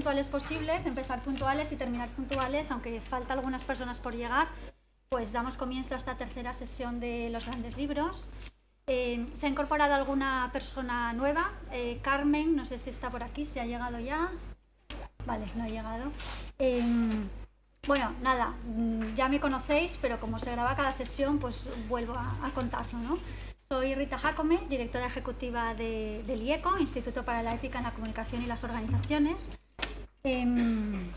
puntuales posibles, empezar puntuales y terminar puntuales, aunque falta algunas personas por llegar, pues damos comienzo a esta tercera sesión de los grandes libros. Eh, se ha incorporado alguna persona nueva, eh, Carmen, no sé si está por aquí, si ha llegado ya. Vale, no ha llegado. Em, bueno, nada, mm, ya me conocéis, pero como se graba cada sesión, pues vuelvo a, contarlo, ¿no? Soy Rita Jacome, directora ejecutiva del IECO, Instituto para la Ética en la Comunicación y las Organizaciones. Em,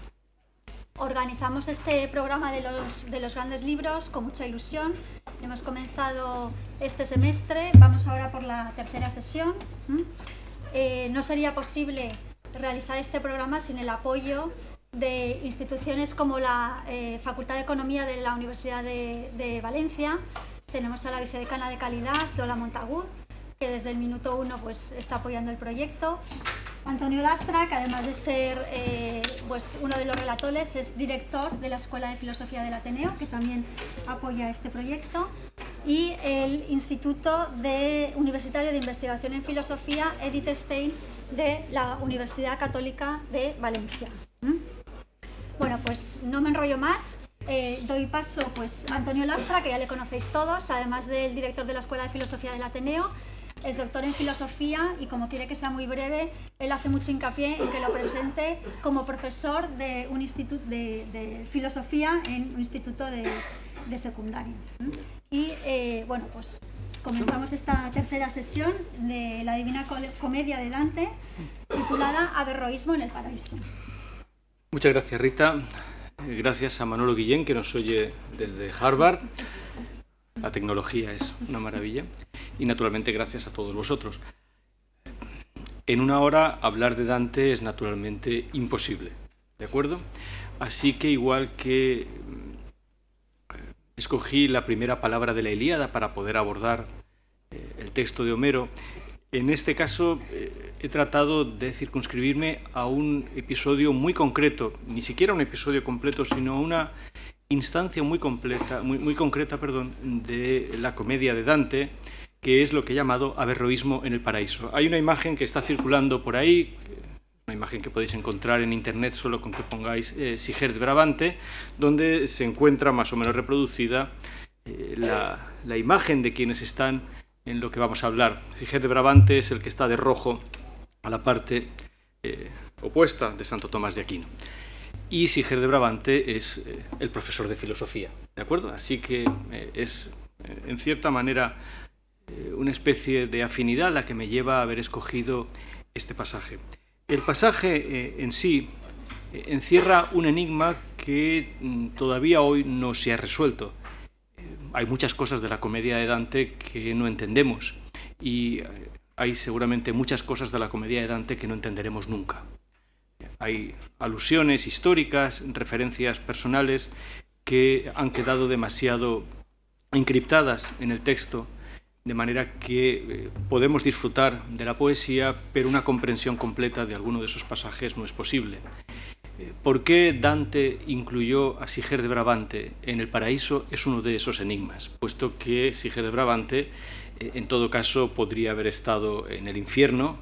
organizamos este programa de los, grandes libros con mucha ilusión. Hemos comenzado este semestre, vamos ahora por la tercera sesión. Eh, no sería posible realizar este programa sin el apoyo de instituciones como la eh, Facultad de Economía de la Universidad de, Valencia. Tenemos a la vicedecana de calidad, Lola Montagud, que desde el minuto uno pues, está apoyando el proyecto. Antonio Lastra, que además de ser eh, pues, uno de los relatores, es director de la Escuela de Filosofía del Ateneo, que también apoya este proyecto, y el Instituto de Universitario de Investigación en Filosofía Edith Stein de la Universidad Católica de Valencia. ¿Mm? Bueno, pues no me enrollo más. Eh, doy paso pues, a Antonio Lastra, que ya le conocéis todos, además del director de la Escuela de Filosofía del Ateneo, es doctor en filosofía y como quiere que sea muy breve, él hace mucho hincapié en que lo presente como profesor de un instituto de, filosofía en un instituto de, secundaria. Y eh, bueno, pues comenzamos esta tercera sesión de la Divina Comedia de Dante, titulada Averroísmo en el Paraíso. Muchas gracias, Rita. Gracias a Manolo Guillén, que nos oye desde Harvard. La tecnología es una maravilla y naturalmente gracias a todos vosotros. En una hora hablar de Dante es naturalmente imposible, ¿de acuerdo? Así que igual que mm, escogí la primera palabra de la Ilíada para poder abordar eh, el texto de Homero, en este caso eh, he tratado de circunscribirme a un episodio muy concreto, ni siquiera un episodio completo, sino una instancia muy, completa, muy, muy concreta perdón, de la comedia de Dante, que es lo que he llamado averroísmo en el paraíso. Hay una imagen que está circulando por ahí, una imagen que podéis encontrar en internet solo con que pongáis eh, Siger de Brabante, donde se encuentra más o menos reproducida eh, la, imagen de quienes están en lo que vamos a hablar. de Brabante es el que está de rojo a la parte eh, opuesta de Santo Tomás de Aquino y Siger de Brabante es eh, el profesor de filosofía. ¿De acuerdo? Así que eh, es, eh, en cierta manera, una especie de afinidad la que me lleva a haber escogido este pasaje. El pasaje en sí encierra un enigma que mm, todavía hoy no se ha resuelto. Hay muchas cosas de la comedia de Dante que no entendemos y hay seguramente muchas cosas de la comedia de Dante que no entenderemos nunca hay alusiones históricas, referencias personales que han quedado demasiado encriptadas en el texto, de manera que eh, podemos disfrutar de la poesía, pero una comprensión completa de alguno de esos pasajes no es posible. Eh, ¿Por qué Dante incluyó a Siger de Brabante en el paraíso? Es uno de esos enigmas, puesto que Siger de Brabante, eh, en todo caso, podría haber estado en el infierno,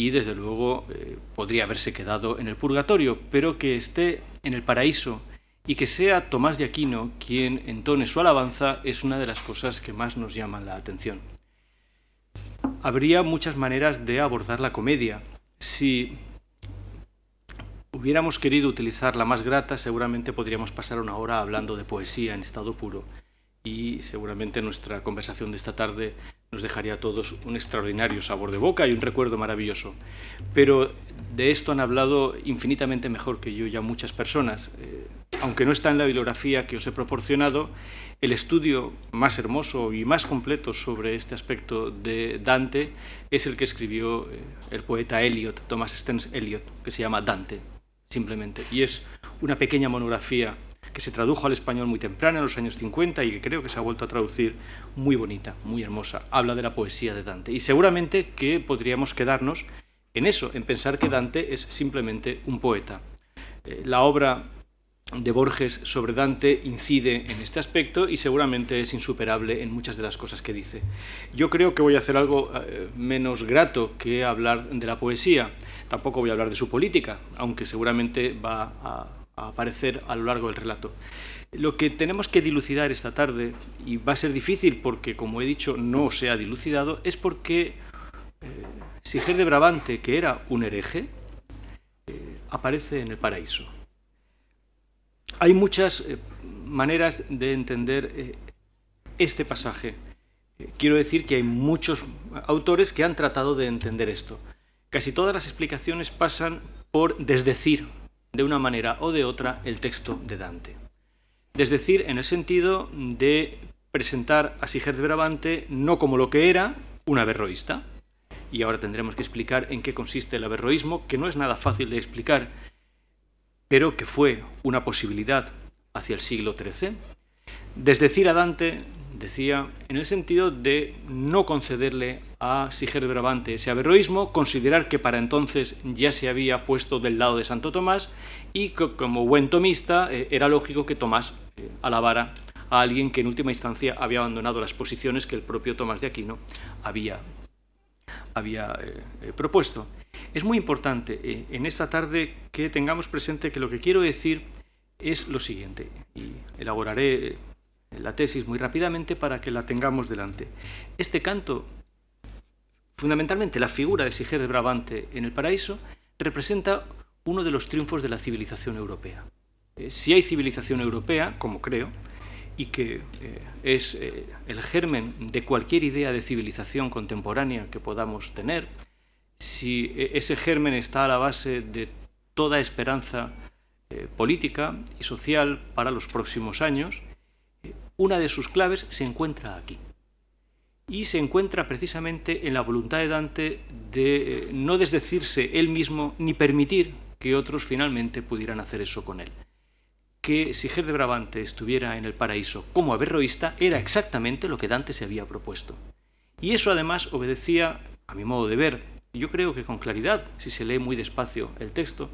y desde luego eh, podría haberse quedado en el purgatorio, pero que esté en el paraíso y que sea Tomás de Aquino quien entone su alabanza es una de las cosas que más nos llaman la atención. Habría muchas maneras de abordar la comedia. Si hubiéramos querido utilizar la más grata, seguramente podríamos pasar una hora hablando de poesía en estado puro y seguramente nuestra conversación de esta tarde nos dejaría a todos un extraordinario sabor de boca y un recuerdo maravilloso. Pero de esto han hablado infinitamente mejor que yo ya muchas personas. Eh, aunque no está en la bibliografía que os he proporcionado, el estudio más hermoso y más completo sobre este aspecto de Dante es el que escribió eh, el poeta Eliot, Thomas Stearns Eliot, que se llama Dante, simplemente. Y es una pequeña monografía que se tradujo al español muy temprano, en los años 50, y que creo que se ha vuelto a traducir muy bonita, muy hermosa. Habla de la poesía de Dante. Y seguramente que podríamos quedarnos en eso, en pensar que Dante es simplemente un poeta. Eh, la obra de Borges sobre Dante incide en este aspecto y seguramente es insuperable en muchas de las cosas que dice. Yo creo que voy a hacer algo eh, menos grato que hablar de la poesía. Tampoco voy a hablar de su política, aunque seguramente va a aparecer a lo largo del relato. Lo que tenemos que dilucidar esta tarde, y va a ser difícil porque, como he dicho, no se ha dilucidado, es porque eh, de Brabante, que era un hereje, eh, aparece en el paraíso. Hay muchas eh, maneras de entender eh, este pasaje. quiero decir que hay muchos autores que han tratado de entender esto. Casi todas las explicaciones pasan por desdecir de una manera o de otra el texto de Dante. Es decir, en el sentido de presentar a Sigert Brabante no como lo que era, un averroísta. Y ahora tendremos que explicar en qué consiste el averroísmo, que no es nada fácil de explicar, pero que fue una posibilidad hacia el siglo XIII, desdecir a Dante, decía, en el sentido de no concederle a Siger de Brabante ese averroísmo, considerar que para entonces ya se había puesto del lado de Santo Tomás y como buen tomista eh, era lógico que Tomás eh, alabara a alguien que en última instancia había abandonado las posiciones que el propio Tomás de Aquino había, había eh, propuesto. Es muy importante en esta tarde que tengamos presente que lo que quiero decir es lo siguiente, y elaboraré la tesis muy rápidamente para que la tengamos delante. Este canto, fundamentalmente la figura de Siger de Brabante en el paraíso, representa uno de los triunfos de la civilización europea. Eh, si hay civilización europea, como creo, y que eh, es eh, el germen de cualquier idea de civilización contemporánea que podamos tener, si ese germen está a la base de toda esperanza política y social para los próximos años, una de sus claves se encuentra aquí. Y se encuentra precisamente en la voluntad de Dante de eh, no desdecirse él mismo ni permitir que otros finalmente pudieran hacer eso con él. Que si Ger de Brabante estuviera en el paraíso como averroísta era exactamente lo que Dante se había propuesto. Y eso además obedecía, a mi modo de ver, yo creo que con claridad, si se lee muy despacio el texto,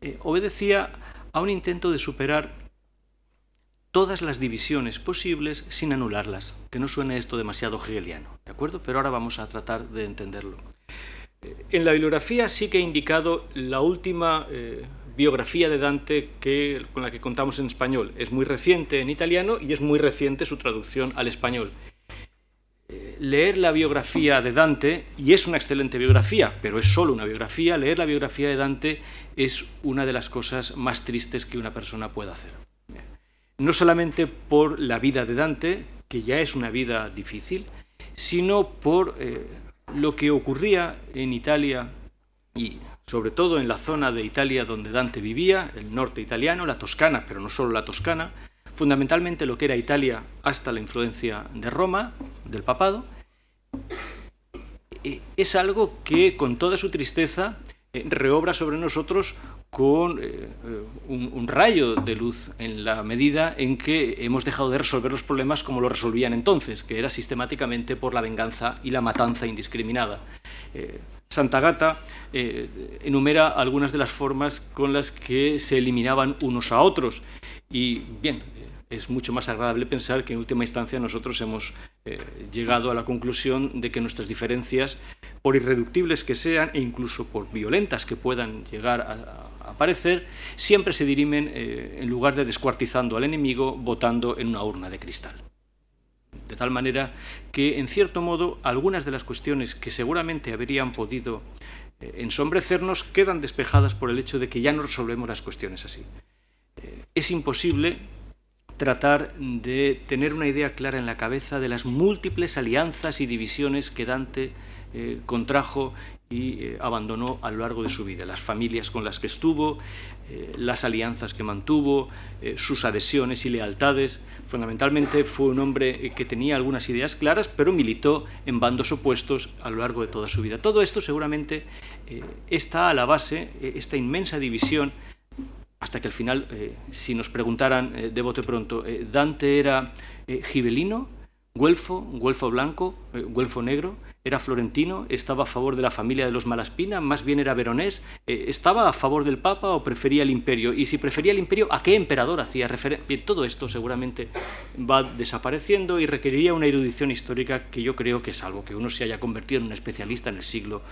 eh, obedecía a un intento de superar todas las divisiones posibles sin anularlas. Que no suene esto demasiado hegeliano, ¿de acuerdo? Pero ahora vamos a tratar de entenderlo. Eh, en la bibliografía sí que he indicado la última eh, biografía de Dante que, con la que contamos en español. Es muy reciente en italiano y es muy reciente su traducción al español. Eh, leer la biografía de Dante, y es una excelente biografía, pero es solo una biografía, leer la biografía de Dante es una de las cosas más tristes que una persona pueda hacer no solamente por la vida de Dante, que ya es una vida difícil, sino por eh, lo que ocurría en Italia y sobre todo en la zona de Italia donde Dante vivía, el norte italiano, la Toscana, pero no solo la Toscana, fundamentalmente lo que era Italia hasta la influencia de Roma, del papado, eh, es algo que con toda su tristeza eh, reobra sobre nosotros con eh, eh, un, rayo de luz en la medida en que hemos dejado de resolver los problemas como lo resolvían entonces, que era sistemáticamente por la venganza y la matanza indiscriminada. Santa Gata enumera algunas de las formas con las que se eliminaban unos a otros. Y bien, es mucho más agradable pensar que en última instancia nosotros hemos eh, llegado a la conclusión de que nuestras diferencias, por irreductibles que sean e incluso por violentas que puedan llegar a, aparecer, siempre se dirimen eh, en lugar de descuartizando al enemigo, votando en una urna de cristal. De tal manera que, en cierto modo, algunas de las cuestiones que seguramente habrían podido eh, ensombrecernos quedan despejadas por el hecho de que ya no resolvemos las cuestiones así. es imposible tratar de tener una idea clara en la cabeza de las múltiples alianzas y divisiones que Dante eh, contrajo y eh, abandonó a lo largo de su vida. Las familias con las que estuvo, eh, las alianzas que mantuvo, sus adhesiones y lealtades. Fundamentalmente fue un hombre que tenía algunas ideas claras, pero militó en bandos opuestos a lo largo de toda su vida. Todo esto seguramente está a la base, esta inmensa división hasta que al final, eh, si nos preguntaran eh, de bote pronto, eh, ¿Dante era gibelino, guelfo, guelfo blanco, guelfo negro? ¿Era florentino? ¿Estaba a favor de la familia de los Malaspina? ¿Más bien era veronés? ¿Estaba a favor del Papa o prefería el imperio? Y si prefería el imperio, ¿a qué emperador hacía referencia? Todo esto seguramente va desapareciendo y requeriría una erudición histórica que yo creo que, salvo que uno se haya convertido en un especialista en el siglo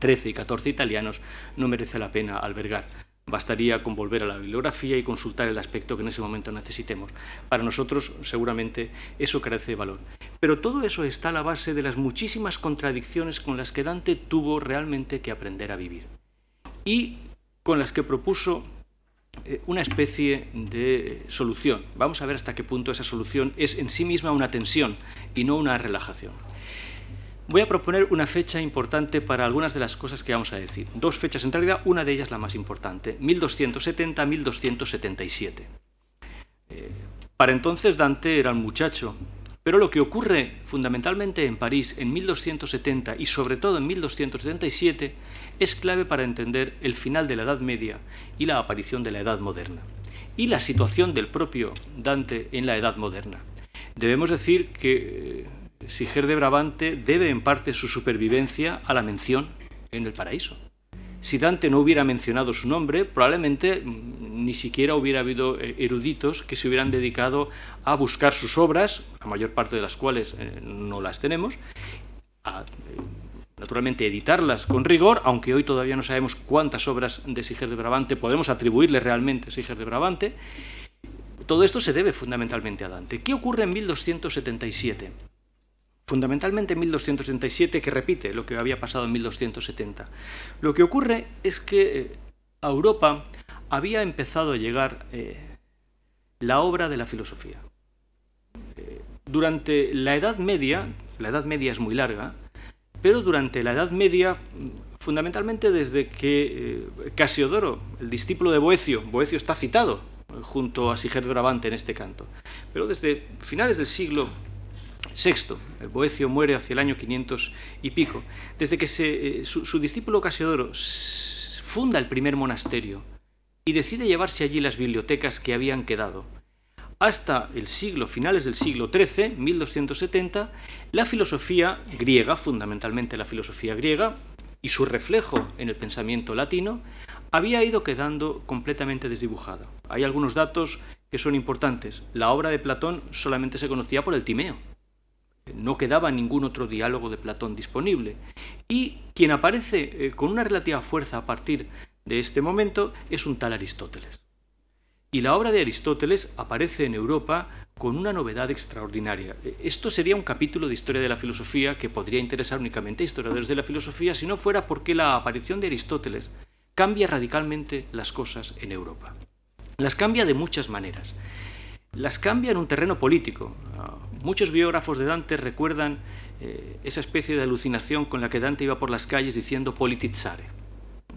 XIII y XIV italianos, no merece la pena albergar. Bastaría con volver a la bibliografía y consultar el aspecto que en ese momento necesitemos. Para nosotros, seguramente, eso carece de valor. Pero todo eso está a la base de las muchísimas contradicciones con las que Dante tuvo realmente que aprender a vivir y con las que propuso eh, una especie de solución. Vamos a ver hasta qué punto esa solución es en sí misma una tensión y no una relajación. Voy a proponer una fecha importante para algunas de las cosas que vamos a decir. Dos fechas en realidad, una de ellas la más importante, 1270-1277. Eh, para entonces Dante era un muchacho, pero lo que ocurre fundamentalmente en París en 1270 y sobre todo en 1277 es clave para entender el final de la Edad Media y la aparición de la Edad Moderna y la situación del propio Dante en la Edad Moderna. Debemos decir que eh, Siger de Brabante debe en parte su supervivencia a la mención en el paraíso. Si Dante no hubiera mencionado su nombre, probablemente mm, ni siquiera hubiera habido eh, eruditos que se hubieran dedicado a buscar sus obras, la mayor parte de las cuales eh, no las tenemos, a, eh, naturalmente editarlas con rigor, aunque hoy todavía no sabemos cuántas obras de Siger de Brabante podemos atribuirle realmente a Siger de Brabante. Todo esto se debe fundamentalmente a Dante. ¿Qué ocurre en 1277? fundamentalmente en que repite lo que había pasado en 1270. Lo que ocurre es que eh, a Europa había empezado a llegar eh, la obra de la filosofía. Eh, durante la Edad Media, la Edad Media es muy larga, pero durante la Edad Media, fundamentalmente desde que Casiodoro, el discípulo de Boecio, Boecio está citado junto a de Brabante en este canto, pero desde finales del siglo Sexto, Boecio muere hacia el año 500 y pico. Desde que eh, su, discípulo Casiodoro funda el primer monasterio y decide llevarse allí las bibliotecas que habían quedado. Hasta el siglo, finales del siglo XIII, 1270, la filosofía griega, fundamentalmente la filosofía griega, y su reflejo en el pensamiento latino, había ido quedando completamente desdibujada. Hay algunos datos que son importantes. La obra de Platón solamente se conocía por el Timeo, no quedaba ningún otro diálogo de Platón disponible. Y quien aparece eh, con una relativa fuerza a partir de este momento es un tal Aristóteles. Y la obra de Aristóteles aparece en Europa con una novedad extraordinaria. Eh, esto sería un capítulo de historia de la filosofía que podría interesar únicamente a historiadores de la filosofía si no fuera porque la aparición de Aristóteles cambia radicalmente las cosas en Europa. Las cambia de muchas maneras. Las cambia en un terreno político. Muchos biógrafos de Dante recuerdan eh, esa especie de alucinación con la que Dante iba por las calles diciendo politizare,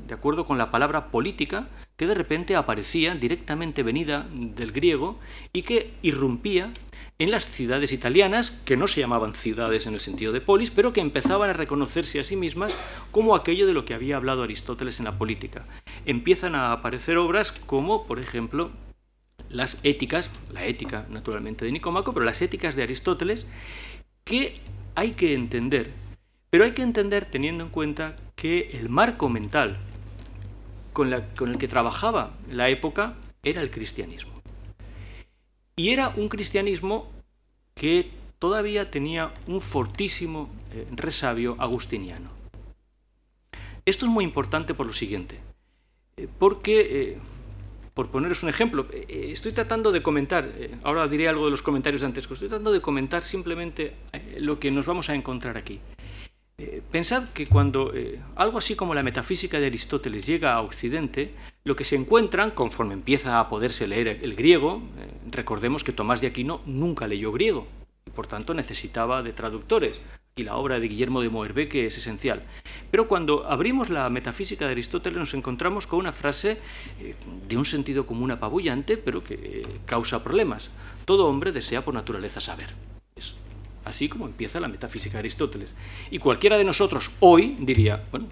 de acuerdo con la palabra política que de repente aparecía directamente venida del griego y que irrumpía en las ciudades italianas, que no se llamaban ciudades en el sentido de polis, pero que empezaban a reconocerse a sí mismas como aquello de lo que había hablado Aristóteles en la política. Empiezan a aparecer obras como, por ejemplo, las éticas, la ética naturalmente de Nicomaco, pero las éticas de Aristóteles, que hay que entender, pero hay que entender teniendo en cuenta que el marco mental con, el que trabajaba la época era el cristianismo. Y era un cristianismo que todavía tenía un fortísimo eh, resabio agustiniano. Esto es muy importante por lo siguiente, eh, porque eh, por poneros un ejemplo, eh, eh, estoy tratando de comentar, eh, ahora diré algo de los comentarios de antes, estoy tratando de comentar simplemente lo que nos vamos a encontrar aquí. Pensad que cuando algo así como la metafísica de Aristóteles llega a Occidente, lo que se encuentran, conforme empieza a poderse leer el griego, recordemos que Tomás de Aquino nunca leyó griego, y por tanto necesitaba de traductores y la obra de Guillermo de que es esencial. Pero cuando abrimos la metafísica de Aristóteles nos encontramos con una frase eh, de un sentido común apabullante, pero que eh, causa problemas. Todo hombre desea por naturaleza saber. así como empieza la metafísica de Aristóteles. Y cualquiera de nosotros hoy diría, bueno,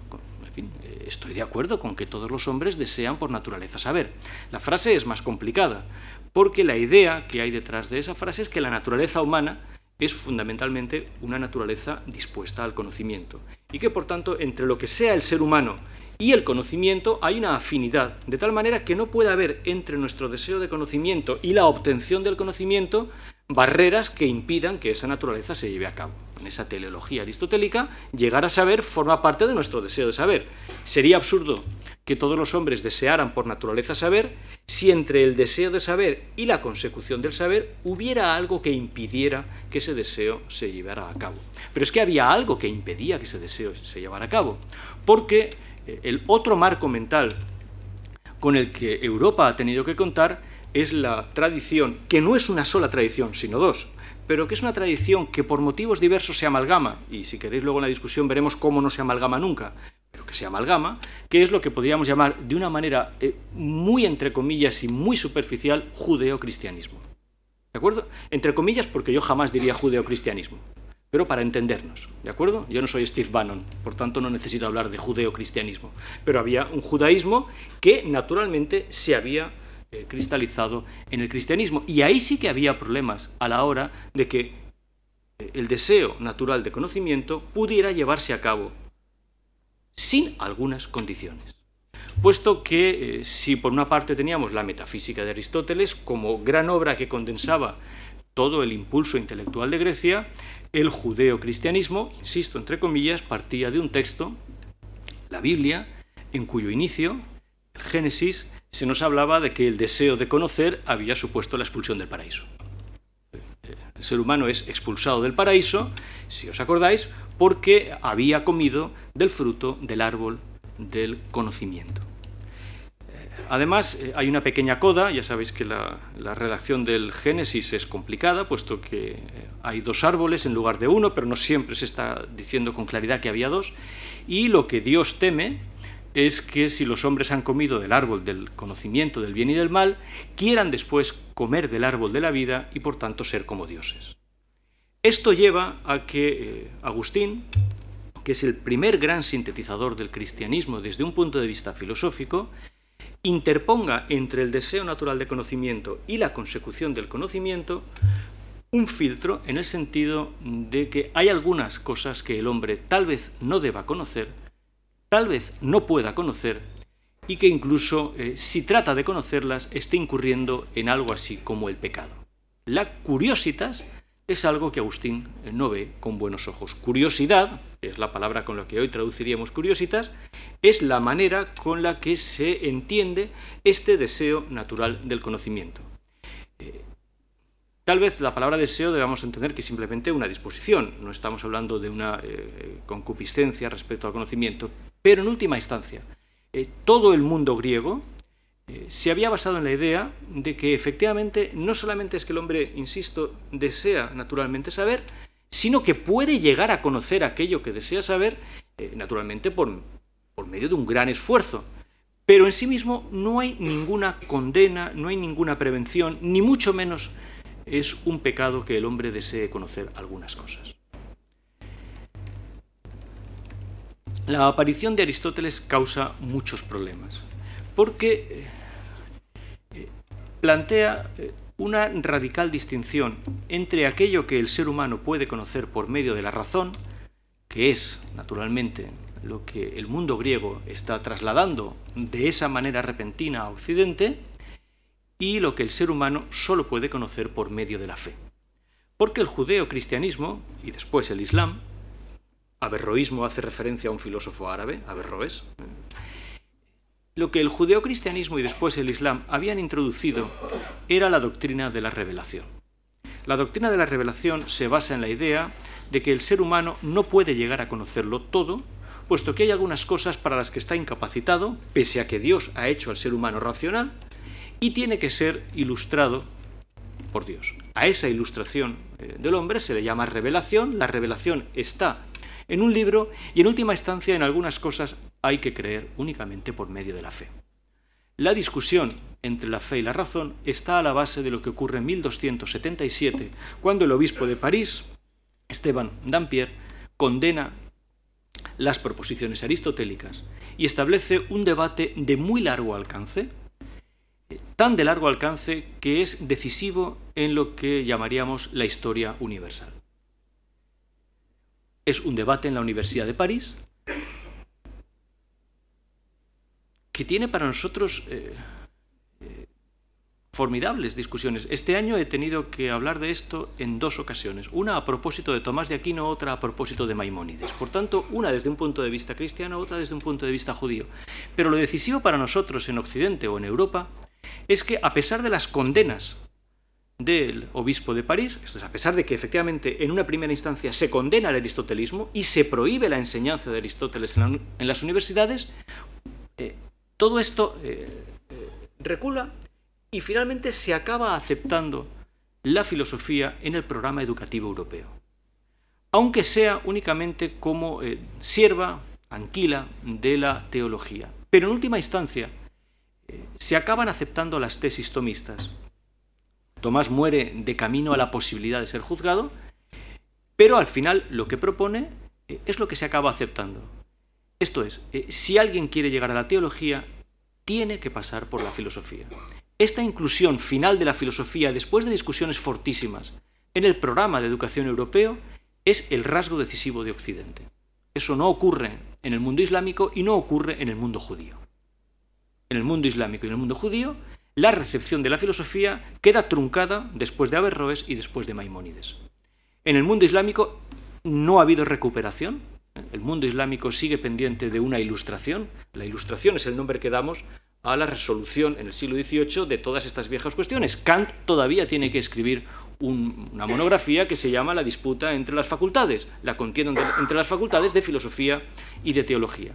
en fin, eh, estoy de acuerdo con que todos los hombres desean por naturaleza saber. La frase es más complicada, porque la idea que hay detrás de esa frase es que la naturaleza humana es fundamentalmente una naturaleza dispuesta al conocimiento y que por tanto entre lo que sea el ser humano y el conocimiento hay una afinidad, de tal manera que no puede haber entre nuestro deseo de conocimiento y la obtención del conocimiento barreras que impidan que esa naturaleza se lleve a cabo. En esa teleología aristotélica, llegar a saber forma parte de nuestro deseo de saber. Sería absurdo que todos los hombres desearan por naturaleza saber, si entre el deseo de saber y la consecución del saber hubiera algo que impidiera que ese deseo se llevara a cabo. Pero es que había algo que impedía que ese deseo se llevara a cabo, porque eh, el otro marco mental con el que Europa ha tenido que contar es la tradición, que no es una sola tradición, sino dos, pero que es una tradición que por motivos diversos se amalgama, y si queréis luego en la discusión veremos cómo no se amalgama nunca, que se amalgama, que es lo que podríamos llamar de una manera eh, muy entre comillas y muy superficial judeocristianismo. ¿De acuerdo? Entre comillas porque yo jamás diría judeocristianismo, pero para entendernos, ¿de acuerdo? Yo no soy Steve Bannon, por tanto no necesito hablar de judeocristianismo, pero había un judaísmo que naturalmente se había eh, cristalizado en el cristianismo y ahí sí que había problemas a la hora de que eh, el deseo natural de conocimiento pudiera llevarse a cabo sin algunas condiciones. Puesto que eh, si por una parte teníamos la metafísica de Aristóteles como gran obra que condensaba todo el impulso intelectual de Grecia, el judeocristianismo, insisto, entre comillas, partía de un texto, la Biblia, en cuyo inicio, el Génesis, se nos hablaba de que el deseo de conocer había supuesto la expulsión del paraíso. El ser humano es expulsado del paraíso, si os acordáis, porque había comido del fruto del árbol del conocimiento. Eh, además, eh, hay una pequeña coda, ya sabéis que la, redacción del Génesis es complicada, puesto que eh, hay dos árboles en lugar de uno, pero no siempre se está diciendo con claridad que había dos, y lo que Dios teme es que si los hombres han comido del árbol del conocimiento del bien y del mal, quieran después comer del árbol de la vida y por tanto ser como dioses. Esto lleva a que eh, Agustín, que es el primer gran sintetizador del cristianismo desde un punto de vista filosófico, interponga entre el deseo natural de conocimiento y la consecución del conocimiento un filtro en el sentido de que hay algunas cosas que el hombre tal vez no deba conocer, tal vez no pueda conocer y que incluso eh, si trata de conocerlas esté incurriendo en algo así como el pecado. La curiositas es algo que Agustín eh, no ve con buenos ojos. Curiosidad, que es la palabra con la que hoy traduciríamos curiositas, es la manera con la que se entiende este deseo natural del conocimiento. Eh, tal vez la palabra deseo debamos entender que es simplemente una disposición, no estamos hablando de una concupiscencia respecto al conocimiento, pero en última instancia, eh, todo el mundo griego eh, se había basado en la idea de que efectivamente no solamente es que el hombre, insisto, desea naturalmente saber, sino que puede llegar a conocer aquello que desea saber, eh, naturalmente por medio de un gran esfuerzo. Pero en sí mismo no hay ninguna condena, no hay ninguna prevención, ni mucho menos es un pecado que el hombre desee conocer algunas cosas. La aparición de Aristóteles causa muchos problemas, porque eh, eh, plantea eh, una radical distinción entre aquello que el ser humano puede conocer por medio de la razón, que es, naturalmente, lo que el mundo griego está trasladando de esa manera repentina a Occidente, y lo que el ser humano solo puede conocer por medio de la fe. Porque el judeo-cristianismo, y después el Islam, Averroísmo hace referencia a un filósofo árabe, Averroes. Lo que el judeocristianismo y después el Islam habían introducido era la doctrina de la revelación. La doctrina de la revelación se basa en la idea de que el ser humano no puede llegar a conocerlo todo, puesto que hay algunas cosas para las que está incapacitado, pese a que Dios ha hecho al ser humano racional, y tiene que ser ilustrado por Dios. A esa ilustración eh, del hombre se le llama revelación, la revelación está en un libro y en última instancia en algunas cosas hay que creer únicamente por medio de la fe. La discusión entre la fe y la razón está a la base de lo que ocurre en 1277, cuando el obispo de París, Esteban Dampierre, condena las proposiciones aristotélicas y establece un debate de muy largo alcance, tan de largo alcance que es decisivo en lo que llamaríamos la historia universal es un debate en la Universidad de París que tiene para nosotros eh, eh, formidables discusiones. Este año he tenido que hablar de esto en dos ocasiones, una a propósito de Tomás de Aquino, otra a propósito de Maimónides. Por tanto, una desde un punto de vista cristiano, otra desde un punto de vista judío. Pero lo decisivo para nosotros en Occidente o en Europa es que, a pesar de las condenas del obispo de París, esto es a pesar de que efectivamente en una primera instancia se condena el aristotelismo y se prohíbe la enseñanza de Aristóteles en, las universidades, eh, todo esto eh, eh, recula y finalmente se acaba aceptando la filosofía en el programa educativo europeo, aunque sea únicamente como sierva, anquila de la teología. Pero en última instancia, se acaban aceptando las tesis tomistas Tomás muere de camino a la posibilidad de ser juzgado, pero al final lo que propone eh, es lo que se acaba aceptando. Esto es, eh, si alguien quiere llegar a la teología, tiene que pasar por la filosofía. Esta inclusión final de la filosofía, después de discusiones fortísimas en el programa de educación europeo, es el rasgo decisivo de Occidente. Eso no ocurre en el mundo islámico y no ocurre en el mundo judío. En el mundo islámico y en el mundo judío, la recepción de la filosofía queda truncada después de Averroes y después de Maimónides. En el mundo islámico no ha habido recuperación, el mundo islámico sigue pendiente de una ilustración, la ilustración es el nombre que damos a la resolución en el siglo XVIII de todas estas viejas cuestiones. Kant todavía tiene que escribir una monografía que se llama La disputa entre las facultades, la contienda entre las facultades de filosofía y de teología.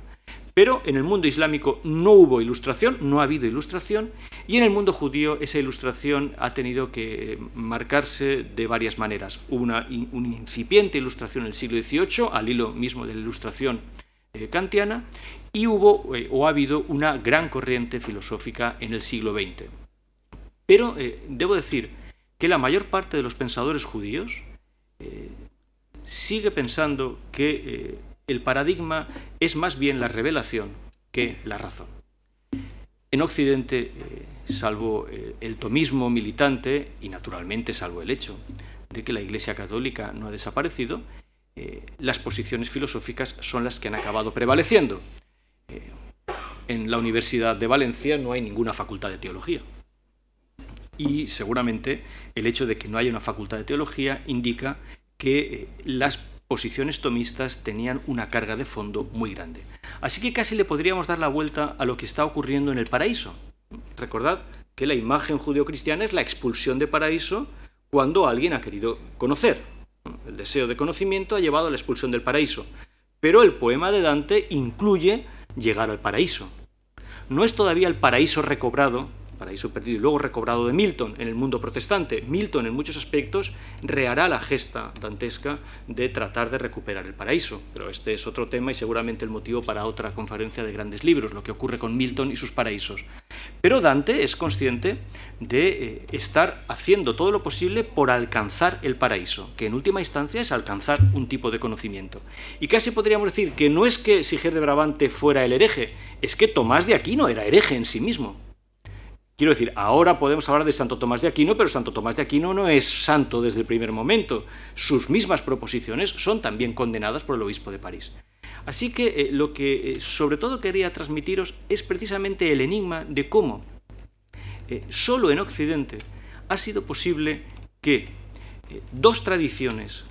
Pero en el mundo islámico no hubo ilustración, no ha habido ilustración, y en el mundo judío esa ilustración ha tenido que marcarse de varias maneras. Hubo una, incipiente ilustración en el siglo XVIII, al hilo mismo de la ilustración eh, kantiana, y hubo eh, o ha habido una gran corriente filosófica en el siglo XX. Pero eh, debo decir que la mayor parte de los pensadores judíos sigue pensando que el paradigma es más bien la revelación que la razón. En Occidente, eh, salvo eh, el tomismo militante, y naturalmente salvo el hecho de que la Iglesia Católica no ha desaparecido, eh, las posiciones filosóficas son las que han acabado prevaleciendo. en la Universidad de Valencia no hay ninguna facultad de teología. Y seguramente el hecho de que no haya una facultad de teología indica que las posiciones tomistas tenían una carga de fondo muy grande. Así que casi le podríamos dar la vuelta a lo que está ocurriendo en el paraíso. Recordad que la imagen judeocristiana es la expulsión de paraíso cuando alguien ha querido conocer. El deseo de conocimiento ha llevado a la expulsión del paraíso. Pero el poema de Dante incluye llegar al paraíso. No es todavía el paraíso recobrado, Paraíso Perdido y luego recobrado de Milton en el mundo protestante. Milton en muchos aspectos rehará la gesta dantesca de tratar de recuperar el paraíso, pero este es otro tema y seguramente el motivo para otra conferencia de grandes libros, lo que ocurre con Milton y sus paraísos. Pero Dante es consciente de eh, estar haciendo todo lo posible por alcanzar el paraíso, que en última instancia es alcanzar un tipo de conocimiento. Y casi podríamos decir que no es que Siger de Brabante fuera el hereje, es que Tomás de Aquino era hereje en sí mismo. Quiero decir, ahora podemos hablar de Santo Tomás de Aquino, pero Santo Tomás de Aquino no es santo desde el primer momento. Sus mismas proposiciones son también condenadas por el obispo de París. Así que eh, lo que eh, sobre todo quería transmitiros es precisamente el enigma de cómo eh, solo en Occidente ha sido posible que dos tradiciones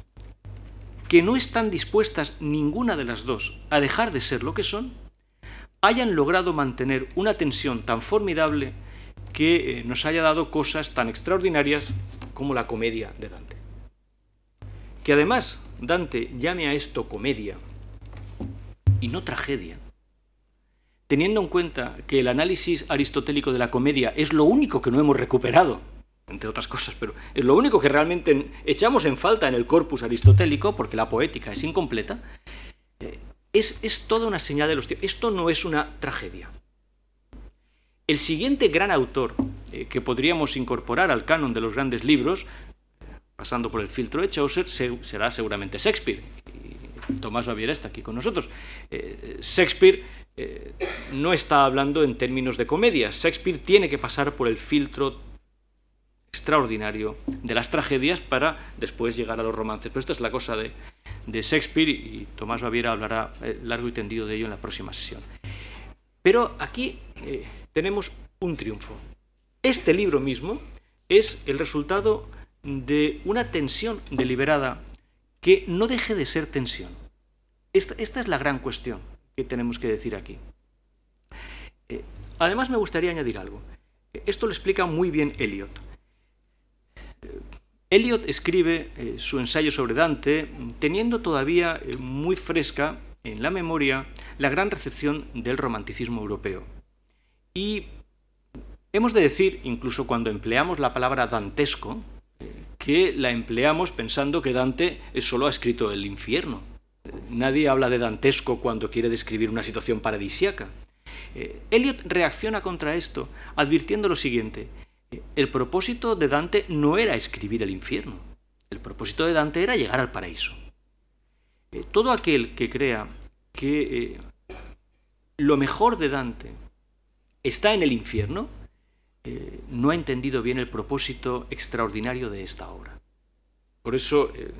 que no están dispuestas ninguna de las dos a dejar de ser lo que son, hayan logrado mantener una tensión tan formidable que eh, nos haya dado cosas tan extraordinarias como la comedia de Dante. Que además Dante llame a esto comedia y no tragedia, teniendo en cuenta que el análisis aristotélico de la comedia es lo único que no hemos recuperado, entre otras cosas, pero es lo único que realmente echamos en falta en el corpus aristotélico, porque la poética es incompleta, eh, es, es toda una señal de los tiempos. Esto no es una tragedia. El siguiente gran autor eh, que podríamos incorporar al canon de los grandes libros, pasando por el filtro de Chaucer, será seguramente Shakespeare. Tomás Baviera está aquí con nosotros. Eh, Shakespeare eh, no está hablando en términos de comedia. Shakespeare tiene que pasar por el filtro extraordinario de las tragedias para después llegar a los romances. Pero esta es la cosa de, Shakespeare y Tomás Baviera hablará largo y tendido de ello en la próxima sesión. Pero aquí tenemos un triunfo. Este libro mismo es el resultado de una tensión deliberada que no deje de ser tensión. Esta, es la gran cuestión que tenemos que decir aquí. Eh, además me gustaría añadir algo. Esto lo explica muy bien Eliot. Eh, Eliot escribe eh, su ensayo sobre Dante teniendo todavía muy fresca en la memoria la gran recepción del romanticismo europeo y hemos de decir, incluso cuando empleamos la palabra dantesco, que la empleamos pensando que Dante solo ha escrito el infierno. Nadie habla de dantesco cuando quiere describir una situación paradisiaca. Eh, Eliot reacciona contra esto, advirtiendo lo siguiente. Eh, el propósito de Dante no era escribir el infierno. El propósito de Dante era llegar al paraíso. Eh, todo aquel que crea que lo mejor de Dante está en el infierno, eh, no ha entendido bien el propósito extraordinario de esta obra. Por eso, eh,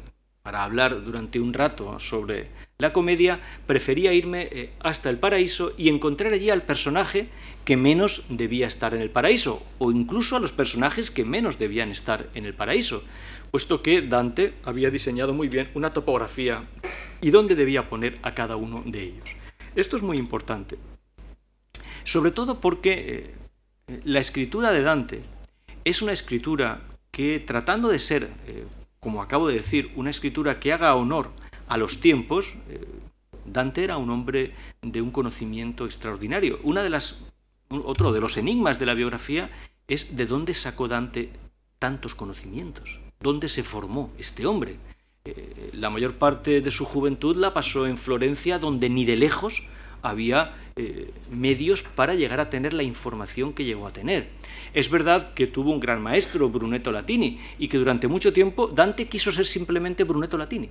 para hablar durante un rato sobre la comedia, prefería irme eh, hasta el paraíso y encontrar allí al personaje que menos debía estar en el paraíso, o incluso a los personajes que menos debían estar en el paraíso, puesto que Dante había diseñado muy bien una topografía y dónde debía poner a cada uno de ellos. Esto es muy importante, sobre todo porque eh, eh, la escritura de Dante es una escritura que tratando de ser, eh, como acabo de decir, una escritura que haga honor a los tiempos, Dante era un hombre de un conocimiento extraordinario. Una de las, otro de los enigmas de la biografía es de dónde sacó Dante tantos conocimientos, dónde se formó este hombre. la mayor parte de su juventud la pasó en Florencia, donde ni de lejos había eh, medios para llegar a tener la información que llegó a tener. Es verdad que tuvo un gran maestro, Brunetto Latini, y que durante mucho tiempo Dante quiso ser simplemente Brunetto Latini,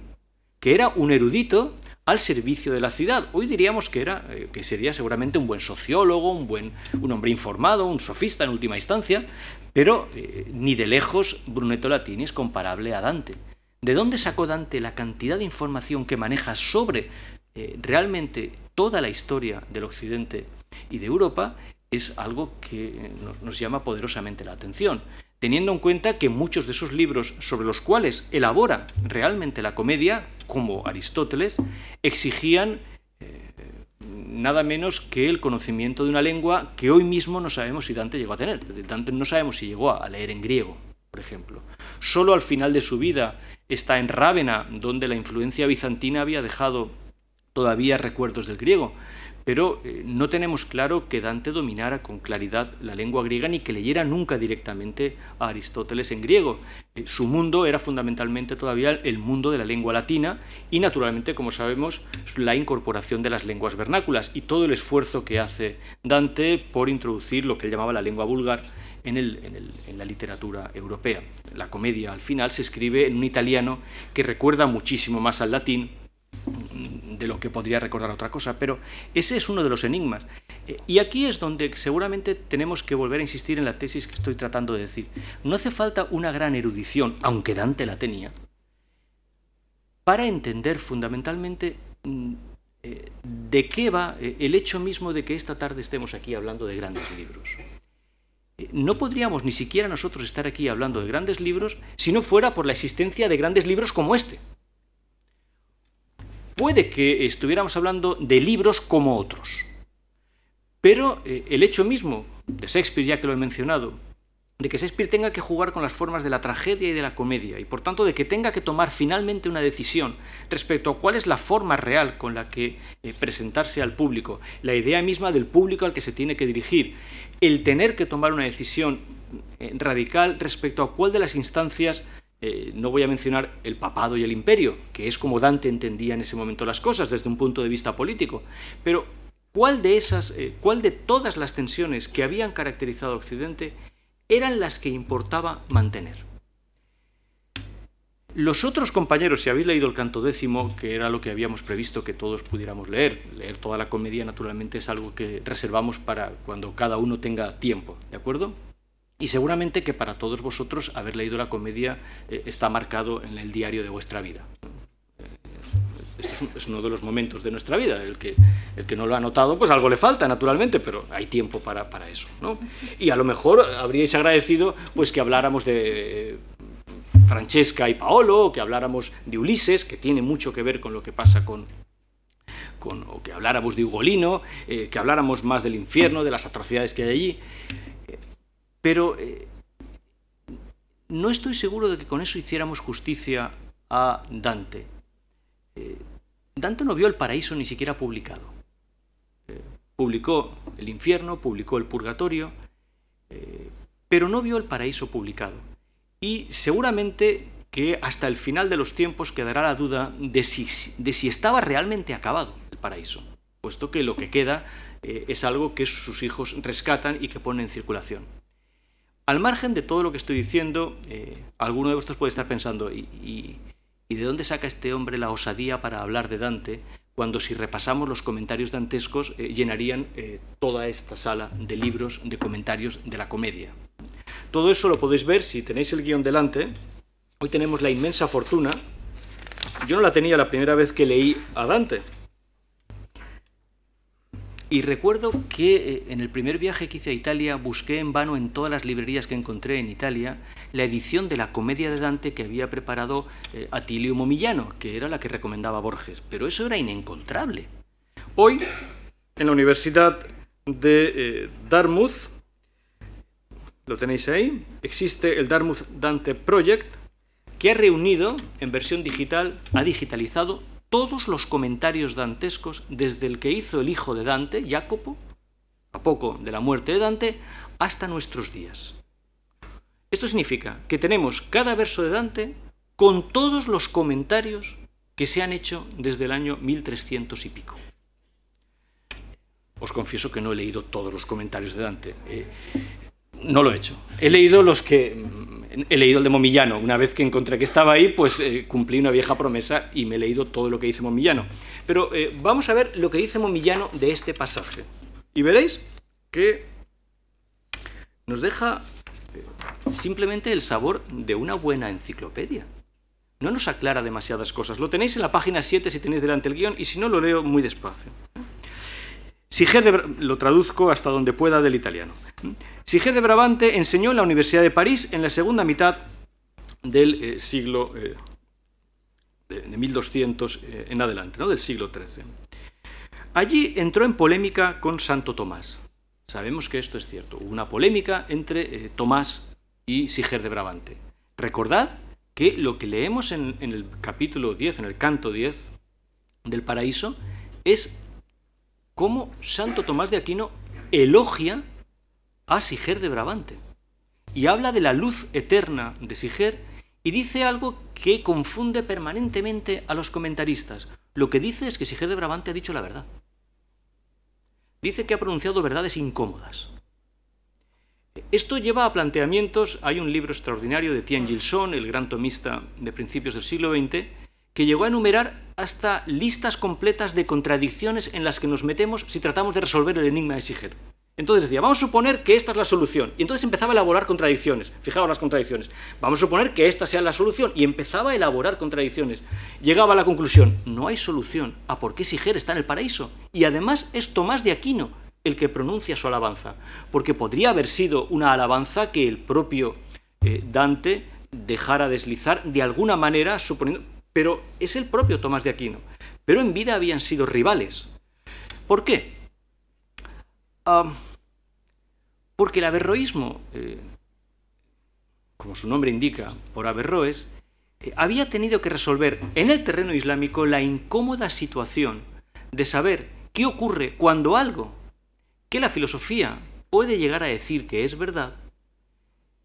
que era un erudito al servicio de la ciudad. Hoy diríamos que, era, eh, que sería seguramente un buen sociólogo, un, buen, un hombre informado, un sofista en última instancia, pero eh, ni de lejos Brunetto Latini es comparable a Dante. ¿De dónde sacó Dante la cantidad de información que maneja sobre realmente toda la historia del Occidente y de Europa es algo que nos, llama poderosamente la atención, teniendo en cuenta que muchos de esos libros sobre los cuales elabora realmente la comedia, como Aristóteles, exigían eh, nada menos que el conocimiento de una lengua que hoy mismo no sabemos si Dante llegó a tener. Dante no sabemos si llegó a leer en griego, por ejemplo. Solo al final de su vida está en Rávena, donde la influencia bizantina había dejado todavía recuerdos del griego, pero eh, no tenemos claro que Dante dominara con claridad la lengua griega ni que leyera nunca directamente a Aristóteles en griego. Eh, su mundo era fundamentalmente todavía el mundo de la lengua latina y, naturalmente, como sabemos, la incorporación de las lenguas vernáculas y todo el esfuerzo que hace Dante por introducir lo que él llamaba la lengua vulgar en, la literatura europea. La comedia al final se escribe en un italiano que recuerda muchísimo más al latín de lo que podría recordar otra cosa, pero ese es uno de los enigmas. Eh, y aquí es donde seguramente tenemos que volver a insistir en la tesis que estoy tratando de decir. No hace falta una gran erudición, aunque Dante la tenía, para entender fundamentalmente mm, eh, de qué va eh, el hecho mismo de que esta tarde estemos aquí hablando de grandes libros. No podríamos ni siquiera nosotros estar aquí hablando de grandes libros si no fuera por la existencia de grandes libros como este. Puede que estuviéramos hablando de libros como otros, pero eh, el hecho mismo de Shakespeare, ya que lo he mencionado, de que Shakespeare tenga que jugar con las formas de la tragedia y de la comedia, y por tanto de que tenga que tomar finalmente una decisión respecto a cuál es la forma real con la que eh, presentarse al público, la idea misma del público al que se tiene que dirigir, el tener que tomar una decisión eh, radical respecto a cuál de las instancias eh, no voy a mencionar el papado y el imperio, que es como Dante entendía en ese momento las cosas desde un punto de vista político, pero ¿cuál de esas, eh, cuál de todas las tensiones que habían caracterizado a Occidente eran las que importaba mantener? Los otros compañeros, si habéis leído el canto décimo, que era lo que habíamos previsto que todos pudiéramos leer, leer toda la comedia naturalmente es algo que reservamos para cuando cada uno tenga tiempo, ¿de acuerdo? Y seguramente que para todos vosotros haber leído la comedia eh, está marcado en el diario de vuestra vida. Este es, uno de los momentos de nuestra vida. El que, el que no lo ha notado, pues algo le falta, naturalmente, pero hay tiempo para, eso. Y a lo mejor habríais agradecido pues, que habláramos de eh, Francesca y Paolo, que habláramos de Ulises, que tiene mucho que ver con lo que pasa con, con, o que habláramos de Ugolino, eh, que habláramos más del infierno, de las atrocidades que hay allí. Pero eh, no estoy seguro de que con eso hiciéramos justicia a Dante. Eh, Dante no vio el paraíso ni siquiera publicado. Eh, publicó el infierno, publicó el purgatorio, pero no vio el paraíso publicado. Y seguramente que hasta el final de los tiempos quedará la duda de si, de si estaba realmente acabado el paraíso, puesto que lo que queda es algo que sus hijos rescatan y que ponen en circulación. Al margen de todo lo que estoy diciendo, eh, alguno de vosotros puede estar pensando, ¿y, de dónde saca este hombre la osadía para hablar de Dante cuando si repasamos los comentarios dantescos eh, llenarían eh, toda esta sala de libros, de comentarios de la comedia? Todo eso lo podéis ver si tenéis el guión delante. Hoy tenemos la inmensa fortuna. Yo no la tenía la primera vez que leí a Dante. Y recuerdo que eh, en el primer viaje que hice a Italia busqué en vano en todas las librerías que encontré en Italia la edición de la comedia de Dante que había preparado eh, Atilio Momillano, que era la que recomendaba Borges, pero eso era inencontrable. Hoy, en la Universidad de eh, Dartmouth, lo tenéis ahí, existe el Dartmouth Dante Project, que ha reunido en versión digital, ha digitalizado todos los comentarios dantescos desde el que hizo el hijo de Dante, Jacopo, a poco de la muerte de Dante, hasta nuestros días. Esto significa que tenemos cada verso de Dante con todos los comentarios que se han hecho desde el año 1300 y pico. Os confieso que no he leído todos los comentarios de Dante. Eh, no lo he hecho. He leído los que mm, he leído el de Momillano. Una vez que encontré que estaba ahí, pues eh, cumplí una vieja promesa y me he leído todo lo que dice Momillano. Pero eh, vamos a ver lo que dice Momillano de este pasaje. Y veréis que nos deja eh, simplemente el sabor de una buena enciclopedia. No nos aclara demasiadas cosas. Lo tenéis en la página 7 si tenéis delante el guión y si no lo leo muy despacio. Siger de, lo traduzco hasta donde pueda del italiano. Siger de Brabante enseñó en la Universidad de París en la segunda mitad del eh, siglo eh, de, 1200 eh, en adelante, ¿no? del siglo XIII. Allí entró en polémica con Santo Tomás. Sabemos que esto es cierto. Hubo una polémica entre Tomás y Siger de Brabante. Recordad que lo que leemos en, en el capítulo 10, en el canto 10 del paraíso, es cómo Santo Tomás de Aquino elogia a Siger de Brabante y habla de la luz eterna de Siger y dice algo que confunde permanentemente a los comentaristas. Lo que dice es que Siger de Brabante ha dicho la verdad. Dice que ha pronunciado verdades incómodas. Esto lleva a planteamientos, hay un libro extraordinario de Tian Gilson, el gran tomista de principios del siglo XX, que llegó a enumerar hasta listas completas de contradicciones en las que nos metemos si tratamos de resolver el enigma de Siger. Entonces decía, vamos a suponer que esta es la solución. Y entonces empezaba a elaborar contradicciones. Fijaos las contradicciones. Vamos a suponer que esta sea la solución. Y empezaba a elaborar contradicciones. Llegaba a la conclusión, no hay solución. ¿A por qué Siger está en el paraíso? Y además es Tomás de Aquino el que pronuncia su alabanza. Porque podría haber sido una alabanza que el propio eh, Dante dejara deslizar de alguna manera, suponiendo, pero es el propio Tomás de Aquino. Pero en vida habían sido rivales. ¿Por qué? porque el averroísmo, eh, como su nombre indica, por Averroes, eh, había tenido que resolver en el terreno islámico la incómoda situación de saber qué ocurre cuando algo que la filosofía puede llegar a decir que es verdad,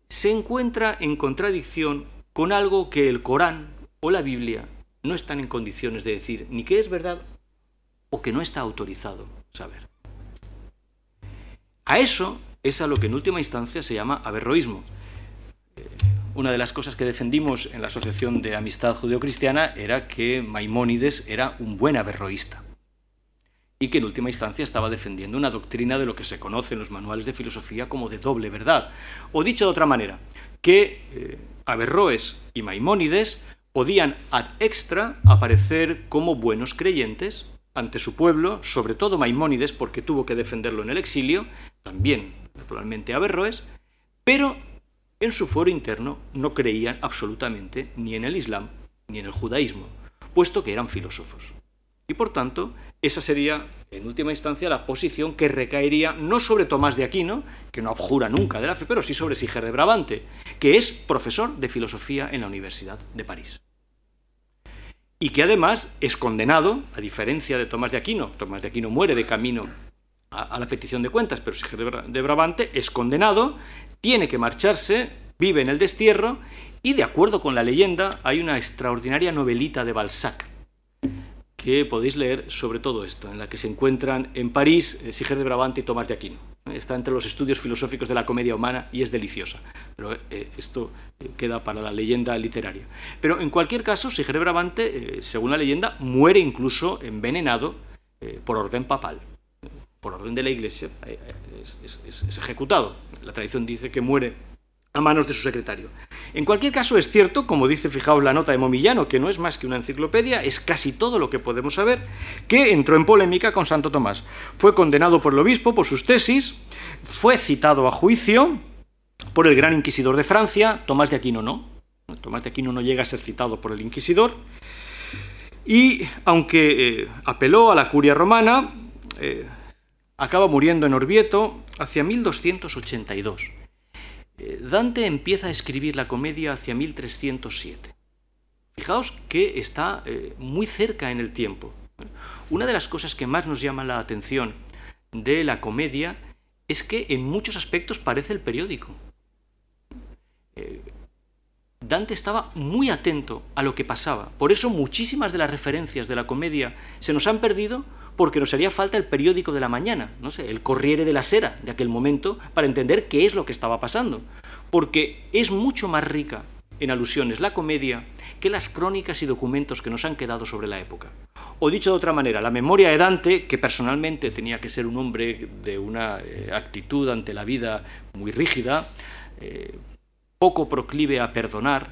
se encuentra en contradicción con algo que el Corán o la Biblia no están en condiciones de decir ni que es verdad o que no está autorizado saber. A eso es a lo que en última instancia se llama aberroísmo. Eh, una de las cosas que defendimos en la Asociación de Amistad Judeocristiana era que Maimónides era un buen aberroísta y que en última instancia estaba defendiendo una doctrina de lo que se conoce en los manuales de filosofía como de doble verdad. O dicho de otra manera, que aberroes eh, Averroes y Maimónides podían ad extra aparecer como buenos creyentes ante su pueblo, sobre todo Maimónides, porque tuvo que defenderlo en el exilio, también naturalmente Averroes, pero en su foro interno no creían absolutamente ni en el Islam ni en el judaísmo, puesto que eran filósofos. Y por tanto, esa sería, en última instancia, la posición que recaería no sobre Tomás de Aquino, que no abjura nunca de la fe, pero sí sobre Siger de Brabante, que es profesor de filosofía en la Universidad de París. Y que además es condenado, a diferencia de Tomás de Aquino, Tomás de Aquino muere de camino a, la petición de cuentas, pero Siger de Brabante es condenado, tiene que marcharse, vive en el destierro, y de acuerdo con la leyenda hay una extraordinaria novelita de Balzac que podéis leer sobre todo esto, en la que se encuentran en París eh, Siger de Brabante y Tomás de Aquino. Eh, está entre los estudios filosóficos de la comedia humana y es deliciosa. Pero eh, esto queda para la leyenda literaria. Pero en cualquier caso, Siger de Brabante, según la leyenda, muere incluso envenenado por orden papal, por orden de la Iglesia, es ejecutado. La tradición dice que muere a manos de su secretario. En cualquier caso, es cierto, como dice fijaos la nota de Momillano, que no es más que una enciclopedia, es casi todo lo que podemos saber, que entró en polémica con Santo Tomás. Fue condenado por el obispo por sus tesis, fue citado a juicio por el gran inquisidor de Francia, Tomás de Aquino no. Tomás de Aquino no llega a ser citado por el inquisidor. Y aunque eh, apeló a la curia romana, eh, acaba muriendo en Orvieto hacia 1282 Dante empieza a escribir la comedia hacia 1307. Fijaos que está eh, muy cerca en el tiempo. Una de las cosas que más nos llama la atención de la comedia es que en muchos aspectos parece el periódico. Eh, Dante estaba muy atento a lo que pasaba. Por eso muchísimas de las referencias de la comedia se nos han perdido porque nos haría falta el periódico de la mañana, no sé, el Corriere de la Sera de aquel momento, para entender qué es lo que estaba pasando. Porque es mucho más rica en alusiones la comedia que las crónicas y documentos que nos han quedado sobre la época. O dicho de otra manera, la memoria de Dante, que personalmente tenía que ser un hombre de una eh, actitud ante la vida muy rígida, eh, poco proclive a perdonar,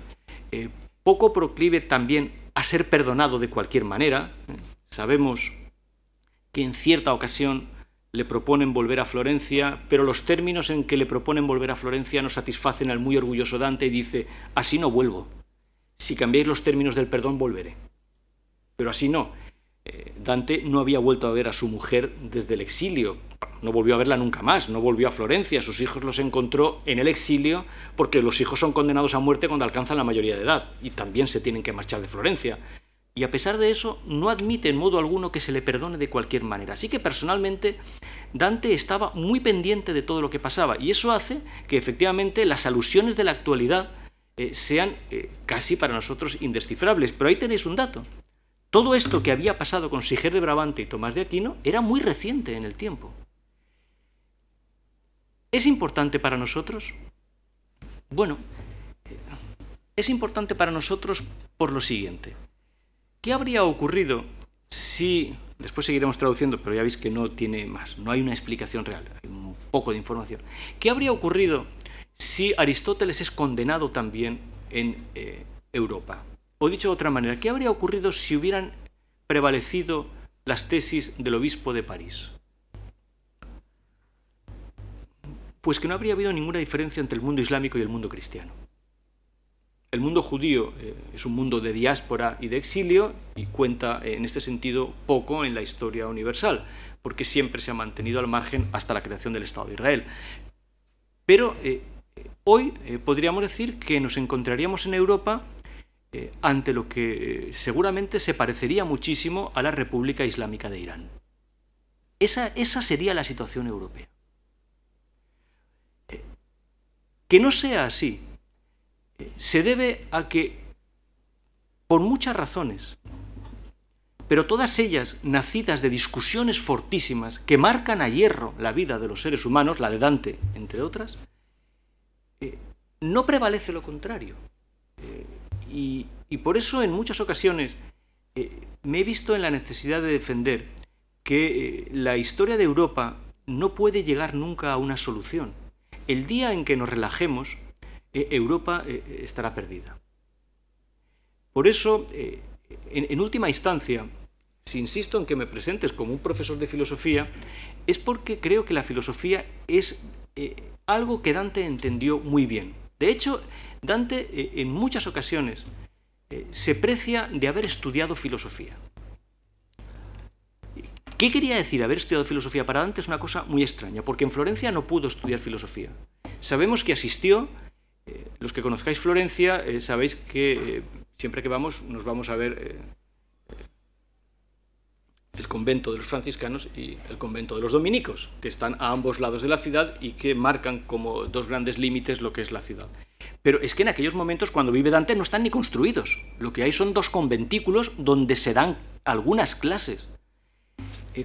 eh, poco proclive también a ser perdonado de cualquier manera. Sabemos que en cierta ocasión le proponen volver a Florencia, pero los términos en que le proponen volver a Florencia no satisfacen al muy orgulloso Dante y dice, así no vuelvo. Si cambiáis los términos del perdón, volveré. Pero así no. Eh, Dante no había vuelto a ver a su mujer desde el exilio, no volvió a verla nunca más, no volvió a Florencia, sus hijos los encontró en el exilio porque los hijos son condenados a muerte cuando alcanzan la mayoría de edad y también se tienen que marchar de Florencia y a pesar de eso no admite en modo alguno que se le perdone de cualquier manera. Así que personalmente Dante estaba muy pendiente de todo lo que pasaba y eso hace que efectivamente las alusiones de la actualidad eh, sean eh, casi para nosotros indescifrables. Pero ahí tenéis un dato. Todo esto que había pasado con Siger de Brabante y Tomás de Aquino era muy reciente en el tiempo. ¿Es importante para nosotros? Bueno, eh, es importante para nosotros por lo siguiente. ¿Qué habría ocurrido si, después seguiremos traduciendo, pero ya veis que no tiene más, no hay una explicación real, hay un poco de información. ¿Qué habría ocurrido si Aristóteles es condenado también en eh, Europa? O dicho de otra manera, ¿qué habría ocurrido si hubieran prevalecido las tesis del obispo de París? Pues que no habría habido ninguna diferencia entre el mundo islámico y el mundo cristiano. El mundo judío eh, es un mundo de diáspora y de exilio y cuenta eh, en este sentido poco en la historia universal, porque siempre se ha mantenido al margen hasta la creación del Estado de Israel. Pero eh, hoy podríamos decir que nos encontraríamos en Europa ante lo que seguramente se parecería muchísimo a la República Islámica de Irán. Esa, esa sería la situación europea. que no sea así se debe a que, por muchas razones, pero todas ellas nacidas de discusiones fortísimas que marcan a hierro la vida de los seres humanos, la de Dante, entre otras, eh, no prevalece lo contrario. Eh, y, por eso en muchas ocasiones eh, me he visto en la necesidad de defender que la historia de Europa no puede llegar nunca a una solución. El día en que nos relajemos, eh, Europa eh, eh, estará perdida. Por eso, en, última instancia, si insisto en que me presentes como un profesor de filosofía, es porque creo que la filosofía es algo que Dante entendió muy bien. De hecho, Dante en muchas ocasiones se precia de haber estudiado filosofía. ¿Qué quería decir haber estudiado filosofía para Dante? Es una cosa muy extraña, porque en Florencia no pudo estudiar filosofía. Sabemos que asistió eh, los que conozcáis Florencia eh, sabéis que eh, siempre que vamos nos vamos a ver el convento de los franciscanos y el convento de los dominicos, que están a ambos lados de la ciudad y que marcan como dos grandes límites lo que es la ciudad. Pero es que en aquellos momentos cuando vive Dante no están ni construidos. Lo que hay son dos conventículos donde se dan algunas clases.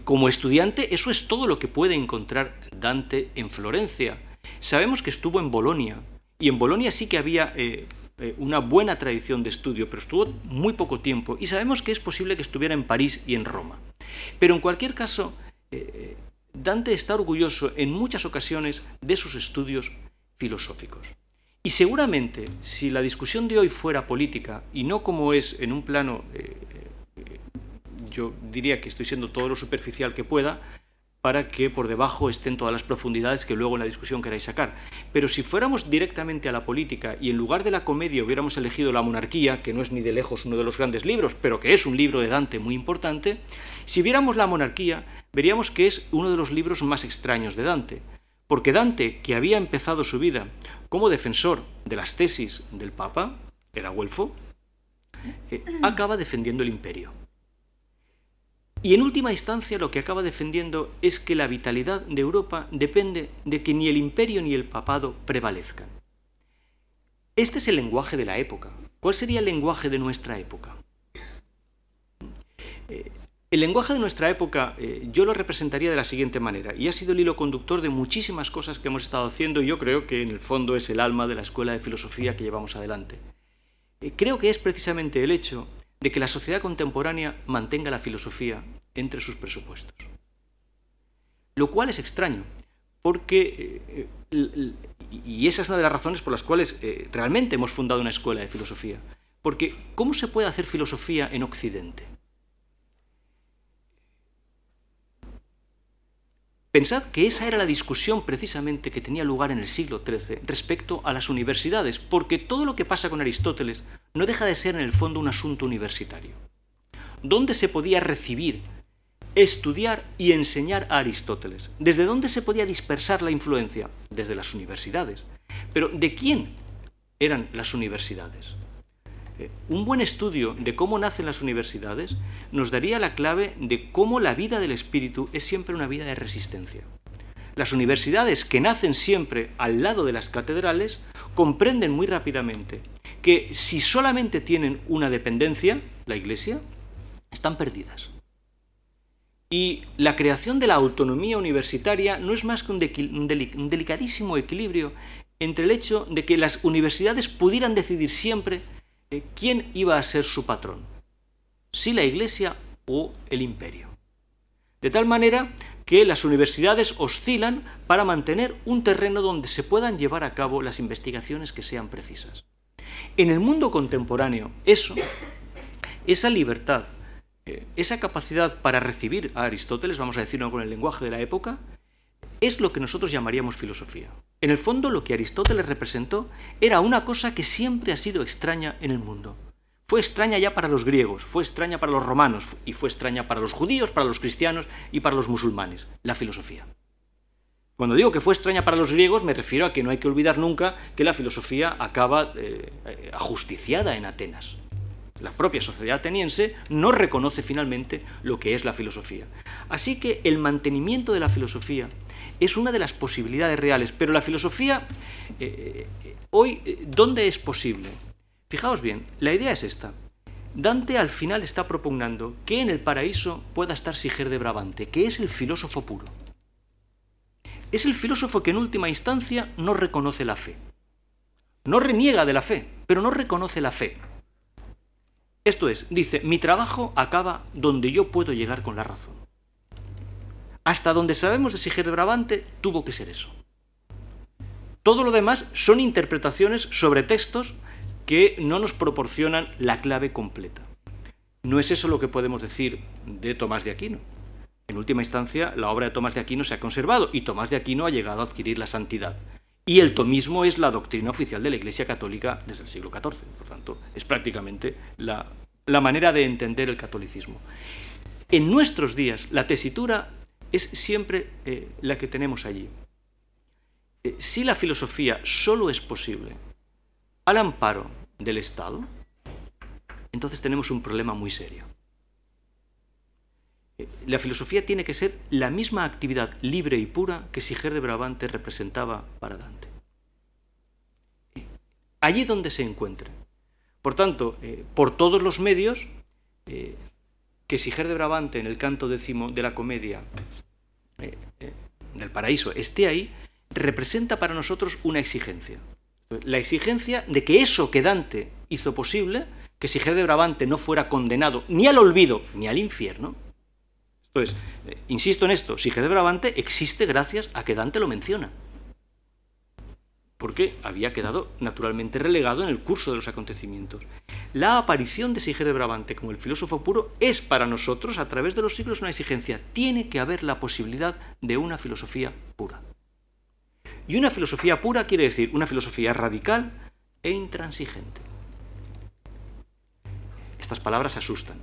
Como estudiante eso es todo lo que puede encontrar Dante en Florencia. Sabemos que estuvo en Bolonia, y en Bolonia sí que había eh, eh, una buena tradición de estudio, pero estuvo muy poco tiempo y sabemos que es posible que estuviera en París y en Roma. Pero en cualquier caso, eh, Dante está orgulloso en muchas ocasiones de sus estudios filosóficos. Y seguramente, si la discusión de hoy fuera política y no como es en un plano, yo diría que estoy siendo todo lo superficial que pueda, para que por debajo estén todas las profundidades que luego en la discusión queráis sacar. Pero si fuéramos directamente a la política y en lugar de la comedia hubiéramos elegido La monarquía, que no es ni de lejos uno de los grandes libros, pero que es un libro de Dante muy importante, si viéramos La monarquía, veríamos que es uno de los libros más extraños de Dante. Porque Dante, que había empezado su vida como defensor de las tesis del Papa, era Guelfo, eh, acaba defendiendo el imperio. Y en última instancia lo que acaba defendiendo es que la vitalidad de Europa depende de que ni el imperio ni el papado prevalezcan. Este es el lenguaje de la época. ¿Cuál sería el lenguaje de nuestra época? Eh, el lenguaje de nuestra época eh, yo lo representaría de la siguiente manera, y ha sido el hilo conductor de muchísimas cosas que hemos estado haciendo y yo creo que en el fondo es el alma de la escuela de filosofía que llevamos adelante. Eh, creo que es precisamente el hecho de que la sociedad contemporánea mantenga la filosofía entre sus presupuestos. Lo cual es extraño, porque, eh, eh, y esa es una de las razones por las cuales eh, realmente hemos fundado una escuela de filosofía, porque ¿cómo se puede hacer filosofía en Occidente? Pensad que esa era la discusión precisamente que tenía lugar en el siglo XIII respecto a las universidades, porque todo lo que pasa con Aristóteles no deja de ser en el fondo un asunto universitario. ¿Dónde se podía recibir estudiar y enseñar a Aristóteles. ¿Desde dónde se podía dispersar la influencia? Desde las universidades. Pero ¿de quién eran las universidades? Eh, un buen estudio de cómo nacen las universidades nos daría la clave de cómo la vida del espíritu es siempre una vida de resistencia. Las universidades que nacen siempre al lado de las catedrales comprenden muy rápidamente que si solamente tienen una dependencia, la iglesia, están perdidas. Y la creación de la autonomía universitaria no es más que un, delicadísimo equilibrio entre el hecho de que las universidades pudieran decidir siempre eh, quién iba a ser su patrón, si la Iglesia o el imperio. De tal manera que las universidades oscilan para mantener un terreno donde se puedan llevar a cabo las investigaciones que sean precisas. En el mundo contemporáneo, eso, esa libertad, eh, esa capacidad para recibir a Aristóteles, vamos a decirlo con el lenguaje de la época, es lo que nosotros llamaríamos filosofía. En el fondo, lo que Aristóteles representó era una cosa que siempre ha sido extraña en el mundo. Fue extraña ya para los griegos, fue extraña para los romanos y fue extraña para los judíos, para los cristianos y para los musulmanes, la filosofía. Cuando digo que fue extraña para los griegos, me refiero a que no hay que olvidar nunca que la filosofía acaba eh, ajusticiada en Atenas la propia sociedad ateniense no reconoce finalmente lo que es la filosofía. Así que el mantenimiento de la filosofía es una de las posibilidades reales, pero la filosofía eh, eh, hoy, eh, ¿dónde es posible? Fijaos bien, la idea es esta. Dante al final está propugnando que en el paraíso pueda estar Siger de Brabante, que es el filósofo puro. Es el filósofo que en última instancia no reconoce la fe. No reniega de la fe, pero no reconoce la fe. Esto es, dice, mi trabajo acaba donde yo puedo llegar con la razón. Hasta donde sabemos de si de Brabante tuvo que ser eso. Todo lo demás son interpretaciones sobre textos que no nos proporcionan la clave completa. No es eso lo que podemos decir de Tomás de Aquino. En última instancia, la obra de Tomás de Aquino se ha conservado y Tomás de Aquino ha llegado a adquirir la santidad. Y el tomismo es la doctrina oficial de la Iglesia Católica desde el siglo XIV, por tanto, es prácticamente la, manera de entender el catolicismo. En nuestros días, la tesitura es siempre eh, la que tenemos allí. Eh, si la filosofía solo es posible al amparo del Estado, entonces tenemos un problema muy serio. La filosofía tiene que ser la misma actividad libre y pura que Siger de Brabante representaba para Dante. Eh, allí donde se encuentre. Por tanto, eh, por todos los medios eh, que Siger de Brabante en el canto décimo de la comedia del paraíso esté ahí, representa para nosotros una exigencia. La exigencia de que eso que Dante hizo posible, que Siger de Brabante no fuera condenado ni al olvido ni al infierno, entonces, eh, insisto en esto, si de Brabante existe gracias a que Dante lo menciona, porque había quedado naturalmente relegado en el curso de los acontecimientos. La aparición de Sigere Brabante como el filósofo puro es para nosotros, a través de los siglos, una exigencia. Tiene que haber la posibilidad de una filosofía pura. Y una filosofía pura quiere decir una filosofía radical e intransigente. Estas palabras asustan,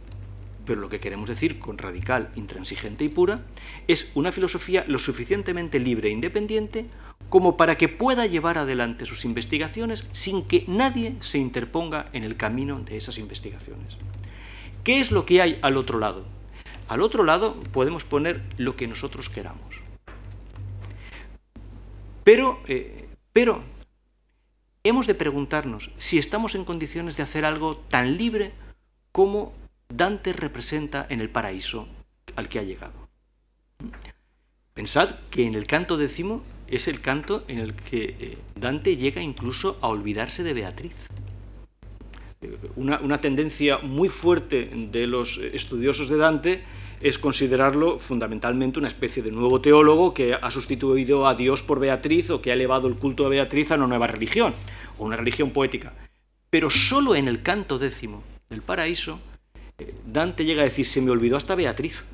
pero lo que queremos decir con radical, intransigente y pura, es una filosofía lo suficientemente libre e independiente como para que pueda llevar adelante sus investigaciones sin que nadie se interponga en el camino de esas investigaciones. ¿Qué es lo que hay al otro lado? Al otro lado podemos poner lo que nosotros queramos. Pero, eh, pero hemos de preguntarnos si estamos en condiciones de hacer algo tan libre como Dante representa en el paraíso al que ha llegado. Pensad que en el canto décimo es el canto en el que eh, Dante llega incluso a olvidarse de Beatriz. Eh, una, tendencia muy fuerte de los estudiosos de Dante es considerarlo fundamentalmente una especie de nuevo teólogo que ha sustituido a Dios por Beatriz o que ha elevado el culto a Beatriz a una nueva religión o una religión poética. Pero solo en el canto décimo del paraíso Dante llega a decir, se me olvidó hasta Beatriz.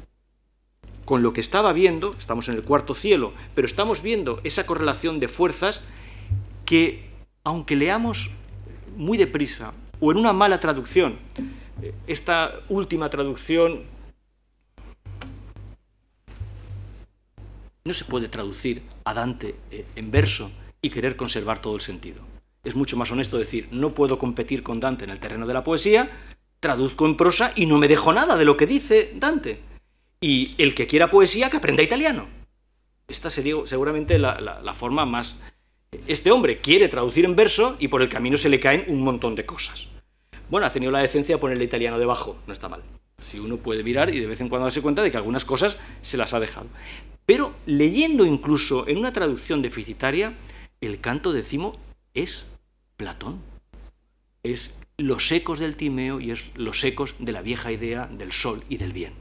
Con lo que estaba viendo, estamos en el cuarto cielo, pero estamos viendo esa correlación de fuerzas que, aunque leamos muy deprisa o en una mala traducción, eh, esta última traducción no se puede traducir a Dante eh, en verso y querer conservar todo el sentido. Es mucho más honesto decir, no puedo competir con Dante en el terreno de la poesía, traduzco en prosa y no me dejo nada de lo que dice Dante. Y el que quiera poesía, que aprenda italiano. Esta sería seguramente la, forma más... Este hombre quiere traducir en verso y por el camino se le caen un montón de cosas. Bueno, ha tenido la decencia de ponerle italiano debajo, no está mal. Si uno puede mirar y de vez en cuando darse cuenta de que algunas cosas se las ha dejado. Pero leyendo incluso en una traducción deficitaria, el canto décimo es Platón. Es los ecos del Timeo y es los ecos de la vieja idea del sol y del bien.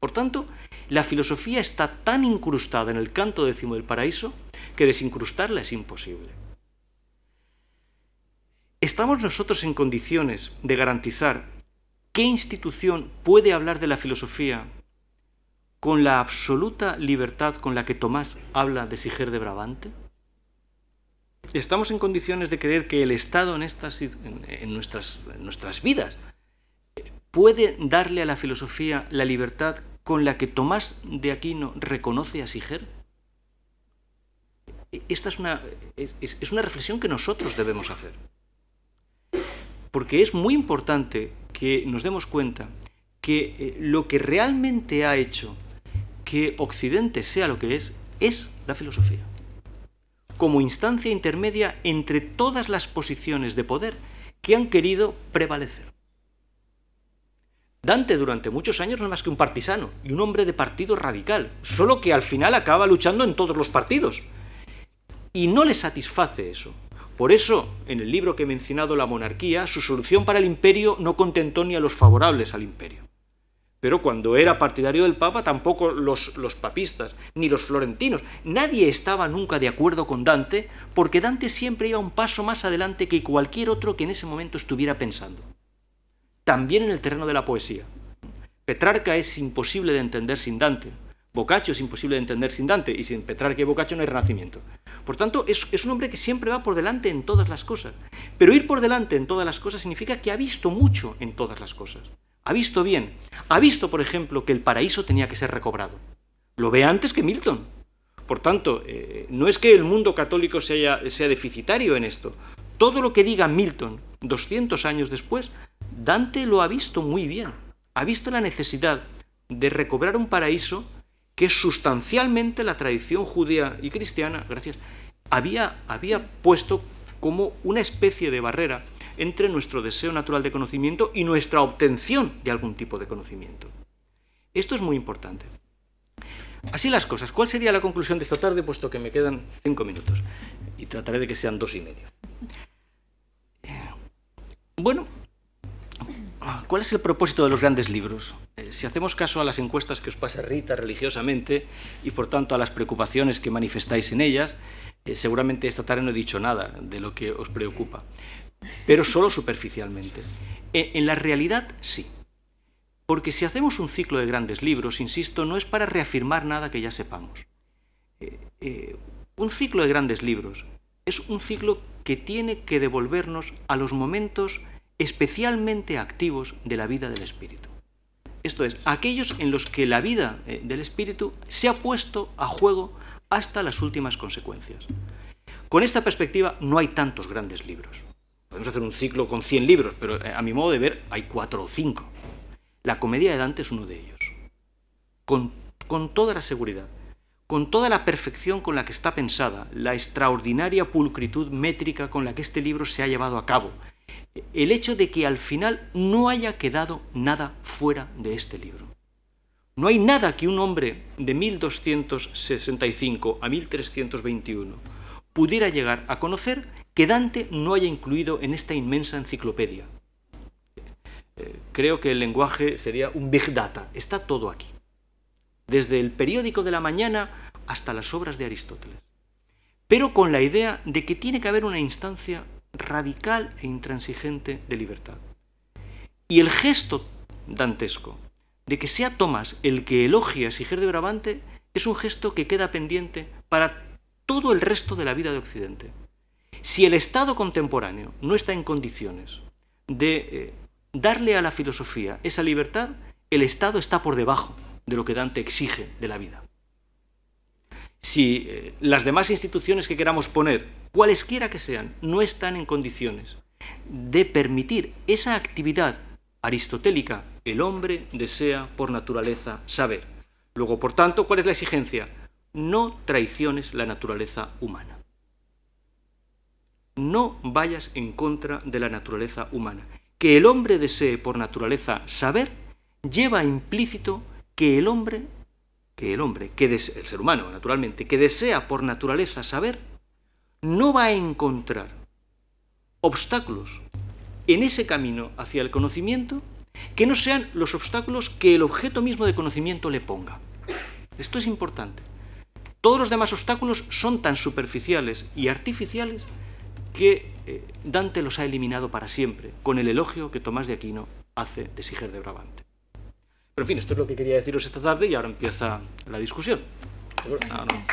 Por tanto, la filosofía está tan incrustada en el canto décimo del paraíso que desincrustarla es imposible. ¿Estamos nosotros en condiciones de garantizar qué institución puede hablar de la filosofía con la absoluta libertad con la que Tomás habla de Siger de Brabante? estamos en condiciones de creer que el Estado en, en, nuestras, vidas puede darle a la filosofía la libertad con la que Tomás de Aquino reconoce a Siger? E, esta es una, es una reflexión que nosotros debemos hacer. Porque es muy importante que nos demos cuenta que eh, lo que realmente ha hecho que Occidente sea lo que es, es la filosofía como instancia intermedia entre todas las posiciones de poder que han querido prevalecer. Dante durante muchos años no es más que un partisano y un hombre de partido radical, solo que al final acaba luchando en todos los partidos. Y no le satisface eso. Por eso, en el libro que he mencionado, La monarquía, su solución para el imperio no contentó ni a los favorables al imperio. Pero cuando era partidario del Papa, tampoco los, papistas, ni los florentinos, nadie estaba nunca de acuerdo con Dante, porque Dante siempre iba un paso más adelante que cualquier otro que en ese momento estuviera pensando. También en el terreno de la poesía. Petrarca es imposible de entender sin Dante. Boccaccio es imposible de entender sin Dante, y sin Petrarca y Boccaccio no hay renacimiento. Por tanto, es, un hombre que siempre va por delante en todas las cosas. Pero ir por delante en todas las cosas significa que ha visto mucho en todas las cosas. Ha visto bien. Ha visto, por ejemplo, que el paraíso tenía que ser recobrado. Lo ve antes que Milton. Por tanto, eh, no es que el mundo católico sea, sea deficitario en esto. Todo lo que diga Milton 200 años después, Dante lo ha visto muy bien. Ha visto la necesidad de recobrar un paraíso que sustancialmente la tradición judía y cristiana, gracias, había, había puesto como una especie de barrera entre nuestro deseo natural de conocimiento y nuestra obtención de algún tipo de conocimiento. Esto es muy importante. Así las cosas, ¿cuál sería la conclusión de esta tarde, puesto que me quedan cinco minutos? Y trataré de que sean dos y medio. Eh, bueno, ¿cuál es el propósito de los grandes libros? Eh, si hacemos caso a las encuestas que os pasa Rita religiosamente y por tanto a las preocupaciones que manifestáis en ellas, eh, seguramente esta tarde no he dicho nada de lo que os preocupa pero solo superficialmente. E, en la realidad, sí. Porque si hacemos un ciclo de grandes libros, insisto, no es para reafirmar nada que ya sepamos. Eh, eh, un ciclo de grandes libros es un ciclo que tiene que devolvernos a los momentos especialmente activos de la vida del espíritu. Esto es, aquellos en los que la vida eh, del espíritu se ha puesto a juego hasta las últimas consecuencias. Con esta perspectiva no hay tantos grandes libros. Podemos hacer un ciclo con 100 libros, pero eh, a mi modo de ver hay cuatro o cinco. La comedia de Dante es uno de ellos. Con, con toda la seguridad, con toda la perfección con la que está pensada, la extraordinaria pulcritud métrica con la que este libro se ha llevado a cabo, el hecho de que al final no haya quedado nada fuera de este libro. No hay nada que un hombre de 1265 a 1321 pudiera llegar a conocer que Dante no haya incluido en esta inmensa enciclopedia. Eh, creo que el lenguaje sería un big data, está todo aquí, desde el periódico de la mañana hasta las obras de Aristóteles, pero con la idea de que tiene que haber una instancia radical e intransigente de libertad. Y el gesto dantesco de que sea Tomás el que elogia a Siger de Brabante es un gesto que queda pendiente para todo el resto de la vida de Occidente. Si el Estado contemporáneo no está en condiciones de eh, darle a la filosofía esa libertad, el Estado está por debajo de lo que Dante exige de la vida. Si eh, las demás instituciones que queramos poner, cualesquiera que sean, no están en condiciones de permitir esa actividad aristotélica, el hombre desea por naturaleza saber. Luego, por tanto, ¿cuál es la exigencia? No traiciones la naturaleza humana no vayas en contra de la naturaleza humana. Que el hombre desee por naturaleza saber lleva implícito que el hombre, que el hombre, que el ser humano naturalmente, que desea por naturaleza saber, no va a encontrar obstáculos en ese camino hacia el conocimiento que no sean los obstáculos que el objeto mismo de conocimiento le ponga. Esto es importante. Todos los demás obstáculos son tan superficiales y artificiales que eh, Dante los ha eliminado para siempre, con el elogio que Tomás de Aquino hace de Siger de Brabante. Pero en fin, esto es lo que quería deciros esta tarde y ahora empieza la discusión. Ah, no.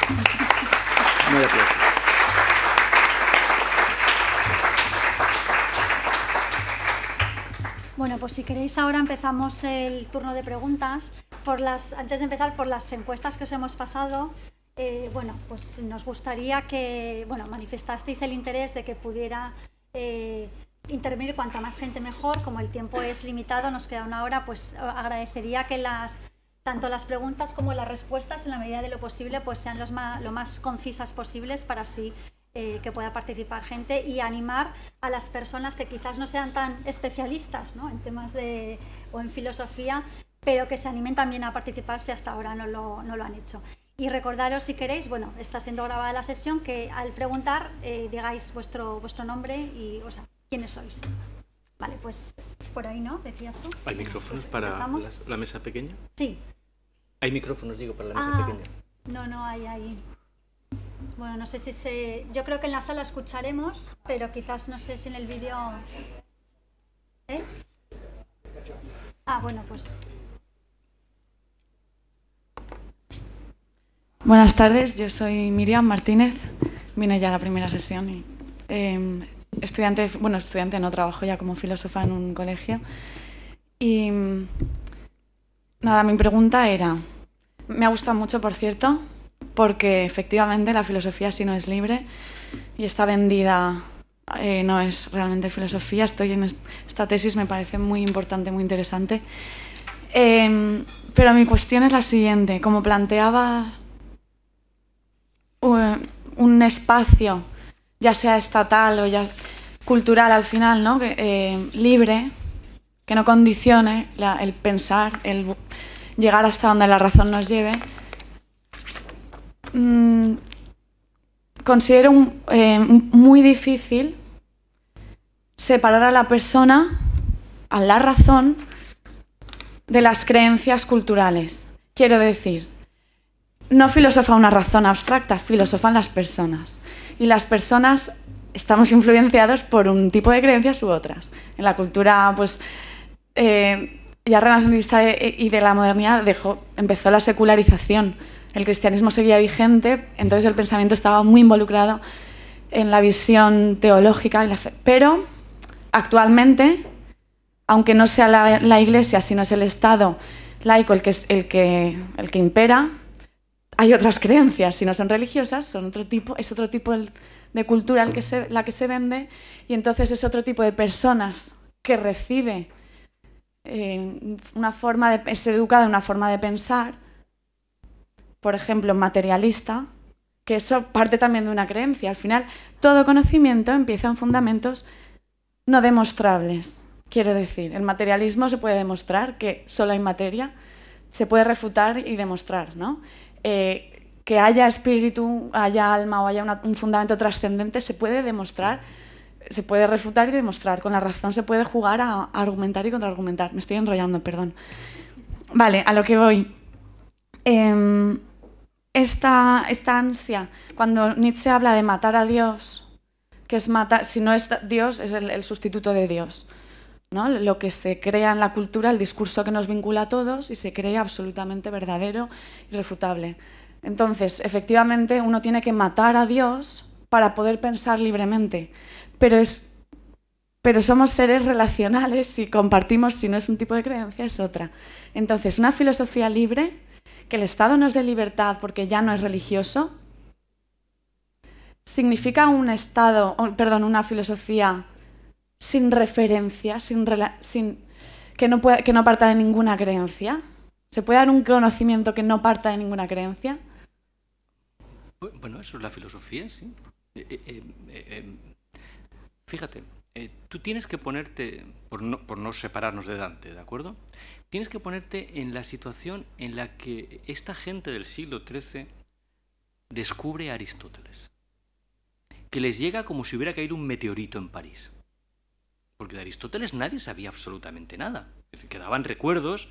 bueno, pues si queréis ahora empezamos el turno de preguntas. Por las, antes de empezar, por las encuestas que os hemos pasado, eh, bueno, pues nos gustaría que, bueno, manifestasteis el interés de que pudiera eh, intervenir cuanta más gente mejor, como el tiempo es limitado, nos queda una hora, pues eh, agradecería que las tanto las preguntas como las respuestas, en la medida de lo posible, pues sean lo más concisas posibles para así que pueda participar gente y animar a las personas que quizás no sean tan especialistas en temas de, o en filosofía, pero que se animen también a participar si hasta ahora no lo, no lo han hecho. Y recordaros, si queréis, bueno, está siendo grabada la sesión, que al preguntar eh, digáis vuestro, vuestro nombre y, o sea, quiénes sois. Vale, pues por ahí, ¿no? Decías tú. ¿Hay micrófonos pues, para la mesa pequeña? Sí. ¿Hay micrófonos, digo, para la mesa ah, pequeña? No, no hay ahí. Bueno, no sé si se... Yo creo que en la sala escucharemos, pero quizás no sé si en el vídeo... ¿eh? Ah, bueno, pues Buenas tardes, yo soy Miriam Martínez. Vine ya a la primera sesión y em, estudiante, bueno, estudiante no trabajo ya como filósofa en un colegio. Y nada, mi pregunta era, me ha gustado mucho, por cierto, porque efectivamente la filosofía si no es libre y está vendida, eh, no es realmente filosofía. Estoy en esta tesis, me parece muy importante, muy interesante. Em, pero mi cuestión es la siguiente, como planteaba un espacio, ya sea estatal o ya cultural al final, ¿no? Eh, libre, que no condicione el pensar, el llegar hasta donde la razón nos lleve. Mm, considero eh, muy difícil separar a la persona, a la razón, de las creencias culturales. Quiero decir, no filosofa una razón abstracta, filosofan las personas. Y las personas estamos influenciados por un tipo de creencias u otras. En la cultura, pues, eh, ya renacentista e, e, y de la modernidad empezó la secularización. El cristianismo seguía vigente, entonces el pensamiento estaba muy involucrado en la visión teológica Pero actualmente, aunque no sea la, Iglesia, sino es el Estado laico que, el el que impera, hay otras creencias, si no son religiosas, son otro tipo, es otro tipo de cultura que se, la que se vende y entonces es otro tipo de personas que recibe eh, una forma de, es educada una forma de pensar, por ejemplo, materialista, que eso parte también de una creencia. Al final, todo conocimiento empieza en fundamentos no demostrables. Quiero decir, el materialismo se puede demostrar que solo hay materia, se puede refutar y demostrar, ¿no? Eh, que haya espíritu, haya alma o haya un fundamento trascendente se puede demostrar, se puede refutar y demostrar. Con la razón se puede jugar a, argumentar y contraargumentar. Me estoy enrollando, perdón. Vale, a lo que voy. Em, esta, esta ansia, cuando Nietzsche habla de matar a Dios, que es matar, si no es Dios, es el sustituto de Dios. Lo que se crea en la cultura, el discurso que nos vincula a todos y se cree absolutamente verdadero irrefutable. Entonces, efectivamente, uno tiene que matar a Dios para poder pensar libremente, pero es pero somos seres relacionales y compartimos, si no es un tipo de creencia, es otra. Entonces, una filosofía libre, que el Estado no es de libertad porque ya no es religioso, significa un Estado, perdón, una filosofía sin referencia, sin, que, no que no parta de ninguna creencia. ¿Se puede dar un conocimiento que no parta de ninguna creencia? Bueno, eso es la filosofía, sí. Eh, eh, eh, fíjate, tú tienes que ponerte, por no, por no separarnos de Dante, ¿de acuerdo? Tienes que ponerte en la situación en la que esta gente del siglo XIII descubre a Aristóteles, que les llega como si hubiera caído un meteorito en París. Porque de Aristóteles nadie sabía absolutamente nada. Quedaban recuerdos,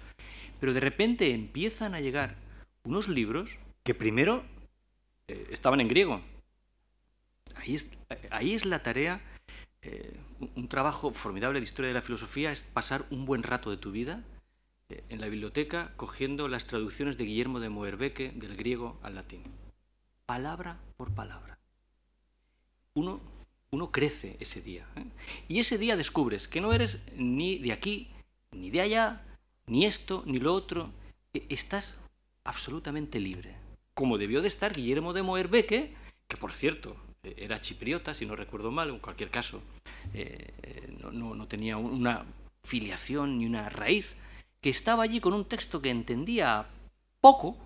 pero de repente empiezan a llegar unos libros que primero eh, estaban en griego. Ahí es, la tarea, eh, un trabajo formidable de historia de la filosofía es pasar un buen rato de tu vida eh, en la biblioteca cogiendo las traducciones de Guillermo de Moerbeke del griego al latín. Palabra por palabra. Uno uno crece ese día. ¿eh? Y ese día descubres que no eres ni de aquí, ni de allá, ni esto, ni lo otro. estás absolutamente libre. Como debió de estar Guillermo de Moerbeque, que por cierto eh, era chipriota, si no recuerdo mal, en cualquier caso, eh, no, no tenía una filiación ni una raíz, que estaba allí con un texto que entendía poco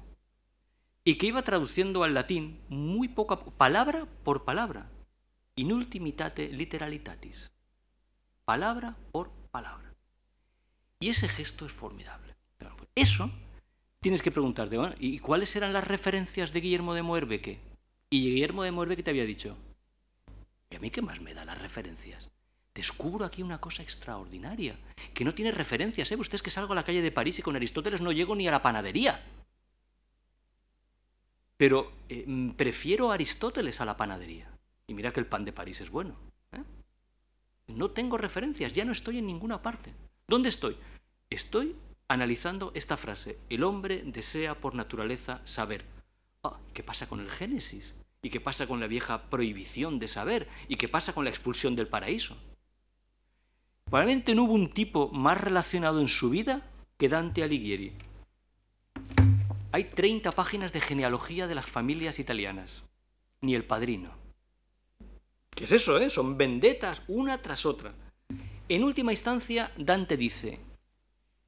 y que iba traduciendo al latín muy poca palabra por palabra in ultimitate literalitatis, palabra por palabra. Y ese gesto es formidable. Eso tienes que preguntarte, ¿y cuáles eran las referencias de Guillermo de Muerbeque? Y Guillermo de Muerbeque te había dicho, ¿y a mí qué más me da las referencias? Descubro aquí una cosa extraordinaria, que no tiene referencias. ¿eh? Usted es que salgo a la calle de París y con Aristóteles no llego ni a la panadería. Pero eh, prefiero a Aristóteles a la panadería. Y mira que el pan de París es bueno. ¿eh? No tengo referencias, ya no estoy en ninguna parte. ¿Dónde estoy? Estoy analizando esta frase. El hombre desea por naturaleza saber. Ah, ¿Qué pasa con el Génesis? ¿Y qué pasa con la vieja prohibición de saber? ¿Y qué pasa con la expulsión del paraíso? Probablemente no hubo un tipo más relacionado en su vida que Dante Alighieri. Hay 30 páginas de genealogía de las familias italianas. Ni el padrino. ¿Qué es eso, eh? Son vendetas una tras otra. En última instancia, Dante dice,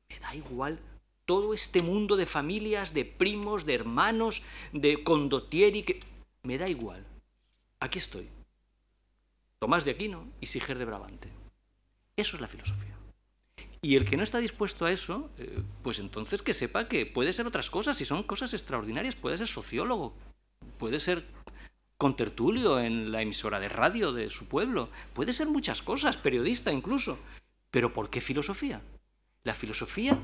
me da igual todo este mundo de familias, de primos, de hermanos, de condottieri, que... Me da igual. Aquí estoy. Tomás de Aquino y Siger de Brabante. Eso es la filosofía. Y el que no está dispuesto a eso, eh, pues entonces que sepa que puede ser otras cosas, si son cosas extraordinarias, puede ser sociólogo, puede ser con tertulio en la emisora de radio de su pueblo. Puede ser muchas cosas, periodista incluso. Pero ¿por qué filosofía? La filosofía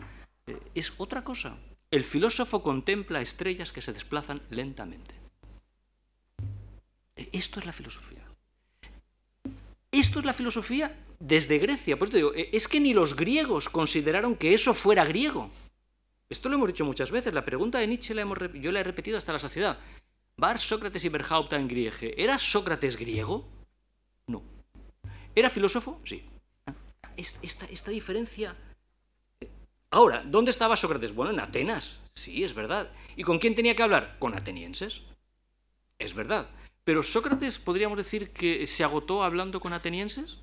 eh, es otra cosa. El filósofo contempla estrellas que se desplazan lentamente. E, esto es la filosofía. Esto es la filosofía desde Grecia. Por eso digo, e, es que ni los griegos consideraron que eso fuera griego. Esto lo hemos dicho muchas veces. La pregunta de Nietzsche la hemos, yo la he repetido hasta la saciedad. Bar Sócrates y Berhaupta en ¿Era Sócrates griego? No. ¿Era filósofo? Sí. Esta, diferencia. Eh, ahora, ¿dónde estaba Sócrates? Bueno, en Atenas. Sí, es verdad. ¿Y con quién tenía que hablar? Con atenienses. Es verdad. Pero Sócrates, podríamos decir que se agotó hablando con atenienses.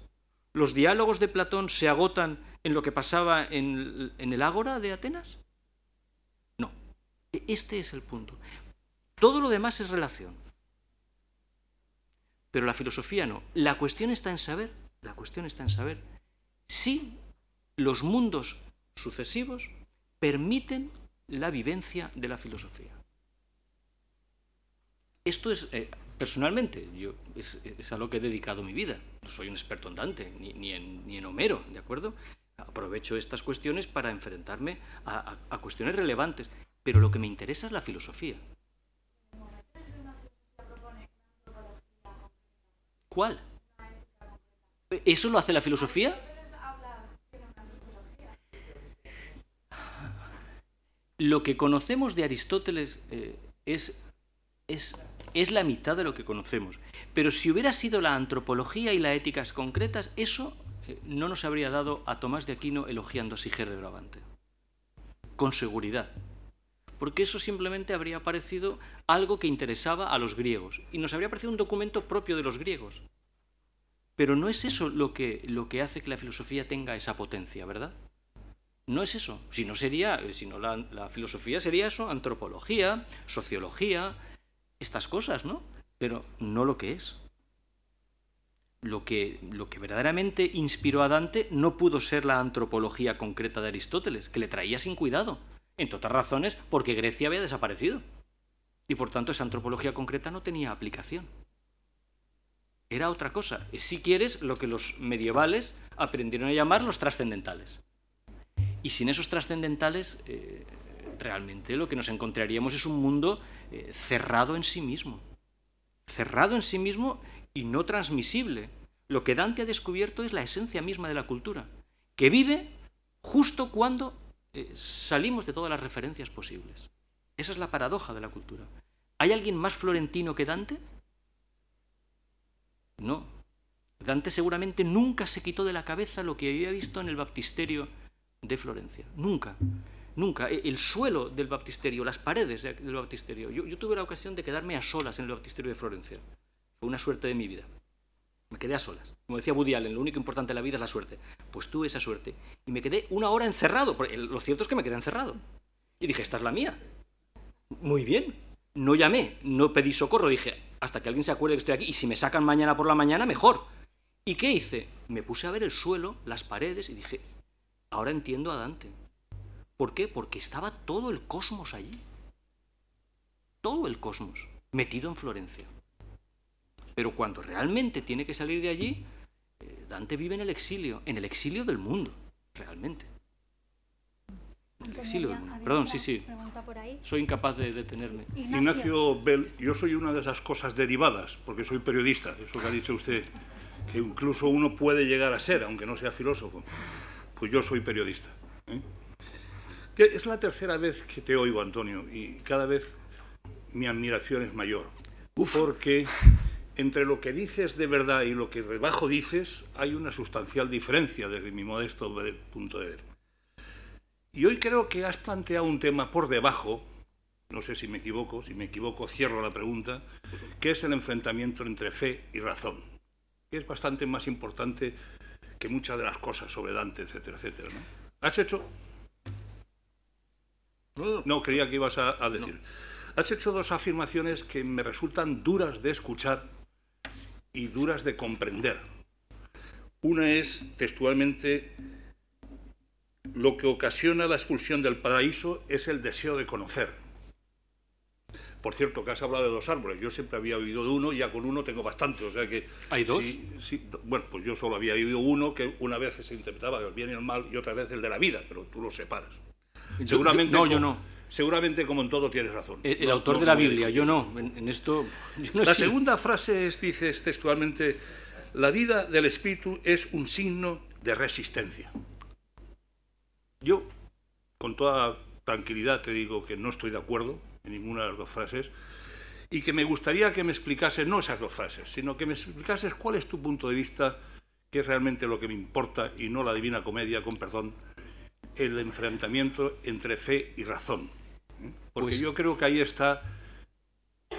¿Los diálogos de Platón se agotan en lo que pasaba en, en el ágora de Atenas? No. E-, este es el punto. Todo lo demás es relación. Pero la filosofía no. La cuestión está en saber, la cuestión está en saber si los mundos sucesivos permiten la vivencia de la filosofía. Esto es, eh, personalmente, yo es, a lo que he dedicado mi vida. No soy un experto en Dante, ni, en, Homero, ¿de acuerdo? Aprovecho estas cuestiones para enfrentarme a cuestiones relevantes, pero lo que me interesa es la filosofía. ¿Cuál? ¿Eso lo hace la filosofía? Lo que conocemos de Aristóteles eh, es, es la mitad de lo que conocemos. Pero si hubiera sido la antropología y las éticas concretas, eso eh, no nos habría dado a Tomás de Aquino elogiando a Siger de Brabante. Con seguridad porque eso simplemente habría parecido algo que interesaba a los griegos y nos habría parecido un documento propio de los griegos. Pero no es eso lo que, lo que hace que la filosofía tenga esa potencia, ¿verdad? No es eso. Si no sería, eh, sino la, filosofía sería eso, antropología, sociología, estas cosas, ¿no? Pero no lo que es. Lo que, lo que verdaderamente inspiró a Dante no pudo ser la antropología concreta de Aristóteles, que le traía sin cuidado en todas razones porque Grecia había desaparecido. Y por tanto esa antropología concreta no tenía aplicación. Era otra cosa. Si quieres, lo que los medievales aprendieron a llamar los trascendentales. Y sin esos trascendentales, eh, realmente lo que nos encontraríamos es un mundo eh, cerrado en sí mismo. Cerrado en sí mismo y no transmisible. Lo que Dante ha descubierto es la esencia misma de la cultura, que vive justo cuando eh, salimos de todas las referencias posibles. Esa es la paradoja de la cultura. ¿Hay alguien más florentino que Dante? No. Dante seguramente nunca se quitó de la cabeza lo que había visto en el baptisterio de Florencia. Nunca. Nunca. E, el suelo del baptisterio, las paredes del baptisterio. yo tuve la ocasión de quedarme a solas en el baptisterio de Florencia. Fue una suerte de mi vida. Me quedé a solas. Como decía Woody Allen, lo único importante en la vida es la suerte. Pues tuve esa suerte y me quedé una hora encerrado. Porque lo cierto es que me quedé encerrado. Y dije, esta es la mía. Muy bien. No llamé, no pedí socorro. Dije, hasta que alguien se acuerde que estoy aquí. Y si me sacan mañana por la mañana, mejor. ¿Y qué hice? Me puse a ver el suelo, las paredes y dije, ahora entiendo a Dante. ¿Por qué? Porque estaba todo el cosmos allí. Todo el cosmos, metido en Florencia. Pero cuando realmente tiene que salir de allí, eh, Dante vive en el exilio, en el exilio del mundo, realmente. Perdón, sí, sí. Soy incapaz de detenerme. Ignacio Bell, yo soy una de esas cosas derivadas, porque soy periodista, eso que ha dicho usted, que incluso uno puede llegar a ser, aunque no sea filósofo. Pues yo soy periodista. ¿eh? Es la tercera vez que te oigo, Antonio, y cada vez mi admiración es mayor. Porque entre lo que dices de verdad y lo que debajo dices hay una sustancial diferencia desde mi modesto punto de ver. Y hoy creo que has planteado un tema por debajo, no sé si me equivoco, si me equivoco cierro la pregunta, que es el enfrentamiento entre fe y razón, que es bastante más importante que muchas de las cosas sobre Dante, etcétera, etcétera. ¿no? ¿Has hecho? No, quería que ibas a, decir. Has hecho dos afirmaciones que me resultan duras de escuchar y duras de comprender. Una es, textualmente, lo que ocasiona la expulsión del paraíso es el deseo de conocer. Por cierto, que has hablado de dos árboles. Yo siempre había oído de uno, y ya con uno tengo bastante. O sea que, ¿Hay dos? Sí, bueno, pues yo solo había oído uno que una vez se interpretaba el bien y el mal y otra vez el de la vida, pero tú lo separas. Seguramente. no, yo no seguramente como en todo tienes razón. El, autor de la Biblia, yo no, en, esto... la segunda frase es, dices textualmente, la vida del espíritu es un signo de resistencia. Yo, con toda tranquilidad, te digo que no estoy de acuerdo en ninguna de las dos frases y que me gustaría que me explicases, no esas dos frases, sino que me explicases cuál es tu punto de vista, que es realmente lo que me importa y no la divina comedia, con perdón, el enfrentamiento entre fe y razón. Porque pues yo creo que ahí está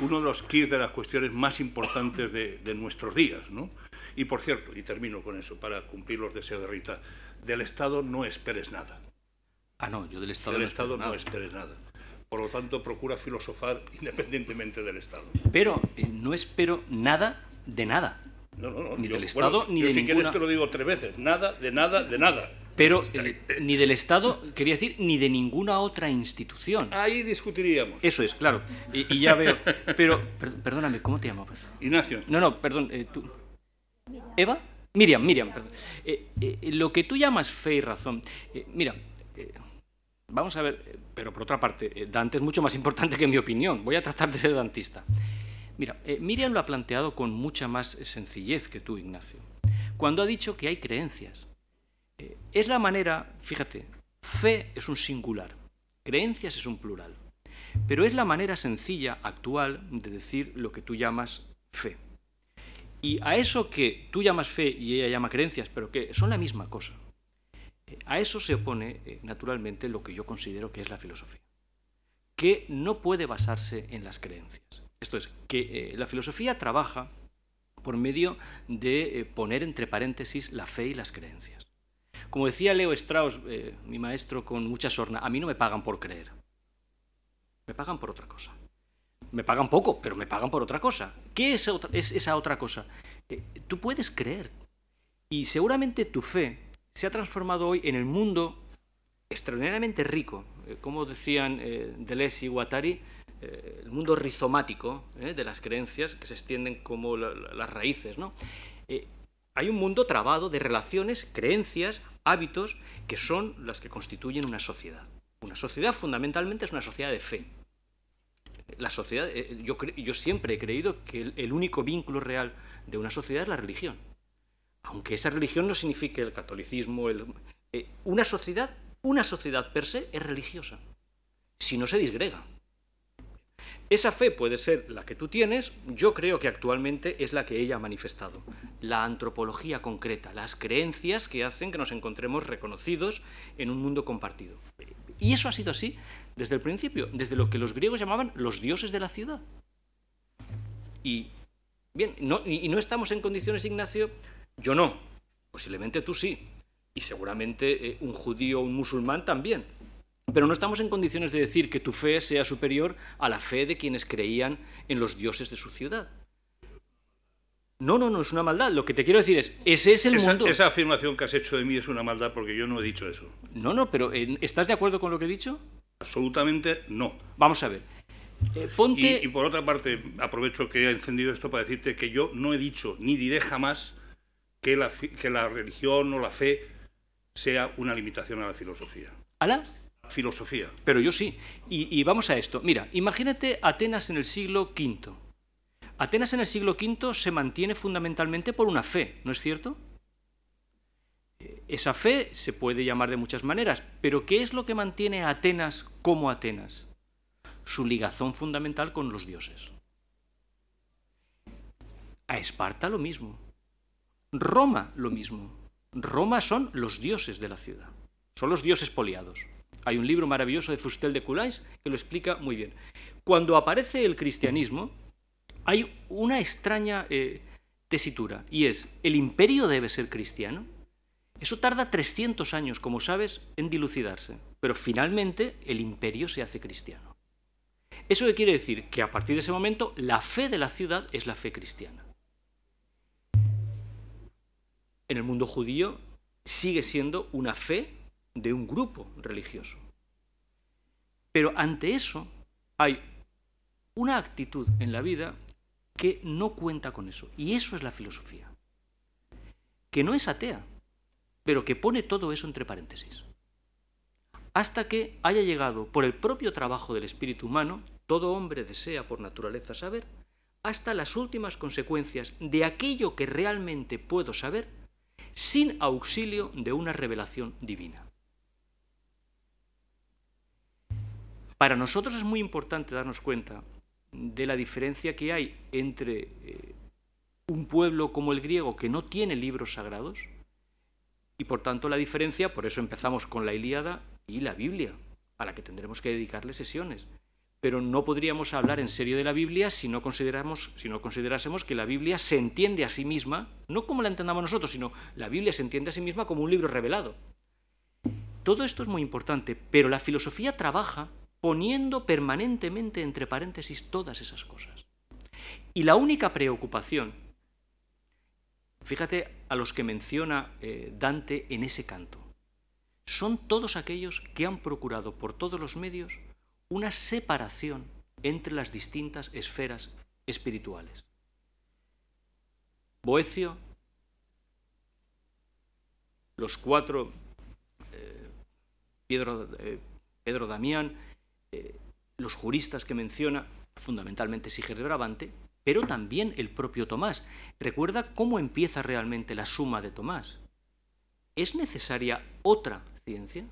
uno de los kits de las cuestiones más importantes de, nuestros días. ¿no? Y por cierto, y termino con eso, para cumplir los deseos de Rita, del Estado no esperes nada. Ah, no, yo del Estado, del Estado no esperes nada. Por lo tanto, procura filosofar independientemente del Estado. Pero eh, no espero nada de nada. No, no, no. Ni del Estado, ni de ninguna... quieres te lo digo tres veces. Nada, de nada, de nada. Pero eh, eh, ni del Estado, quería decir, ni de ninguna otra institución. Ahí discutiríamos. Eso es, claro. Y, ya veo. Pero, perdóname, ¿cómo te llamabas? Ignacio. No, no, perdón, eh, tú. ¿Eva? Miriam, Miriam, perdón. lo que tú llamas fe y razón. mira, vamos a ver, pero por otra parte, Dante es mucho más importante que mi opinión. Voy a tratar de ser dantista. Mira, eh, Miriam lo ha planteado con mucha más sencillez que tú, Ignacio, cuando ha dicho que hay creencias. Eh, es la manera, fíjate, fe es un singular, creencias es un plural, pero es la manera sencilla, actual, de decir lo que tú llamas fe. Y a eso que tú llamas fe y ella llama creencias, pero que son la misma cosa, eh, a eso se opone, naturalmente, lo que yo considero que es la filosofía, que no puede basarse en las creencias. Esto es, que eh, la filosofía trabaja por medio de eh, poner entre paréntesis la fe y las creencias. Como decía Leo Strauss, eh, mi maestro con mucha sorna, a mí no me pagan por creer, me pagan por otra cosa. Me pagan poco, pero me pagan por otra cosa. ¿Qué es, es esa otra cosa? tú puedes creer y seguramente tu fe se ha transformado hoy en el mundo extraordinariamente rico. como decían Deleuze y Guattari, eh, el mundo rizomático eh, de las creencias que se extienden como las raíces. Eh, hay un mundo trabado de relaciones, creencias, hábitos, que son las que constituyen una sociedad. Una sociedad fundamentalmente es una sociedad de fe. La sociedad, yo, yo, siempre he creído que el, único vínculo real de una sociedad es la religión. Aunque esa religión no signifique el catolicismo, una sociedad, una sociedad per se es religiosa. Si no se disgrega, esa fe puede ser la que tú tienes, yo creo que actualmente es la que ella ha manifestado. La antropología concreta, las creencias que hacen que nos encontremos reconocidos en un mundo compartido. Y eso ha sido así desde el principio, desde lo que los griegos llamaban los dioses de la ciudad. Y bien, no, y no estamos en condiciones, Ignacio, yo no, posiblemente tú sí, y seguramente eh, un judío o un musulmán también, pero no estamos en condiciones de decir que tu fe sea superior a la fe de quienes creían en los dioses de su ciudad. No, no, no es una maldad. Lo que te quiero decir es, ese es el esa, mundo. Esa afirmación que has hecho de mí es una maldad porque yo no he dicho eso. No, no, pero eh, ¿estás de acuerdo con lo que he dicho? Absolutamente no. Vamos a ver. Eh, ponte... y, por otra parte, aprovecho que he encendido esto para decirte que yo no he dicho ni diré jamás que la, que la religión o la fe sea una limitación a la filosofía. ¿Hala? filosofía. Pero yo sí. Y, y vamos a esto. Mira, imagínate Atenas en el siglo V. Atenas en el siglo V se mantiene fundamentalmente por una fe, ¿no es cierto? Esa fe se puede llamar de muchas maneras, pero ¿qué es lo que mantiene a Atenas como Atenas? Su ligazón fundamental con los dioses. A Esparta lo mismo. Roma lo mismo. Roma son los dioses de la ciudad. Son los dioses poliados. Hay un libro maravilloso de Fustel de Coulanges que lo explica muy bien. Cuando aparece el cristianismo, hay una extraña eh, tesitura, y es, ¿el imperio debe ser cristiano? Eso tarda 300 años, como sabes, en dilucidarse, pero finalmente el imperio se hace cristiano. ¿Eso qué quiere decir? Que a partir de ese momento la fe de la ciudad es la fe cristiana. En el mundo judío sigue siendo una fe de un grupo religioso. Pero ante eso hay una actitud en la vida que no cuenta con eso. Y eso es la filosofía. Que no es atea, pero que pone todo eso entre paréntesis. Hasta que haya llegado por el propio trabajo del espíritu humano, todo hombre desea por naturaleza saber, hasta las últimas consecuencias de aquello que realmente puedo saber sin auxilio de una revelación divina. Para nosotros es muy importante darnos cuenta de la diferencia que hay entre eh, un pueblo como el griego que no tiene libros sagrados y por tanto la diferencia, por eso empezamos con la Ilíada y la Biblia, a la que tendremos que dedicarle sesiones. Pero no podríamos hablar en serio de la Biblia si no, si no considerásemos que la Biblia se entiende a sí misma, no como la entendamos nosotros, sino la Biblia se entiende a sí misma como un libro revelado. Todo esto es muy importante, pero la filosofía trabaja poniendo permanentemente entre paréntesis todas esas cosas. Y la única preocupación, fíjate a los que menciona eh, Dante en ese canto, son todos aquellos que han procurado por todos los medios una separación entre las distintas esferas espirituales. Boecio, los cuatro, eh, eh, Pedro Damián, eh, los juristas que menciona, fundamentalmente Siger de Brabante, pero también el propio Tomás. Recuerda cómo empieza realmente la suma de Tomás. ¿Es necesaria otra ciencia,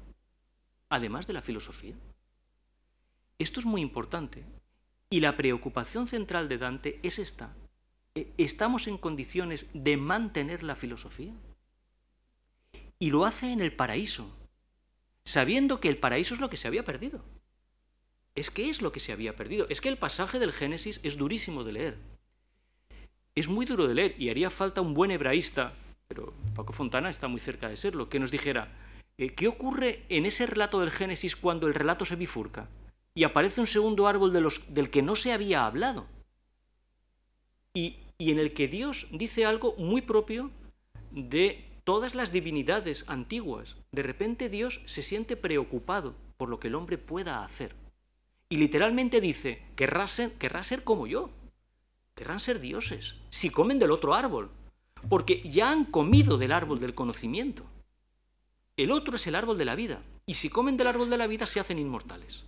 además de la filosofía? Esto es muy importante. Y la preocupación central de Dante es esta. ¿E-, ¿Estamos en condiciones de mantener la filosofía? Y lo hace en el paraíso, sabiendo que el paraíso es lo que se había perdido es que es lo que se había perdido. Es que el pasaje del Génesis es durísimo de leer. Es muy duro de leer y haría falta un buen hebraísta, pero Paco Fontana está muy cerca de serlo, que nos dijera, eh, ¿qué ocurre en ese relato del Génesis cuando el relato se bifurca y aparece un segundo árbol de los, del que no se había hablado? y en el que Dios dice algo muy propio de todas las divinidades antiguas. De repente Dios se siente preocupado por lo que el hombre pueda hacer. Y literalmente dice, querrá ser, ser como yo, querrán ser dioses, si comen del otro árbol, porque ya han comido del árbol del conocimiento. El otro es el árbol de la vida, y si comen del árbol de la vida se hacen inmortales.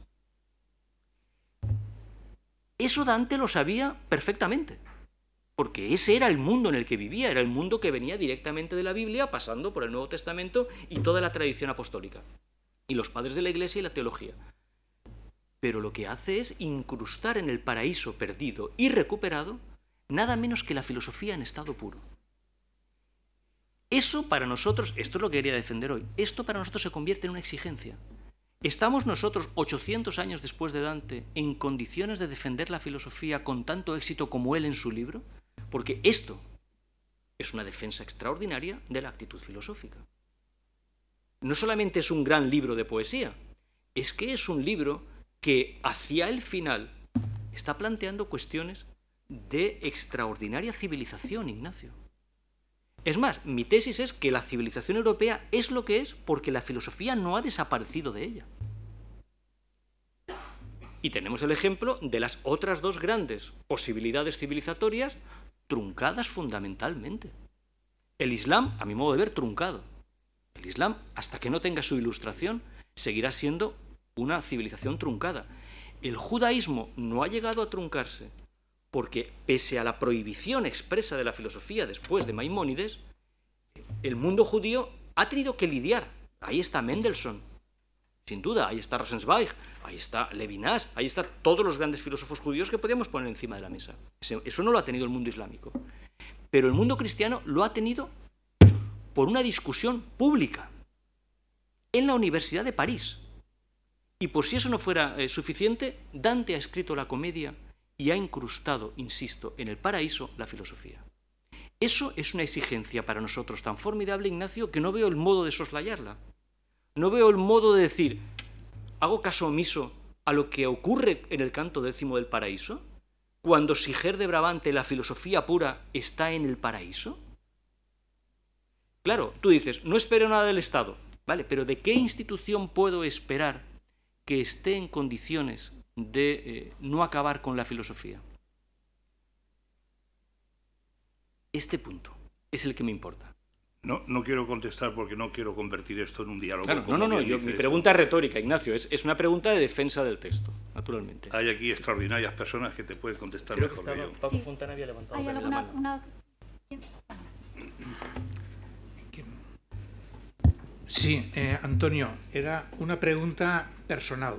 Eso Dante lo sabía perfectamente, porque ese era el mundo en el que vivía, era el mundo que venía directamente de la Biblia, pasando por el Nuevo Testamento y toda la tradición apostólica, y los padres de la Iglesia y la teología pero lo que hace es incrustar en el paraíso perdido y recuperado nada menos que la filosofía en estado puro. Eso para nosotros, esto es lo que quería defender hoy, esto para nosotros se convierte en una exigencia. ¿Estamos nosotros, 800 años después de Dante, en condiciones de defender la filosofía con tanto éxito como él en su libro? Porque esto es una defensa extraordinaria de la actitud filosófica. No solamente es un gran libro de poesía, es que es un libro que hacia el final está planteando cuestiones de extraordinaria civilización, Ignacio. Es más, mi tesis es que la civilización europea es lo que es porque la filosofía no ha desaparecido de ella. Y tenemos el ejemplo de las otras dos grandes posibilidades civilizatorias truncadas fundamentalmente. El Islam, a mi modo de ver, truncado. El Islam, hasta que no tenga su ilustración, seguirá siendo una civilización truncada. El judaísmo no ha llegado a truncarse porque, pese a la prohibición expresa de la filosofía después de Maimónides, el mundo judío ha tenido que lidiar. Ahí está Mendelssohn, sin duda, ahí está Rosenzweig, ahí está Levinas, ahí están todos los grandes filósofos judíos que podíamos poner encima de la mesa. Eso no lo ha tenido el mundo islámico. Pero el mundo cristiano lo ha tenido por una discusión pública en la Universidad de París, y por si eso no fuera eh, suficiente, Dante ha escrito la comedia y ha incrustado, insisto, en el paraíso la filosofía. Eso es una exigencia para nosotros tan formidable, Ignacio, que no veo el modo de soslayarla. No veo el modo de decir, hago caso omiso a lo que ocurre en el canto décimo del paraíso, cuando Siger de Brabante, la filosofía pura, está en el paraíso. Claro, tú dices, no espero nada del Estado, ¿vale? Pero ¿de qué institución puedo esperar que esté en condiciones de eh, no acabar con la filosofía. Este punto es el que me importa. No, no quiero contestar porque no quiero convertir esto en un diálogo. no, no, no. mi pregunta es retórica, Ignacio. Es, una pregunta de defensa del texto, naturalmente. Hay aquí extraordinarias personas que te pueden contestar mejor que, yo. Paco Fontana había levantado la mano. Sí, eh, Antonio, era una pregunta personal.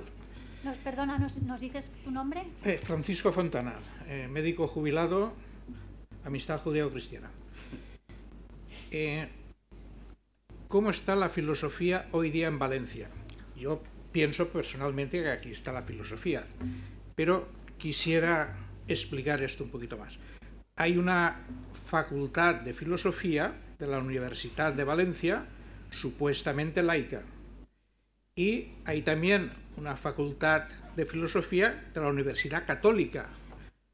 Nos, perdona, ¿nos, dices tu nombre? Eh, Francisco Fontana, eh, médico jubilado, Amistad Judeo-Cristiana. ¿Cómo está la filosofía hoy día en Valencia? Yo pienso personalmente que aquí está la filosofía, pero quisiera explicar esto un poquito más. Hay una facultad de filosofía de la Universidad de Valencia, supuestamente laica. Y hay también una facultad de filosofía de la Universidad Católica,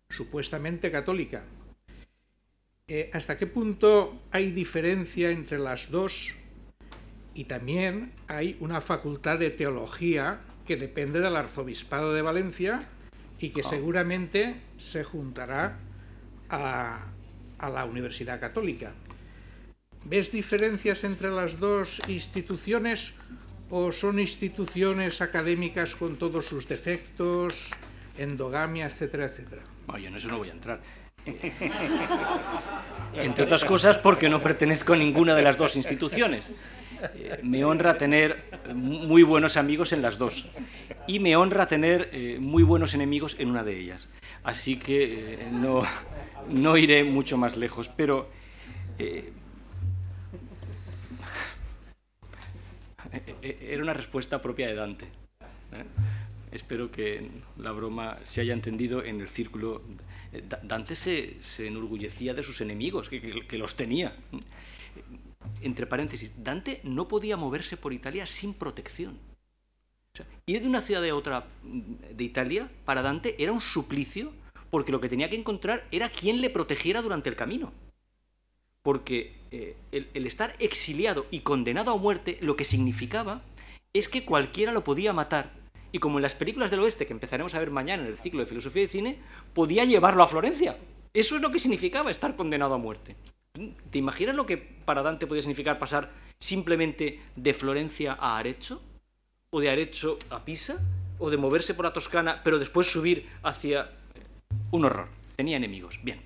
supuestamente católica. Eh, ¿Hasta qué punto hay diferencia entre las dos? Y también hay una facultad de teología que depende del Arzobispado de Valencia y que ah. seguramente se juntará a la Universidad Católica. ¿Ves diferencias entre las dos instituciones o son instituciones académicas con todos sus defectos, endogamia, etcétera, etcétera? Bueno, en eso no voy a entrar. Entre otras cosas porque no pertenezco a ninguna de las dos instituciones. Eh, me honra tener muy buenos amigos en las dos y me honra tener eh, muy buenos enemigos en una de ellas. Así que eh, no, no iré mucho más lejos, pero Eh, eh, era una respuesta propia de Dante. ¿eh? Espero que la broma se haya entendido en el círculo. Dante se, enorgullecía de sus enemigos, que, los tenía. Entre paréntesis, Dante no podía moverse por Italia sin protección. O ir de una ciudad a otra mm, de Italia para Dante era un suplicio porque lo que tenía que encontrar era quien le protegiera durante el camino. Porque eh, el, estar exiliado y condenado a muerte lo que significaba es que cualquiera lo podía matar. Y como en las películas del oeste, que empezaremos a ver mañana en el ciclo de filosofía de cine, podía llevarlo a Florencia. Eso es lo que significaba estar condenado a muerte. ¿Te imaginas lo que para Dante podía significar pasar simplemente de Florencia a Arezzo? ¿O de Arezzo a Pisa? ¿O de moverse por la Toscana, pero después subir hacia... Eh, un horror. Tenía enemigos. Bien.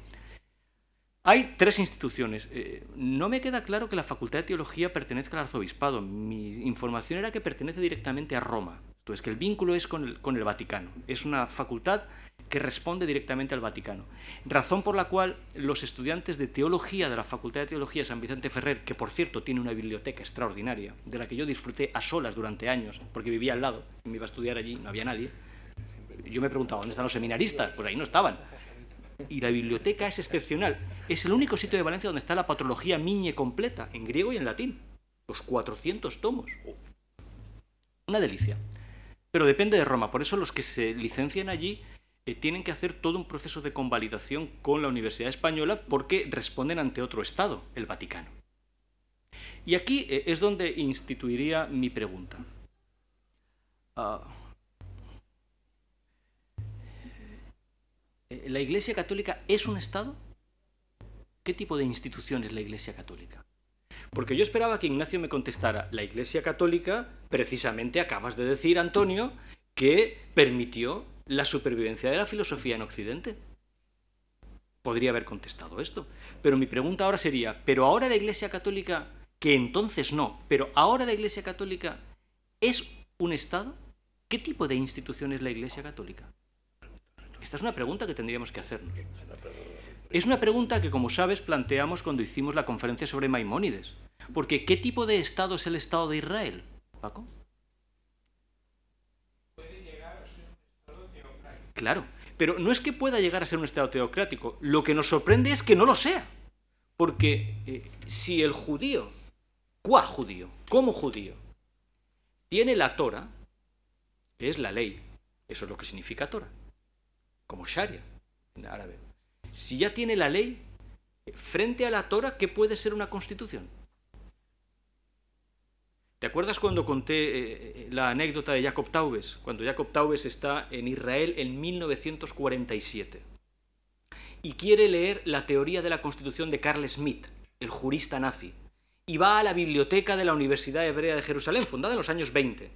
Hay tres instituciones. Eh, no me queda claro que la Facultad de Teología pertenezca al arzobispado. Mi información era que pertenece directamente a Roma. Entonces, que el vínculo es con el, con el Vaticano. Es una facultad que responde directamente al Vaticano. Razón por la cual los estudiantes de teología de la Facultad de Teología San Vicente Ferrer, que por cierto tiene una biblioteca extraordinaria, de la que yo disfruté a solas durante años, porque vivía al lado, me iba a estudiar allí, no había nadie. Yo me preguntaba, ¿dónde están los seminaristas? Pues ahí no estaban y la biblioteca es excepcional. Es el único sitio de Valencia donde está la patrología Miñe completa, en griego y en latín. Los 400 tomos. Oh. Una delicia. Pero depende de Roma, por eso los que se licencian allí eh, tienen que hacer todo un proceso de convalidación con la Universidad Española porque responden ante otro Estado, el Vaticano. Y aquí eh, es donde instituiría mi pregunta. Ah, Eh, ¿La Iglesia Católica es un Estado? ¿Qué tipo de institución es la Iglesia Católica? Porque yo esperaba que Ignacio me contestara, la Iglesia Católica, precisamente acabas de decir, Antonio, que permitió la supervivencia de la filosofía en Occidente. Podría haber contestado esto. Pero mi pregunta ahora sería, ¿pero ahora la Iglesia Católica, que entonces no, pero ahora la Iglesia Católica es un Estado? ¿Qué tipo de institución es la Iglesia Católica? Esta es una pregunta que tendríamos que hacernos. Es una pregunta que, como sabes, planteamos cuando hicimos la conferencia sobre Maimónides. Porque, ¿qué tipo de Estado es el Estado de Israel, Paco? Puede llegar a ser un Estado teocrático. Claro, pero no es que pueda llegar a ser un Estado teocrático. Lo que nos sorprende es que no lo sea. Porque eh, si el judío, cuá judío, como judío, tiene la Torah, que es la ley, eso es lo que significa Torah como Sharia en árabe. Si ya tiene la ley, eh, frente a la Torah, ¿qué puede ser una constitución? ¿Te acuerdas cuando conté eh, eh, la anécdota de Jacob Taubes? Cuando Jacob Taubes está en Israel en 1947 y quiere leer la teoría de la constitución de Carl Smith, el jurista nazi, y va a la biblioteca de la Universidad Hebrea de Jerusalén, fundada en los años 20,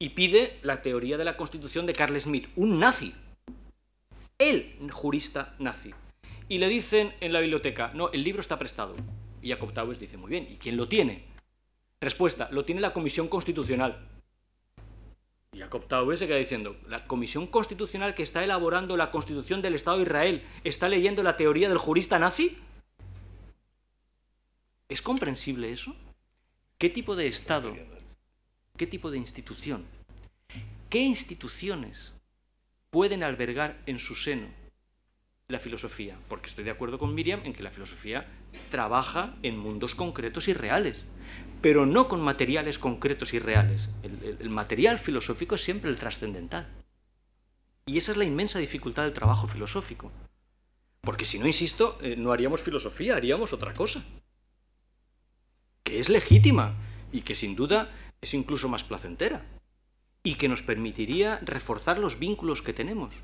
y pide la teoría de la constitución de Carl Smith, un nazi, el jurista nazi. Y le dicen en la biblioteca, no, el libro está prestado. Y Jacob Tawes dice, muy bien, ¿y quién lo tiene? Respuesta, lo tiene la Comisión Constitucional. Y Jacob Tawes se queda diciendo, la Comisión Constitucional que está elaborando la Constitución del Estado de Israel está leyendo la teoría del jurista nazi. ¿Es comprensible eso? ¿Qué tipo de Estado? ¿Qué tipo de institución? ¿Qué instituciones pueden albergar en su seno la filosofía, porque estoy de acuerdo con Miriam en que la filosofía trabaja en mundos concretos y reales, pero no con materiales concretos y reales. El, material filosófico es siempre el trascendental. Y esa es la inmensa dificultad del trabajo filosófico. Porque si no, insisto, eh, no haríamos filosofía, haríamos otra cosa. Que es legítima y que sin duda es incluso más placentera y que nos permitiría reforzar los vínculos que tenemos.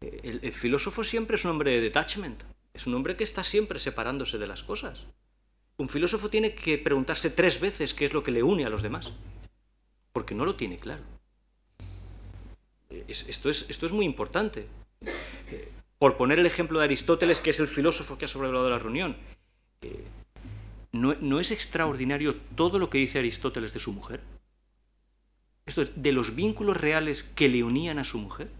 El, filósofo siempre es un hombre de detachment, es un hombre que está siempre separándose de las cosas. Un filósofo tiene que preguntarse tres veces qué es lo que le une a los demás, porque no lo tiene claro. esto, es, muy importante. Eh, por poner el ejemplo de Aristóteles, que es el filósofo que ha sobrevolado la reunión, eh, ¿no es extraordinario todo lo que dice Aristóteles de su mujer? esto es, de los vínculos reales que le unían a su mujer,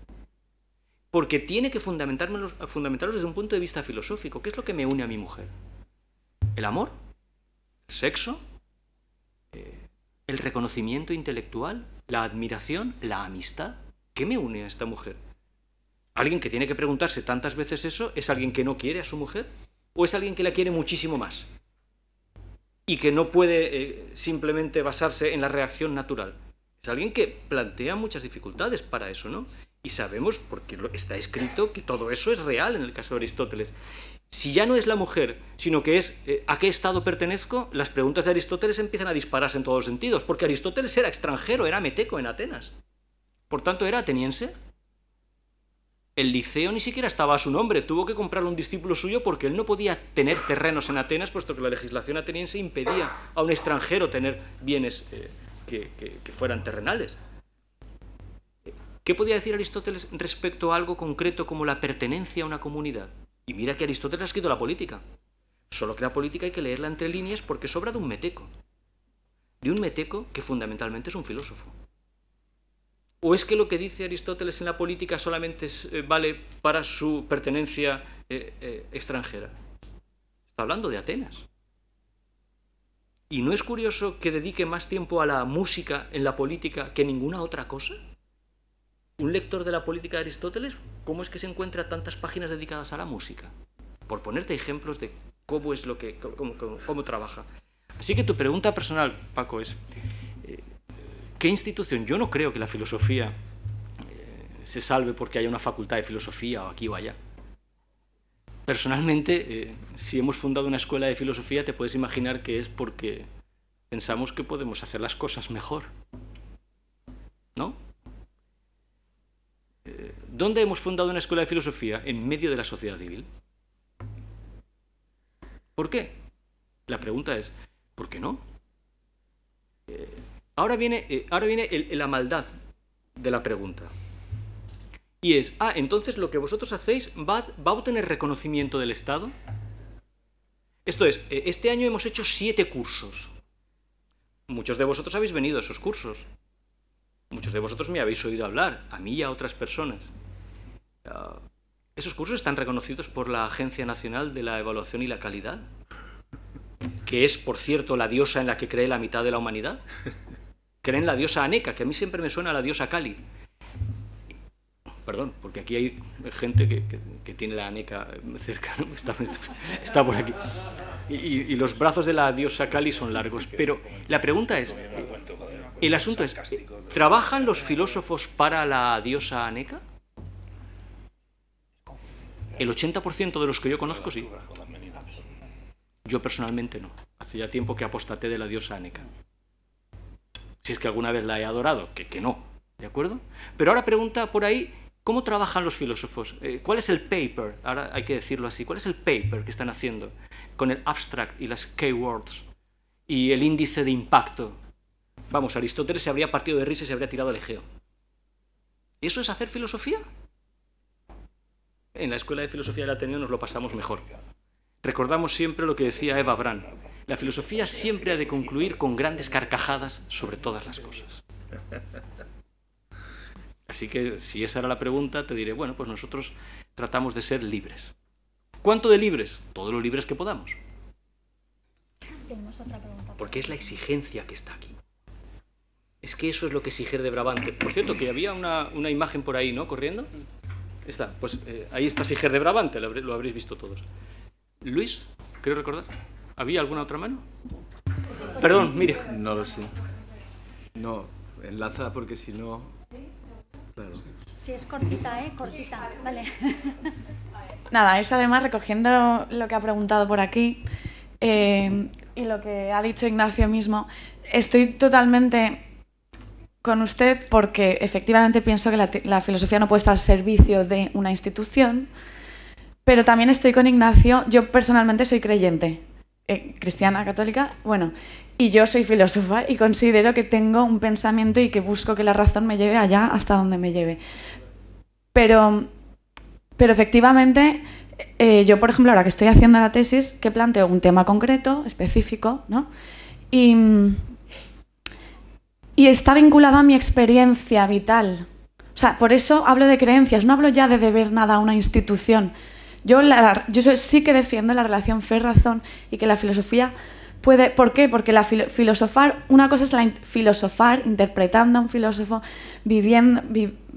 porque tiene que fundamentarlos, desde un punto de vista filosófico. ¿Qué es lo que me une a mi mujer? ¿El amor? ¿El sexo? Eh, ¿El reconocimiento intelectual? ¿La admiración? ¿La amistad? ¿Qué me une a esta mujer? Alguien que tiene que preguntarse tantas veces eso es alguien que no quiere a su mujer o es alguien que la quiere muchísimo más y que no puede eh, simplemente basarse en la reacción natural. Es alguien que plantea muchas dificultades para eso, ¿no? Y sabemos, porque está escrito, que todo eso es real en el caso de Aristóteles. Si ya no es la mujer, sino que es eh, a qué estado pertenezco, las preguntas de Aristóteles empiezan a dispararse en todos los sentidos, porque Aristóteles era extranjero, era meteco en Atenas. Por tanto, era ateniense. El liceo ni siquiera estaba a su nombre, tuvo que comprarle un discípulo suyo porque él no podía tener terrenos en Atenas, puesto que la legislación ateniense impedía a un extranjero tener bienes. Eh, que, fueran terrenales. ¿Qué podía decir Aristóteles respecto a algo concreto como la pertenencia a una comunidad? Y mira que Aristóteles ha escrito la política. Solo que la política hay que leerla entre líneas porque sobra de un meteco. De un meteco que fundamentalmente es un filósofo. ¿O es que lo que dice Aristóteles en la política solamente eh, vale para su pertenencia eh, eh, extranjera? Está hablando de Atenas. ¿Y no es curioso que dedique más tiempo a la música en la política que ninguna otra cosa? Un lector de la política de Aristóteles, ¿cómo es que se encuentra tantas páginas dedicadas a la música? Por ponerte ejemplos de cómo es lo que, cómo, cómo, cómo trabaja. Así que tu pregunta personal, Paco, es, eh, ¿qué institución? Yo no creo que la filosofía eh, se salve porque haya una facultad de filosofía o aquí o allá. Personalmente, eh, si hemos fundado una escuela de filosofía, te puedes imaginar que es porque pensamos que podemos hacer las cosas mejor. ¿No? Eh, ¿Dónde hemos fundado una escuela de filosofía? En medio de la sociedad civil. ¿Por qué? La pregunta es, ¿por qué no? Eh, ahora viene, ahora viene la maldad de la pregunta. Y es, ah, entonces lo que vosotros hacéis va, a obtener reconocimiento del Estado. Esto es, eh, este año hemos hecho siete cursos. Muchos de vosotros habéis venido a esos cursos. Muchos de vosotros me habéis oído hablar, a mí y a otras personas. Ah, esos cursos están reconocidos por la Agencia Nacional de la Evaluación y la Calidad, que es, por cierto, la diosa en la que cree la mitad de la humanidad. Creen la diosa Aneca, que a mí siempre me suena la diosa Cali perdón, porque aquí hay gente que, tiene la aneca cerca, está, por aquí. Y, los brazos de la diosa Kali son largos. Pero la pregunta es, el asunto es, ¿trabajan los filósofos para la diosa aneca? El 80% de los que yo conozco sí. Yo personalmente no. Hace ya tiempo que apostaté de la diosa aneca. Si es que alguna vez la he adorado, que, que no, ¿De acuerdo? Pero ahora pregunta por ahí ¿Cómo trabajan los filósofos? Eh, ¿Cuál es el paper? Ahora hay que decirlo así. ¿Cuál es el paper que están haciendo con el abstract y las keywords y el índice de impacto? Vamos, Aristóteles se habría partido de risa y se habría tirado al Egeo. ¿Eso es hacer filosofía? En la Escuela de Filosofía del Ateneo nos lo pasamos mejor. Recordamos siempre lo que decía Eva Brand. La filosofía siempre ha de concluir con grandes carcajadas sobre todas las cosas. Así que si esa era la pregunta, te diré, bueno, pues nosotros tratamos de ser libres. ¿Cuánto de libres? Todos los libres que podamos. Porque es la exigencia que está aquí. Es que eso es lo que exige de Brabante. Por cierto, que había una, imagen por ahí, ¿no? Corriendo. Está, pues eh, ahí está Siger de Brabante, lo, lo habréis visto todos. Luis, creo recordar. ¿Había alguna otra mano? Perdón, mire. No lo sé. No, enlaza porque si no si es cortita, ¿eh? Cortita. vale. Nada, es además recogiendo lo que ha preguntado por aquí eh, y lo que ha dicho Ignacio mismo. Estoy totalmente con usted porque efectivamente pienso que la filosofía no puede estar al servicio de una institución, pero también estoy con Ignacio. Yo personalmente soy creyente, eh, cristiana, católica, bueno, y yo soy filósofa y considero que tengo un pensamiento y que busco que la razón me lleve allá hasta donde me lleve. Pero, pero efectivamente, eh, yo por ejemplo, ahora que estoy haciendo la tesis, que planteo un tema concreto, específico, ¿no? Y, y está vinculado a mi experiencia vital. O sea, por eso hablo de creencias, no hablo ya de deber nada a una institución, yo, yo sí que defiendo la relación fe-razón y que la filosofía puede... ¿Por qué? Porque la filosofar, una cosa es la filosofar, interpretando a un filósofo, viviendo,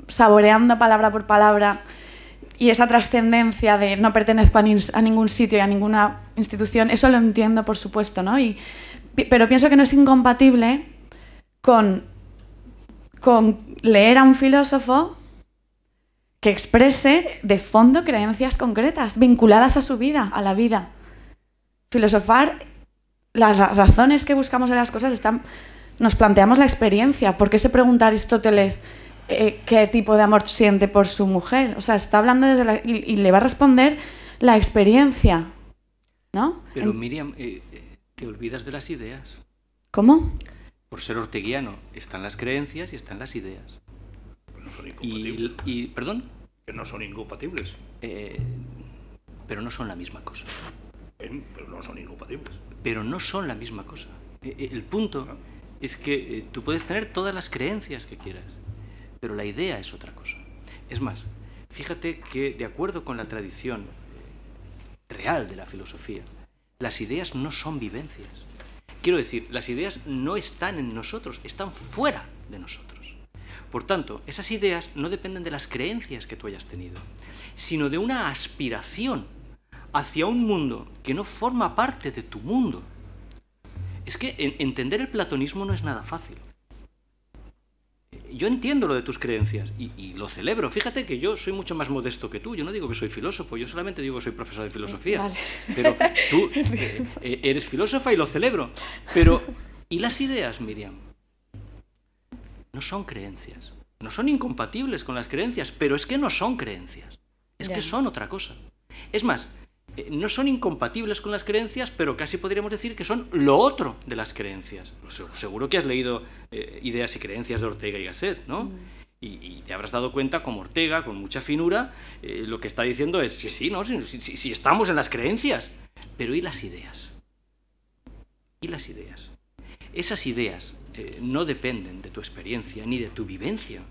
saboreando palabra por palabra y esa trascendencia de no pertenezco a, ningún sitio y a ninguna institución, eso lo entiendo, por supuesto, ¿no? Y, pero pienso que no es incompatible con, con leer a un filósofo que exprese de fondo creencias concretas vinculadas a su vida, a la vida. Filosofar las razones que buscamos en las cosas están, nos planteamos la experiencia. ¿Por qué se pregunta Aristóteles eh, qué tipo de amor siente por su mujer? O sea, está hablando desde y, le va a responder la experiencia, ¿no? Pero Miriam, eh, eh, te olvidas de las ideas. ¿Cómo? Por ser orteguiano, están las creencias y están las ideas y, ¿Perdón? Que no son incompatibles. Eh, pero no son la misma cosa. pero no son incompatibles. Pero no son la misma cosa. Eh, eh, el punto ah. es que tú puedes tener todas las creencias que quieras, pero la idea es otra cosa. Es más, fíjate que de acuerdo con la tradición real de la filosofía, las ideas no son vivencias. Quiero decir, las ideas no están en nosotros, están fuera de nosotros. Por tanto, esas ideas no dependen de las creencias que tú hayas tenido, sino de una aspiración hacia un mundo que no forma parte de tu mundo. Es que entender el platonismo no es nada fácil. Yo entiendo lo de tus creencias y, lo celebro. Fíjate que yo soy mucho más modesto que tú. Yo no digo que soy filósofo, yo solamente digo que soy profesor de filosofía. Pero tú eh, eres filósofa y lo celebro. Pero, ¿y las ideas, Miriam? no son creencias. No son incompatibles con las creencias, pero es que no son creencias. Es que son otra cosa. Es más, eh, no son incompatibles con las creencias, pero casi podríamos decir que son lo otro de las creencias. Seguro que has leído eh, Ideas y Creencias de Ortega y Gasset, ¿no? Mm. Y, te habrás dado cuenta como Ortega, con mucha finura, eh, lo que está diciendo es, sí, sí, ¿no? si, estamos en las creencias, pero ¿y las ideas? ¿Y las ideas? Esas ideas eh, no dependen de tu experiencia ni de tu vivencia.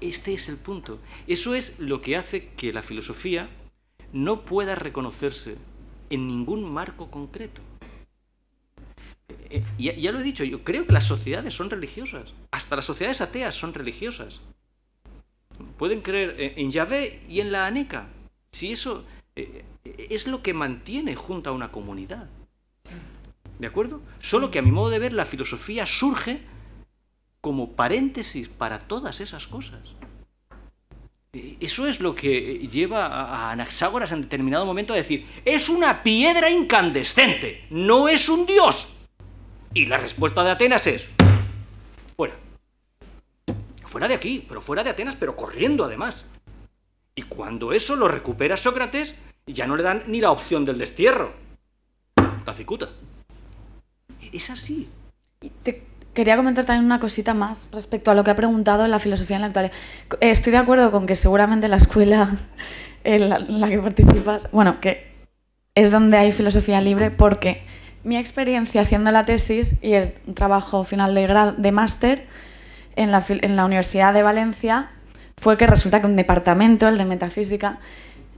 Este es el punto. Eso es lo que hace que la filosofía no pueda reconocerse en ningún marco concreto. Eh, eh, ya, lo he dicho, yo creo que las sociedades son religiosas. Hasta las sociedades ateas son religiosas. Pueden creer en Yahvé y en la Aneca. Si eso es lo que mantiene junto a una comunidad. ¿De acuerdo? Solo que a mi modo de ver la filosofía surge como paréntesis para todas esas cosas. Eh, eso es lo que eh, lleva a Anaxágoras en determinado momento a decir, es una piedra incandescente, no es un dios. Y la respuesta de Atenas es, fuera. Fuera de aquí, pero fuera de Atenas, pero corriendo además. Y cuando eso lo recupera Sócrates, ya no le dan ni la opción del destierro. La cicuta. Es así. Y quería comentar también una cosita más respecto a lo que ha preguntado en la filosofía en la actualidad. Eh, estoy de acuerdo con que seguramente la escuela en la, que participas, bueno, que es donde hay filosofía libre porque mi experiencia haciendo la tesis y el trabajo final de, de máster en la, Universidad de Valencia fue que resulta que un departamento, el de metafísica,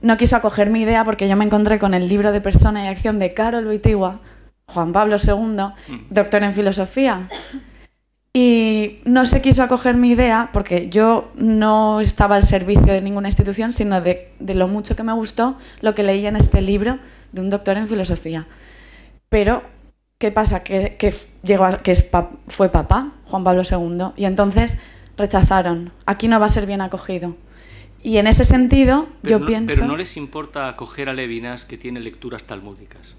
no quiso acoger mi idea porque yo me encontré con el libro de Persona y Acción de Carol Wittigua. Juan Pablo II, doctor en filosofía. Y no se quiso acoger mi idea porque yo no estaba al servicio de ninguna institución, sino de, lo mucho que me gustó lo que leía en este libro de un doctor en filosofía. Pero, ¿qué pasa? Que, llegó que fue papá, Juan Pablo II, y entonces rechazaron. Aquí no va a ser bien acogido. Y en ese sentido, yo pienso... Pero no les importa acoger a Levinas que tiene lecturas talmúdicas.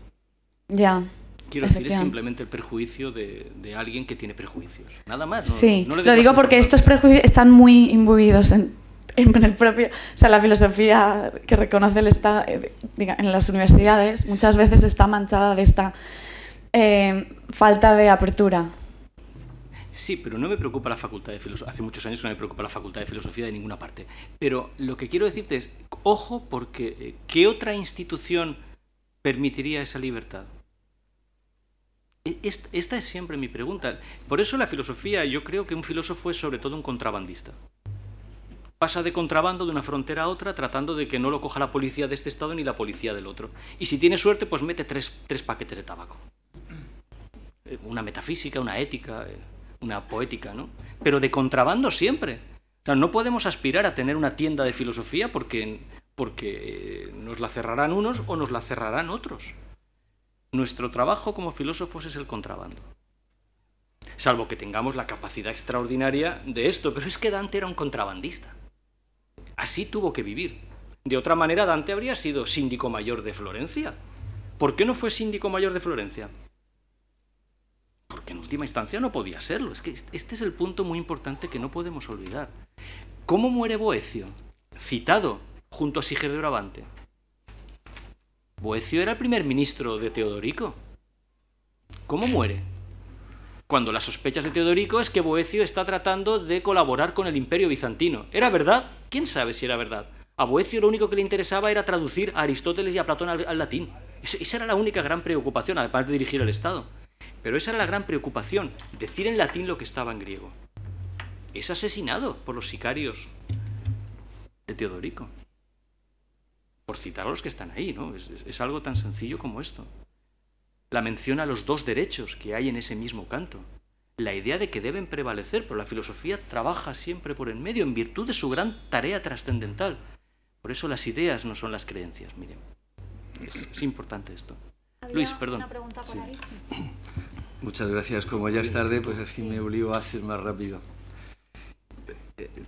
Ya. Quiero decir, es simplemente el perjuicio de, alguien que tiene prejuicios. Nada más. No, sí, lo digo porque estos prejuicios están muy imbuidos en, el propio. O sea, la filosofía que reconoce el Estado eh, en las universidades muchas veces está manchada de esta eh, falta de apertura. Sí, pero no me preocupa la facultad de filosofía. Hace muchos años que no me preocupa la facultad de filosofía de ninguna parte. Pero lo que quiero decirte es, ojo, porque eh, ¿qué otra institución permitiría esa libertad? E, esta es siempre mi pregunta. Por eso la filosofía, yo creo que un filósofo es sobre todo un contrabandista. Pasa de contrabando de una frontera a otra tratando de que no lo coja la policía de este estado ni la policía del otro. Y si tiene suerte, pues mete tres, paquetes de tabaco. Eh, una metafísica, una ética, eh, una poética, ¿no? Pero de contrabando siempre. no podemos aspirar a tener una tienda de filosofía porque, porque eh, nos la cerrarán unos o nos la cerrarán otros. Nuestro trabajo como filósofos es el contrabando. Salvo que tengamos la capacidad extraordinaria de esto, pero es que Dante era un contrabandista. Así tuvo que vivir. De otra manera, Dante habría sido síndico mayor de Florencia. ¿Por qué no fue síndico mayor de Florencia? Porque en última instancia no podía serlo. Es que este es el punto muy importante que no podemos olvidar. ¿Cómo muere Boecio? Citado junto a de Abante. Boecio era el primer ministro de Teodorico. ¿Cómo muere? Cuando las sospechas de Teodorico es que Boecio está tratando de colaborar con el imperio bizantino. ¿Era verdad? ¿Quién sabe si era verdad? A Boecio lo único que le interesaba era traducir a Aristóteles y a Platón al, latín. Esa era la única gran preocupación, aparte de dirigir el Estado. Pero esa era la gran preocupación, decir en latín lo que estaba en griego. Es asesinado por los sicarios de Teodorico por citar a los que están ahí, ¿no? Es, algo tan sencillo como esto. La mención a los dos derechos que hay en ese mismo canto. La idea de que deben prevalecer, pero la filosofía trabaja siempre por el medio en virtud de su gran tarea trascendental. Por eso las ideas no son las creencias, miren. Es, importante esto. Luis, perdón. Muchas gracias. Como ya es tarde, pues así me obligo a ser más rápido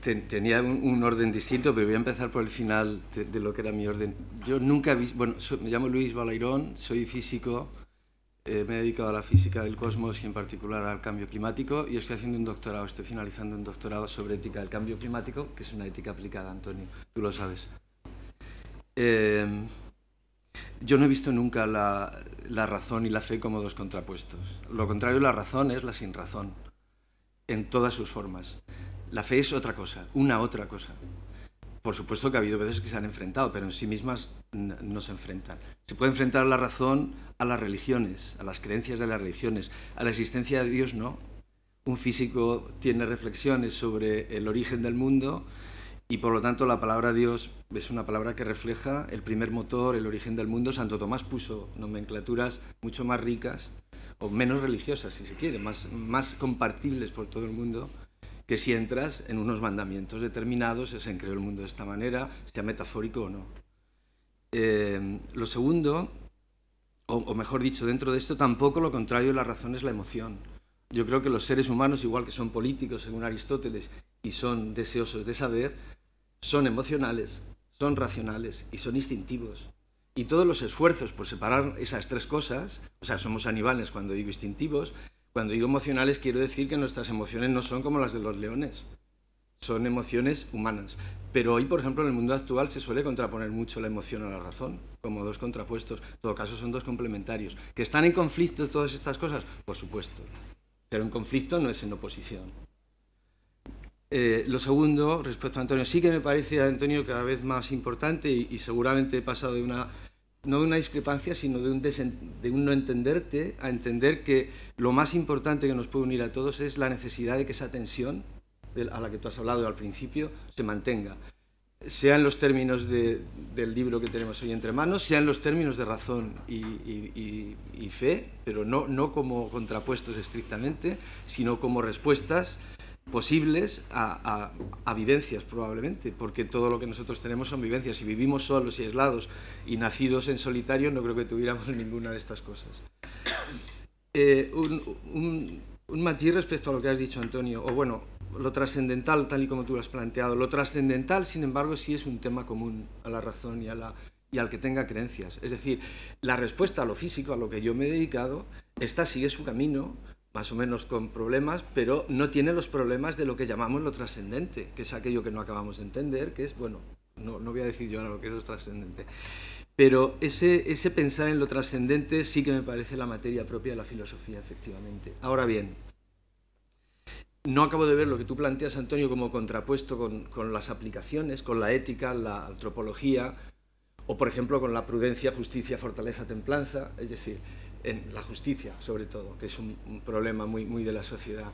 tenía un, orden distinto, pero voy a empezar por el final de, lo que era mi orden. Yo nunca vi, bueno, me llamo Luis Balairón, soy físico, eh, me he dedicado a la física del cosmos y en particular al cambio climático y estoy haciendo un doctorado, estoy finalizando un doctorado sobre ética del cambio climático, que es una ética aplicada, Antonio, tú lo sabes. Em, yo no he visto nunca la, la, razón y la fe como dos contrapuestos. Lo contrario, la razón es la sin razón, en todas sus formas. La fe es otra cosa, una otra cosa. Por supuesto que ha habido veces que se han enfrentado, pero en sí mismas no se enfrentan. Se puede enfrentar la razón a las religiones, a las creencias de las religiones, a la existencia de Dios no. Un físico tiene reflexiones sobre el origen del mundo y por lo tanto la palabra Dios es una palabra que refleja el primer motor, el origen del mundo. Santo Tomás puso nomenclaturas mucho más ricas o menos religiosas, si se quiere, más, más compartibles por todo el mundo que si entras en unos mandamientos determinados, se creó el mundo de esta manera, sea metafórico o no. Eh, lo segundo, o, o, mejor dicho, dentro de esto tampoco lo contrario de la razón es la emoción. Yo creo que los seres humanos, igual que son políticos según Aristóteles y son deseosos de saber, son emocionales, son racionales y son instintivos. Y todos los esfuerzos por separar esas tres cosas, o sea, somos animales cuando digo instintivos, cuando digo emocionales quiero decir que nuestras emociones no son como las de los leones, son emociones humanas. Pero hoy, por ejemplo, en el mundo actual se suele contraponer mucho la emoción a la razón, como dos contrapuestos, en todo caso son dos complementarios. ¿Que están en conflicto todas estas cosas? Por supuesto, pero en conflicto no es en oposición. Eh, lo segundo, respecto a Antonio, sí que me parece, Antonio, cada vez más importante y seguramente he pasado de una no de una discrepancia, sino de un, no entenderte, a entender que lo más importante que nos puede unir a todos es la necesidad de que esa tensión a la que tú has hablado al principio se mantenga. Sean los términos del libro que tenemos hoy entre manos, sean los términos de razón y, fe, pero no, no como contrapuestos estrictamente, sino como respuestas posibles a, vivencias probablemente, porque todo lo que nosotros tenemos son vivencias. Si vivimos solos y aislados y nacidos en solitario, no creo que tuviéramos ninguna de estas cosas. Eh, un, matiz respecto a lo que has dicho, Antonio, o bueno, lo trascendental, tal y como tú lo has planteado. Lo trascendental, sin embargo, sí es un tema común a la razón y, la, y al que tenga creencias. Es decir, la respuesta a lo físico, a lo que yo me he dedicado, esta sigue su camino, más o menos con problemas, pero no tiene los problemas de lo que llamamos lo trascendente, que es aquello que no acabamos de entender, que es, bueno, no, voy a decir yo ahora lo que es lo trascendente, pero ese, ese pensar en lo trascendente sí que me parece la materia propia de la filosofía, efectivamente. Ahora bien, no acabo de ver lo que tú planteas, Antonio, como contrapuesto con las aplicaciones, con la ética, la antropología, o por ejemplo con la prudencia, justicia, fortaleza, templanza, es decir, en la justicia, sobre todo, que es un, problema muy, muy de la sociedad.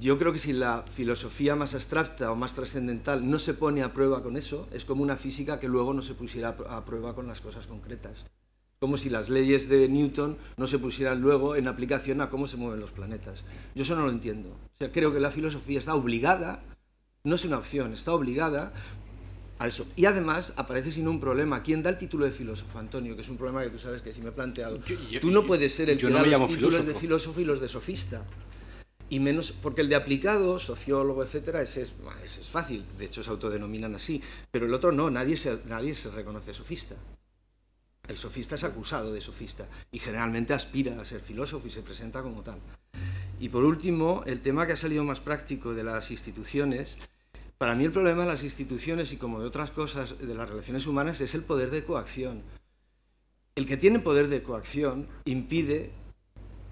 Yo creo que si la filosofía más abstracta o más trascendental no se pone a prueba con eso, es como una física que luego no se pusiera a prueba con las cosas concretas. Como si las leyes de Newton no se pusieran luego en aplicación a cómo se mueven los planetas. Yo eso no lo entiendo. creo que la filosofía está obligada, no es una opción, está obligada y además aparece sin un problema. ¿Quién da el título de filósofo, Antonio? Que es un problema que tú sabes que si me he planteado. tú no puedes ser el que no da los de filósofo y los de sofista. Y menos, porque el de aplicado, sociólogo, etcétera, ese es, fácil. De hecho, se autodenominan así. Pero el otro no, nadie nadie se reconoce sofista. El sofista es acusado de sofista y generalmente aspira a ser filósofo y se presenta como tal. Y por último, el tema que ha salido más práctico de las instituciones para mí el problema de las instituciones y como de otras cosas de las relaciones humanas es el poder de coacción. El que tiene poder de coacción impide,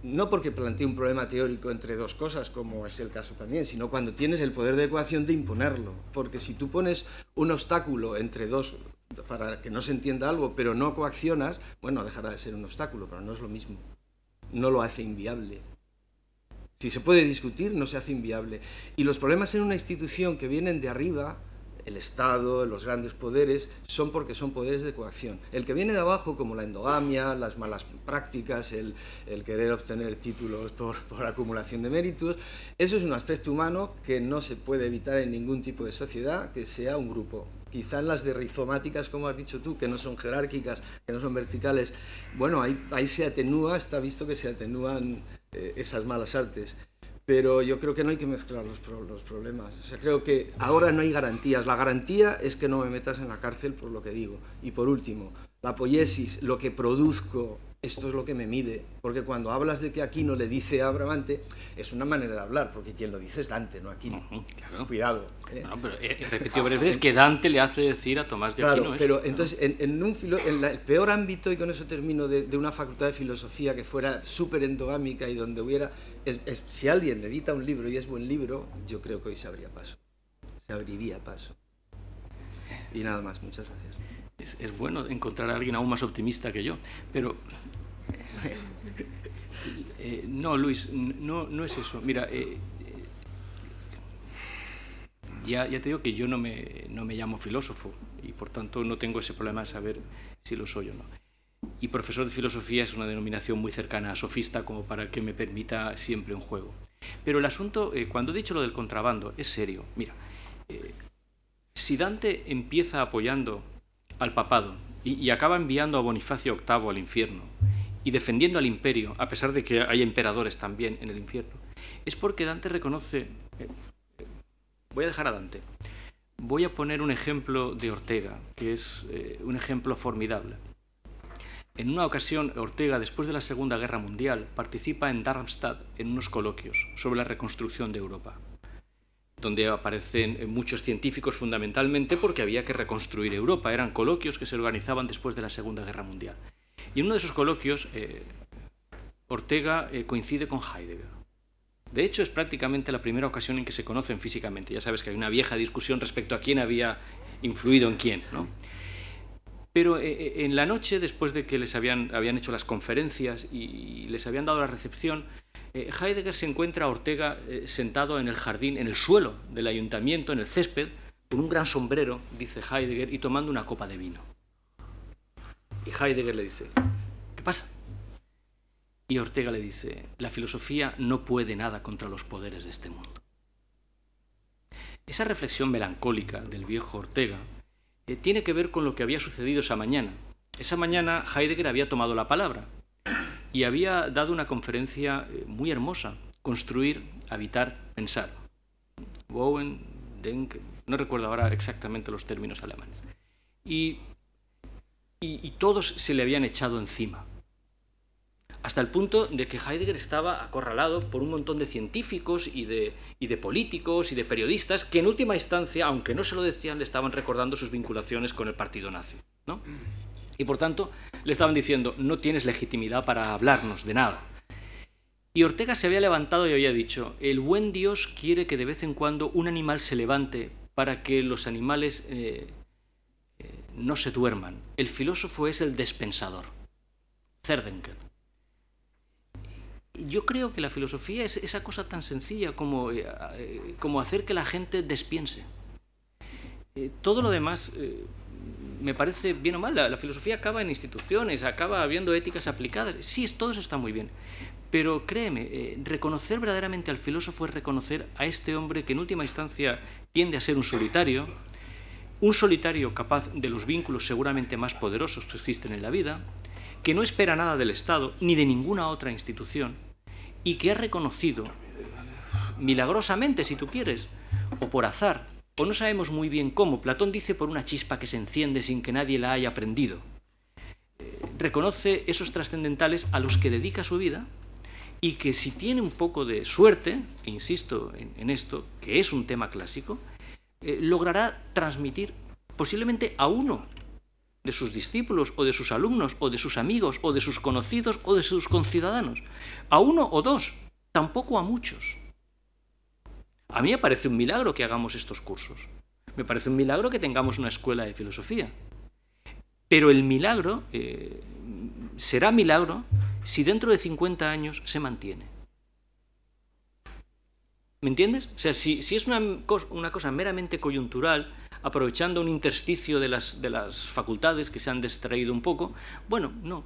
no porque plantee un problema teórico entre dos cosas, como es el caso también, sino cuando tienes el poder de coacción de imponerlo. Porque si tú pones un obstáculo entre dos para que no se entienda algo, pero no coaccionas, bueno, dejará de ser un obstáculo, pero no es lo mismo. No lo hace inviable. Si se puede discutir, no se hace inviable. Y los problemas en una institución que vienen de arriba, el Estado, los grandes poderes, son porque son poderes de coacción. El que viene de abajo, como la endogamia, las malas prácticas, el, querer obtener títulos por, acumulación de méritos, eso es un aspecto humano que no se puede evitar en ningún tipo de sociedad que sea un grupo. Quizás las de rizomáticas, como has dicho tú, que no son jerárquicas, que no son verticales, bueno, ahí, ahí se atenúa, está visto que se atenúan eh, esas malas artes. Pero yo creo que no hay que mezclar los, problemas. O sea, creo que ahora no hay garantías. La garantía es que no me metas en la cárcel por lo que digo. Y por último, la poiesis, lo que produzco esto es lo que me mide, porque cuando hablas de que Aquino le dice a Bramante, es una manera de hablar, porque quien lo dice es Dante, no Aquino. Cuidado. ¿eh? No, pero que Dante le hace decir a Tomás de claro, Aquino. Pero entonces, en, un en el peor ámbito, y con eso termino, de, una facultad de filosofía que fuera súper endogámica y donde hubiera. si alguien edita un libro y es buen libro, yo creo que hoy se abriría paso. Se abriría paso. Y nada más, muchas gracias. es bueno encontrar a alguien aún más optimista que yo, pero Eh, no, Luis, no, es eso. Mira, eh, eh, ya, ya, te digo que yo no me, no me llamo filósofo y por tanto no tengo ese problema de saber si lo soy o no. Y profesor de filosofía es una denominación muy cercana a sofista como para que me permita siempre un juego. Pero el asunto, cuando he dicho lo del contrabando, es serio. Mira, si Dante empieza apoyando al papado y, y acaba enviando a Bonifacio VIII al infierno, y defendiendo al imperio, a pesar de que hay emperadores también en el infierno, es porque Dante reconoce... Eh, eh, voy a dejar a Dante. Voy a poner un ejemplo de Ortega, que es eh, un ejemplo formidable. En una ocasión, Ortega, después de la Segunda Guerra Mundial, participa en Darmstadt en unos coloquios sobre la reconstrucción de Europa, donde aparecen muchos científicos fundamentalmente porque había que reconstruir Europa. Eran coloquios que se organizaban después de la Segunda Guerra Mundial. Y en uno de esos coloquios, eh, Ortega eh, coincide con Heidegger. De hecho, es prácticamente la primera ocasión en que se conocen físicamente. Ya sabes que hay una vieja discusión respecto a quién había influido en quién. ¿no? Pero eh, en la noche, después de que les habían, hecho las conferencias y, les habían dado la recepción, Heidegger se encuentra a Ortega sentado en el jardín, en el suelo del ayuntamiento, en el césped, con un gran sombrero, dice Heidegger, y tomando una copa de vino. Y Heidegger le dice, ¿qué pasa? Y Ortega le dice, la filosofía no puede nada contra los poderes de este mundo. Esa reflexión melancólica del viejo Ortega eh, tiene que ver con lo que había sucedido esa mañana. Esa mañana Heidegger había tomado la palabra y había dado una conferencia eh, muy hermosa, Construir, Habitar, Pensar. Bowen, Denk, no recuerdo ahora exactamente los términos alemanes. Y y, todos se le habían echado encima. Hasta el punto de que Heidegger estaba acorralado por un montón de científicos y de, políticos y de periodistas que en última instancia, aunque no se lo decían, le estaban recordando sus vinculaciones con el partido nazi. Y por tanto, le estaban diciendo, no tienes legitimidad para hablarnos de nada. Y Ortega se había levantado y había dicho, el buen Dios quiere que de vez en cuando un animal se levante para que los animales eh, no se duerman. El filósofo es el despensador. ...Zerdenker... Yo creo que la filosofía es esa cosa tan sencilla como, eh, eh, hacer que la gente despiense. Eh, todo lo demás me parece bien o mal. La, filosofía acaba en instituciones, acaba habiendo éticas aplicadas. Sí, todo eso está muy bien. Pero créeme, reconocer verdaderamente al filósofo es reconocer a este hombre que en última instancia tiende a ser un solitario, un solitario capaz de los vínculos seguramente más poderosos que existen en la vida, que no espera nada del Estado ni de ninguna otra institución y que ha reconocido milagrosamente, si tú quieres, o por azar, o no sabemos muy bien cómo, Platón dice por una chispa que se enciende sin que nadie la haya aprendido. Reconoce esos trascendentales a los que dedica su vida y que si tiene un poco de suerte, insisto en esto, que es un tema clásico, eh, logrará transmitir posiblemente a uno de sus discípulos o de sus alumnos o de sus amigos o de sus conocidos o de sus conciudadanos. A uno o dos, tampoco a muchos. A mí me parece un milagro que hagamos estos cursos. Me parece un milagro que tengamos una escuela de filosofía. Pero el milagro eh, será milagro si dentro de 50 años se mantiene. ¿Me entiendes? O sea, si, es una, cosa meramente coyuntural, aprovechando un intersticio de las, de las facultades que se han distraído un poco, bueno, no.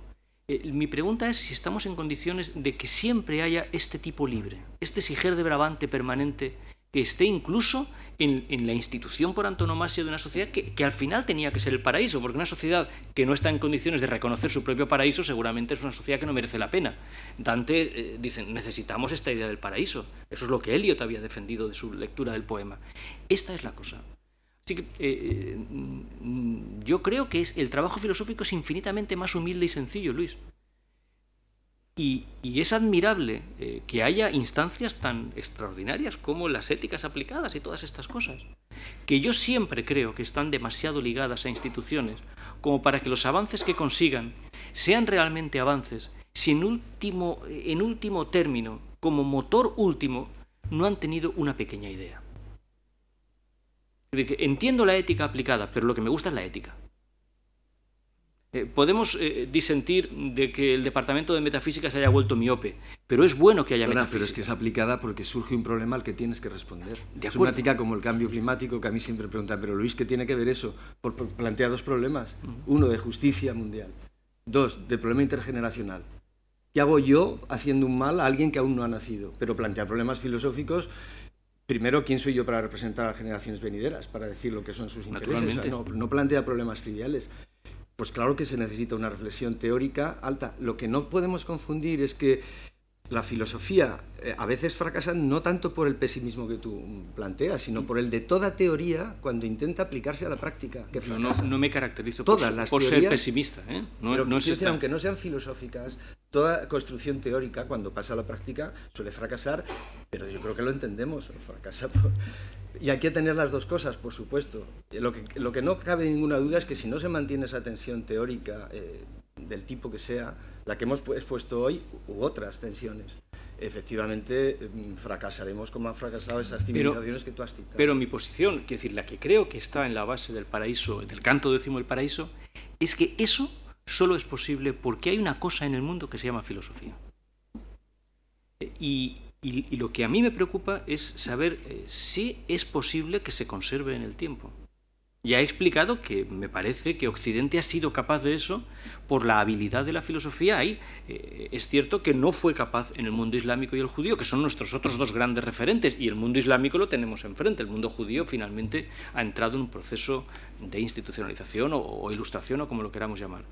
Eh, mi pregunta es si estamos en condiciones de que siempre haya este tipo libre, este siger de Brabante permanente, que esté incluso en, la institución por antonomasia de una sociedad que, al final tenía que ser el paraíso, porque una sociedad que no está en condiciones de reconocer su propio paraíso seguramente es una sociedad que no merece la pena. Dante eh, dice, necesitamos esta idea del paraíso. Eso es lo que Eliot había defendido de su lectura del poema. Esta es la cosa. Así que eh, eh, yo creo que es, el trabajo filosófico es infinitamente más humilde y sencillo, Luis. Y, es admirable eh, que haya instancias tan extraordinarias como las éticas aplicadas y todas estas cosas, que yo siempre creo que están demasiado ligadas a instituciones como para que los avances que consigan sean realmente avances si en último, en último término, como motor último, no han tenido una pequeña idea. Entiendo la ética aplicada, pero lo que me gusta es la ética. Eh, podemos eh, disentir de que el departamento de metafísica se haya vuelto miope, pero es bueno que haya metafísica. Pero es que es aplicada porque surge un problema al que tienes que responder. es una ética como el cambio climático, que a mí siempre preguntan, pero Luis, ¿qué tiene que ver eso? Por, plantear plantea dos problemas. Uno, de justicia mundial. Dos, de problema intergeneracional. ¿Qué hago yo haciendo un mal a alguien que aún no ha nacido? Pero plantea problemas filosóficos primero, ¿quién soy yo para representar a las generaciones venideras, para decir lo que son sus intereses? no, no, plantea problemas triviales. Pues claro que se necesita una reflexión teórica alta. Lo que no podemos confundir es que la filosofía eh, a veces fracasa no tanto por el pesimismo que tú planteas, sino por el de toda teoría cuando intenta aplicarse a la práctica. Que no, no, me caracterizo por, ser pesimista. No, aunque no sean filosóficas, toda construcción teórica cuando pasa a la práctica suele fracasar, pero yo creo que lo entendemos, fracasa por... Y hay que tener las dos cosas, por supuesto. Lo que, lo que no cabe ninguna duda es que si no se mantiene esa tensión teórica eh, del tipo que sea, la que hemos expuesto hoy u otras tensiones, efectivamente mm, fracasaremos como han fracasado esas civilizaciones que tú has citado. Pero mi posición, quiero decir, la que creo que está en la base del paraíso, del canto décimo del paraíso, es que eso solo es posible porque hay una cosa en el mundo que se llama filosofía. Eh, y y, lo que a mí me preocupa es saber eh, si es posible que se conserve en el tiempo. Ya he explicado que me parece que Occidente ha sido capaz de eso por la habilidad de la filosofía. Ahí eh, es cierto que no fue capaz en el mundo islámico y el judío, que son nuestros otros dos grandes referentes, y el mundo islámico lo tenemos enfrente. El mundo judío finalmente ha entrado en un proceso de institucionalización o, ilustración o como lo queramos llamar.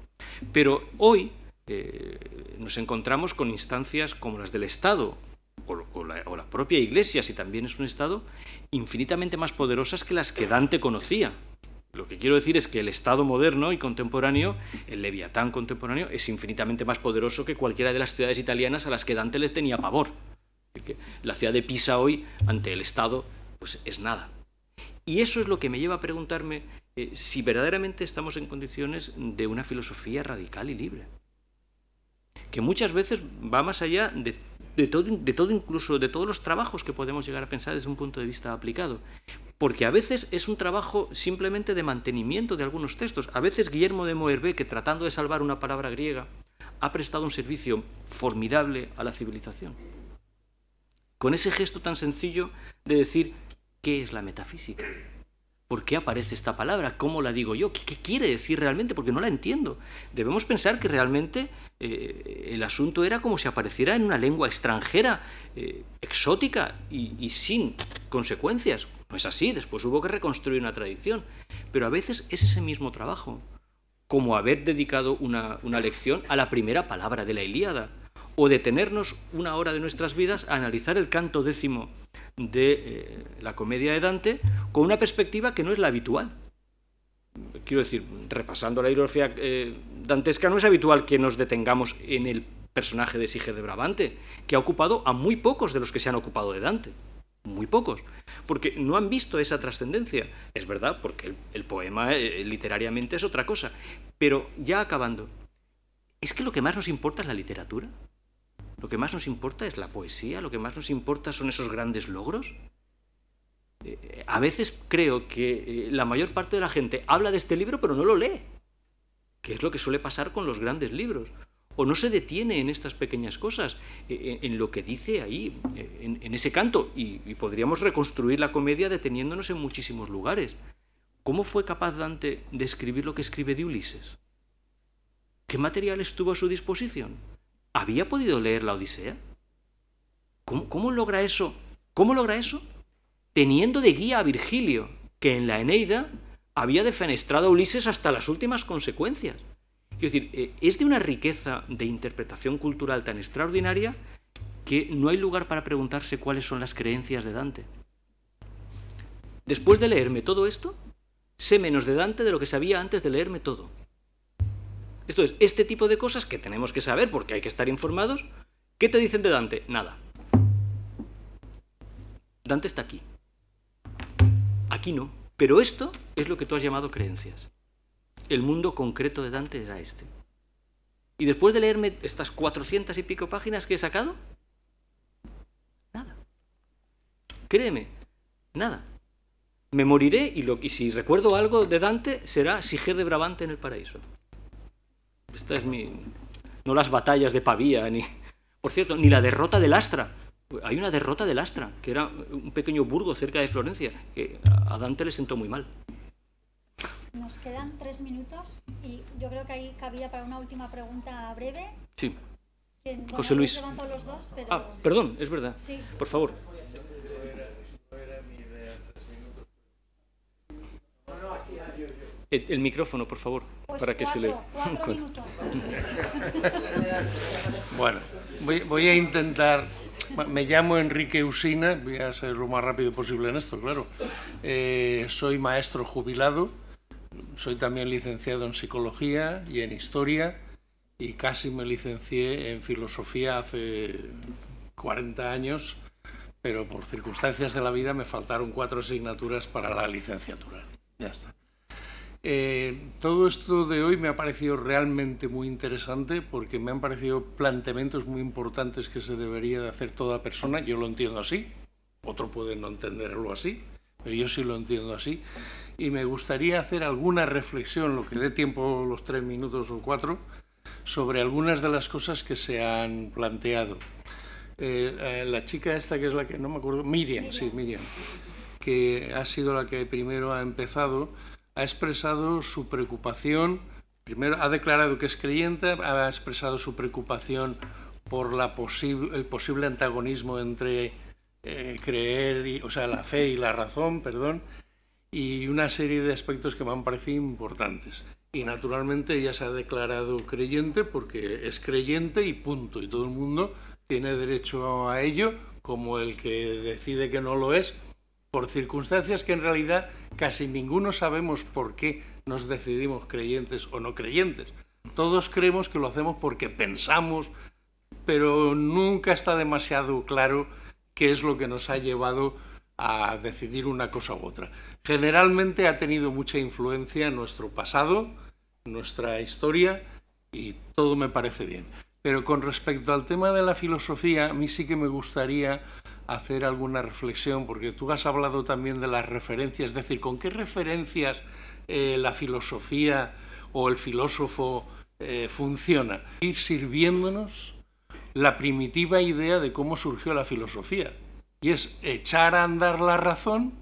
Pero hoy eh, nos encontramos con instancias como las del Estado o, la, propia Iglesia, si también es un Estado, infinitamente más poderosas que las que Dante conocía. Lo que quiero decir es que el Estado moderno y contemporáneo, el Leviatán contemporáneo, es infinitamente más poderoso que cualquiera de las ciudades italianas a las que Dante les tenía pavor. La ciudad de Pisa hoy, ante el Estado, pues es nada. Y eso es lo que me lleva a preguntarme eh, si verdaderamente estamos en condiciones de una filosofía radical y libre, que muchas veces va más allá de de todo, incluso, de todos los trabajos que podemos llegar a pensar desde un punto de vista aplicado. Porque a veces es un trabajo simplemente de mantenimiento de algunos textos. A veces Guillermo de que tratando de salvar una palabra griega, ha prestado un servicio formidable a la civilización. Con ese gesto tan sencillo de decir, ¿qué es la metafísica? ¿Por qué aparece esta palabra? ¿Cómo la digo yo? ¿Qué, quiere decir realmente? Porque no la entiendo. Debemos pensar que realmente eh, el asunto era como si apareciera en una lengua extranjera, eh, exótica y, sin consecuencias. No es así, después hubo que reconstruir una tradición. Pero a veces es ese mismo trabajo, como haber dedicado una, una, lección a la primera palabra de la Ilíada, o detenernos una hora de nuestras vidas a analizar el canto décimo de eh, la comedia de Dante con una perspectiva que no es la habitual. Quiero decir, repasando la ideología eh, dantesca, no es habitual que nos detengamos en el personaje de Sige de Brabante, que ha ocupado a muy pocos de los que se han ocupado de Dante. Muy pocos, porque no han visto esa trascendencia. Es verdad, porque el, poema eh, literariamente es otra cosa. Pero ya acabando, ¿es que lo que más nos importa es la literatura? Lo que más nos importa es la poesía, lo que más nos importa son esos grandes logros. Eh, a veces creo que eh, la mayor parte de la gente habla de este libro pero no lo lee, que es lo que suele pasar con los grandes libros. O no se detiene en estas pequeñas cosas, eh, en, lo que dice ahí, en, ese canto. Y, y podríamos reconstruir la comedia deteniéndonos en muchísimos lugares. ¿Cómo fue capaz Dante de escribir lo que escribe de Ulises? ¿Qué material estuvo a su disposición? ¿Había podido leer la Odisea? ¿Cómo, logra eso? ¿Cómo logra eso? Teniendo de guía a Virgilio, que en la Eneida había defenestrado a Ulises hasta las últimas consecuencias. Es decir, eh, es de una riqueza de interpretación cultural tan extraordinaria que no hay lugar para preguntarse cuáles son las creencias de Dante. Después de leerme todo esto, sé menos de Dante de lo que sabía antes de leerme todo. Esto es, este tipo de cosas que tenemos que saber porque hay que estar informados. ¿Qué te dicen de Dante? Nada. Dante está aquí. Aquí no. Pero esto es lo que tú has llamado creencias. El mundo concreto de Dante era este. Y después de leerme estas cuatrocientas y pico páginas que he sacado, nada. Créeme, nada. Me moriré y, y si recuerdo algo de Dante será Siger de Brabante en el paraíso. No las batallas de Pavía, ni... Por cierto, ni la derrota del Astra. Hay una derrota del Astra, que era un pequeño burgo cerca de Florencia, que a Dante le sentó muy mal. Nos quedan tres minutos y yo creo que ahí cabía para una última pregunta breve. Sí. José Luis. Ah, perdón, es verdad. Por favor. No eh, el, micrófono, por favor, pues para que se le... bueno, voy, a intentar... Me llamo Enrique Usina, voy a ser lo más rápido posible en esto, claro. Eh, soy maestro jubilado, soy también licenciado en psicología y en historia y casi me licencié en filosofía hace 40 años, pero por circunstancias de la vida me faltaron cuatro asignaturas para la licenciatura. Ya está. Eh, todo esto de hoy me ha parecido realmente muy interesante porque me han parecido planteamientos muy importantes que se debería de hacer toda persona. Yo lo entiendo así, otro puede no entenderlo así, pero yo sí lo entiendo así. Y me gustaría hacer alguna reflexión, lo que dé tiempo los tres minutos o cuatro, sobre algunas de las cosas que se han planteado. Eh, eh, la chica esta que es la que no me acuerdo, Miriam. sí, Miriam, que ha sido la que primero ha empezado ha expresado su preocupación, primero ha declarado que es creyente, ha expresado su preocupación por la el posible antagonismo entre eh, creer, o sea, la fe y la razón, perdón, y una serie de aspectos que me han parecido importantes. Y naturalmente ella se ha declarado creyente porque es creyente y punto, y todo el mundo tiene derecho a ello, como el que decide que no lo es, por circunstancias que en realidad casi ninguno sabemos por qué nos decidimos creyentes o no creyentes. Todos creemos que lo hacemos porque pensamos, pero nunca está demasiado claro qué es lo que nos ha llevado a decidir una cosa u otra. Generalmente ha tenido mucha influencia nuestro pasado, nuestra historia y todo me parece bien. Pero con respecto al tema de la filosofía, a mí sí que me gustaría hacer alguna reflexión, porque tú has hablado también de las referencias, es decir, ¿con qué referencias eh, la filosofía o el filósofo eh, funciona? Ir sirviéndonos la primitiva idea de cómo surgió la filosofía, y es echar a andar la razón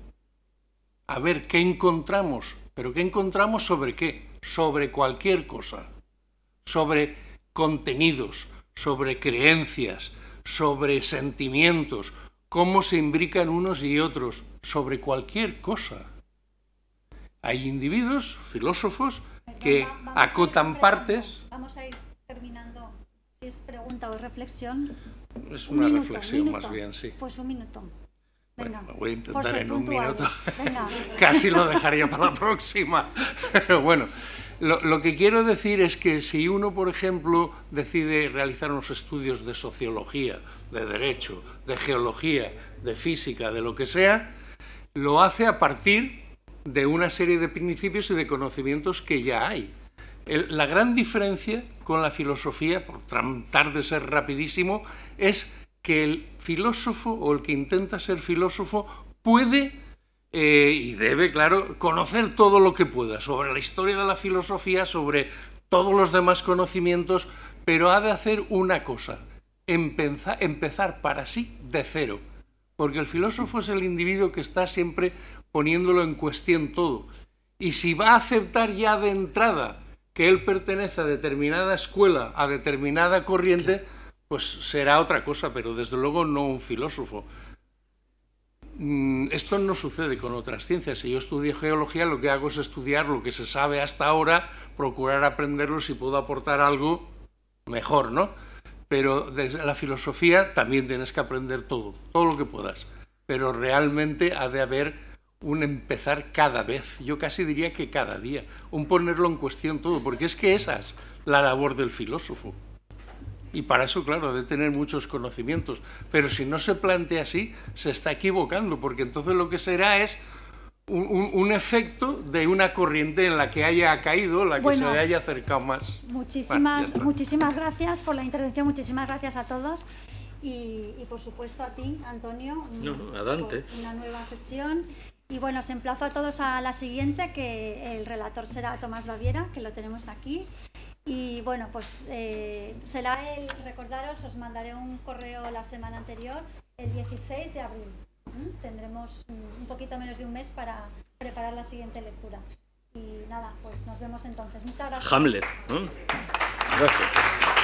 a ver qué encontramos, pero qué encontramos sobre qué, sobre cualquier cosa, sobre contenidos, sobre creencias, sobre sentimientos, cómo se imbrican unos y otros sobre cualquier cosa. Hay individuos, filósofos, que acotan partes. Vamos a ir terminando. Si es pregunta o reflexión. Es una reflexión más bien, sí. Pues un minuto. Venga, voy a intentar en un minuto. Casi lo dejaría para la próxima. Pero bueno. Lo, que quiero decir es que si uno, por ejemplo, decide realizar unos estudios de sociología, de derecho, de geología, de física, de lo que sea, lo hace a partir de una serie de principios y de conocimientos que ya hay. la gran diferencia con la filosofía, por tratar de ser rapidísimo, es que el filósofo o el que intenta ser filósofo puede eh, y debe, claro, conocer todo lo que pueda sobre la historia de la filosofía, sobre todos los demás conocimientos, pero ha de hacer una cosa, empezar para sí de cero, porque el filósofo es el individuo que está siempre poniéndolo en cuestión todo. Y si va a aceptar ya de entrada que él pertenece a determinada escuela, a determinada corriente, pues será otra cosa, pero desde luego no un filósofo. Mm, esto no sucede con otras ciencias. Si yo estudio geología, lo que hago es estudiar lo que se sabe hasta ahora, procurar aprenderlo si puedo aportar algo mejor, ¿no? Pero desde la filosofía también tienes que aprender todo, todo lo que puedas. Pero realmente ha de haber un empezar cada vez, yo casi diría que cada día, un ponerlo en cuestión todo, porque es que esa es la labor del filósofo. Y para eso, claro, de tener muchos conocimientos. Pero si no se plantea así, se está equivocando, porque entonces lo que será es un, efecto de una corriente en la que haya caído, la que se haya acercado más. Muchísimas, muchísimas gracias por la intervención, muchísimas gracias a todos. Y, por supuesto a ti, Antonio, no, no, una nueva sesión. Y bueno, se emplazo a todos a la siguiente, que el relator será Tomás Baviera, que lo tenemos aquí. Y bueno, pues eh, será el, recordaros, os mandaré un correo la semana anterior, el 16 de abril. Tendremos un poquito menos de un mes para preparar la siguiente lectura. Y nada, pues nos vemos entonces. Muchas gracias. Hamlet. Gracias.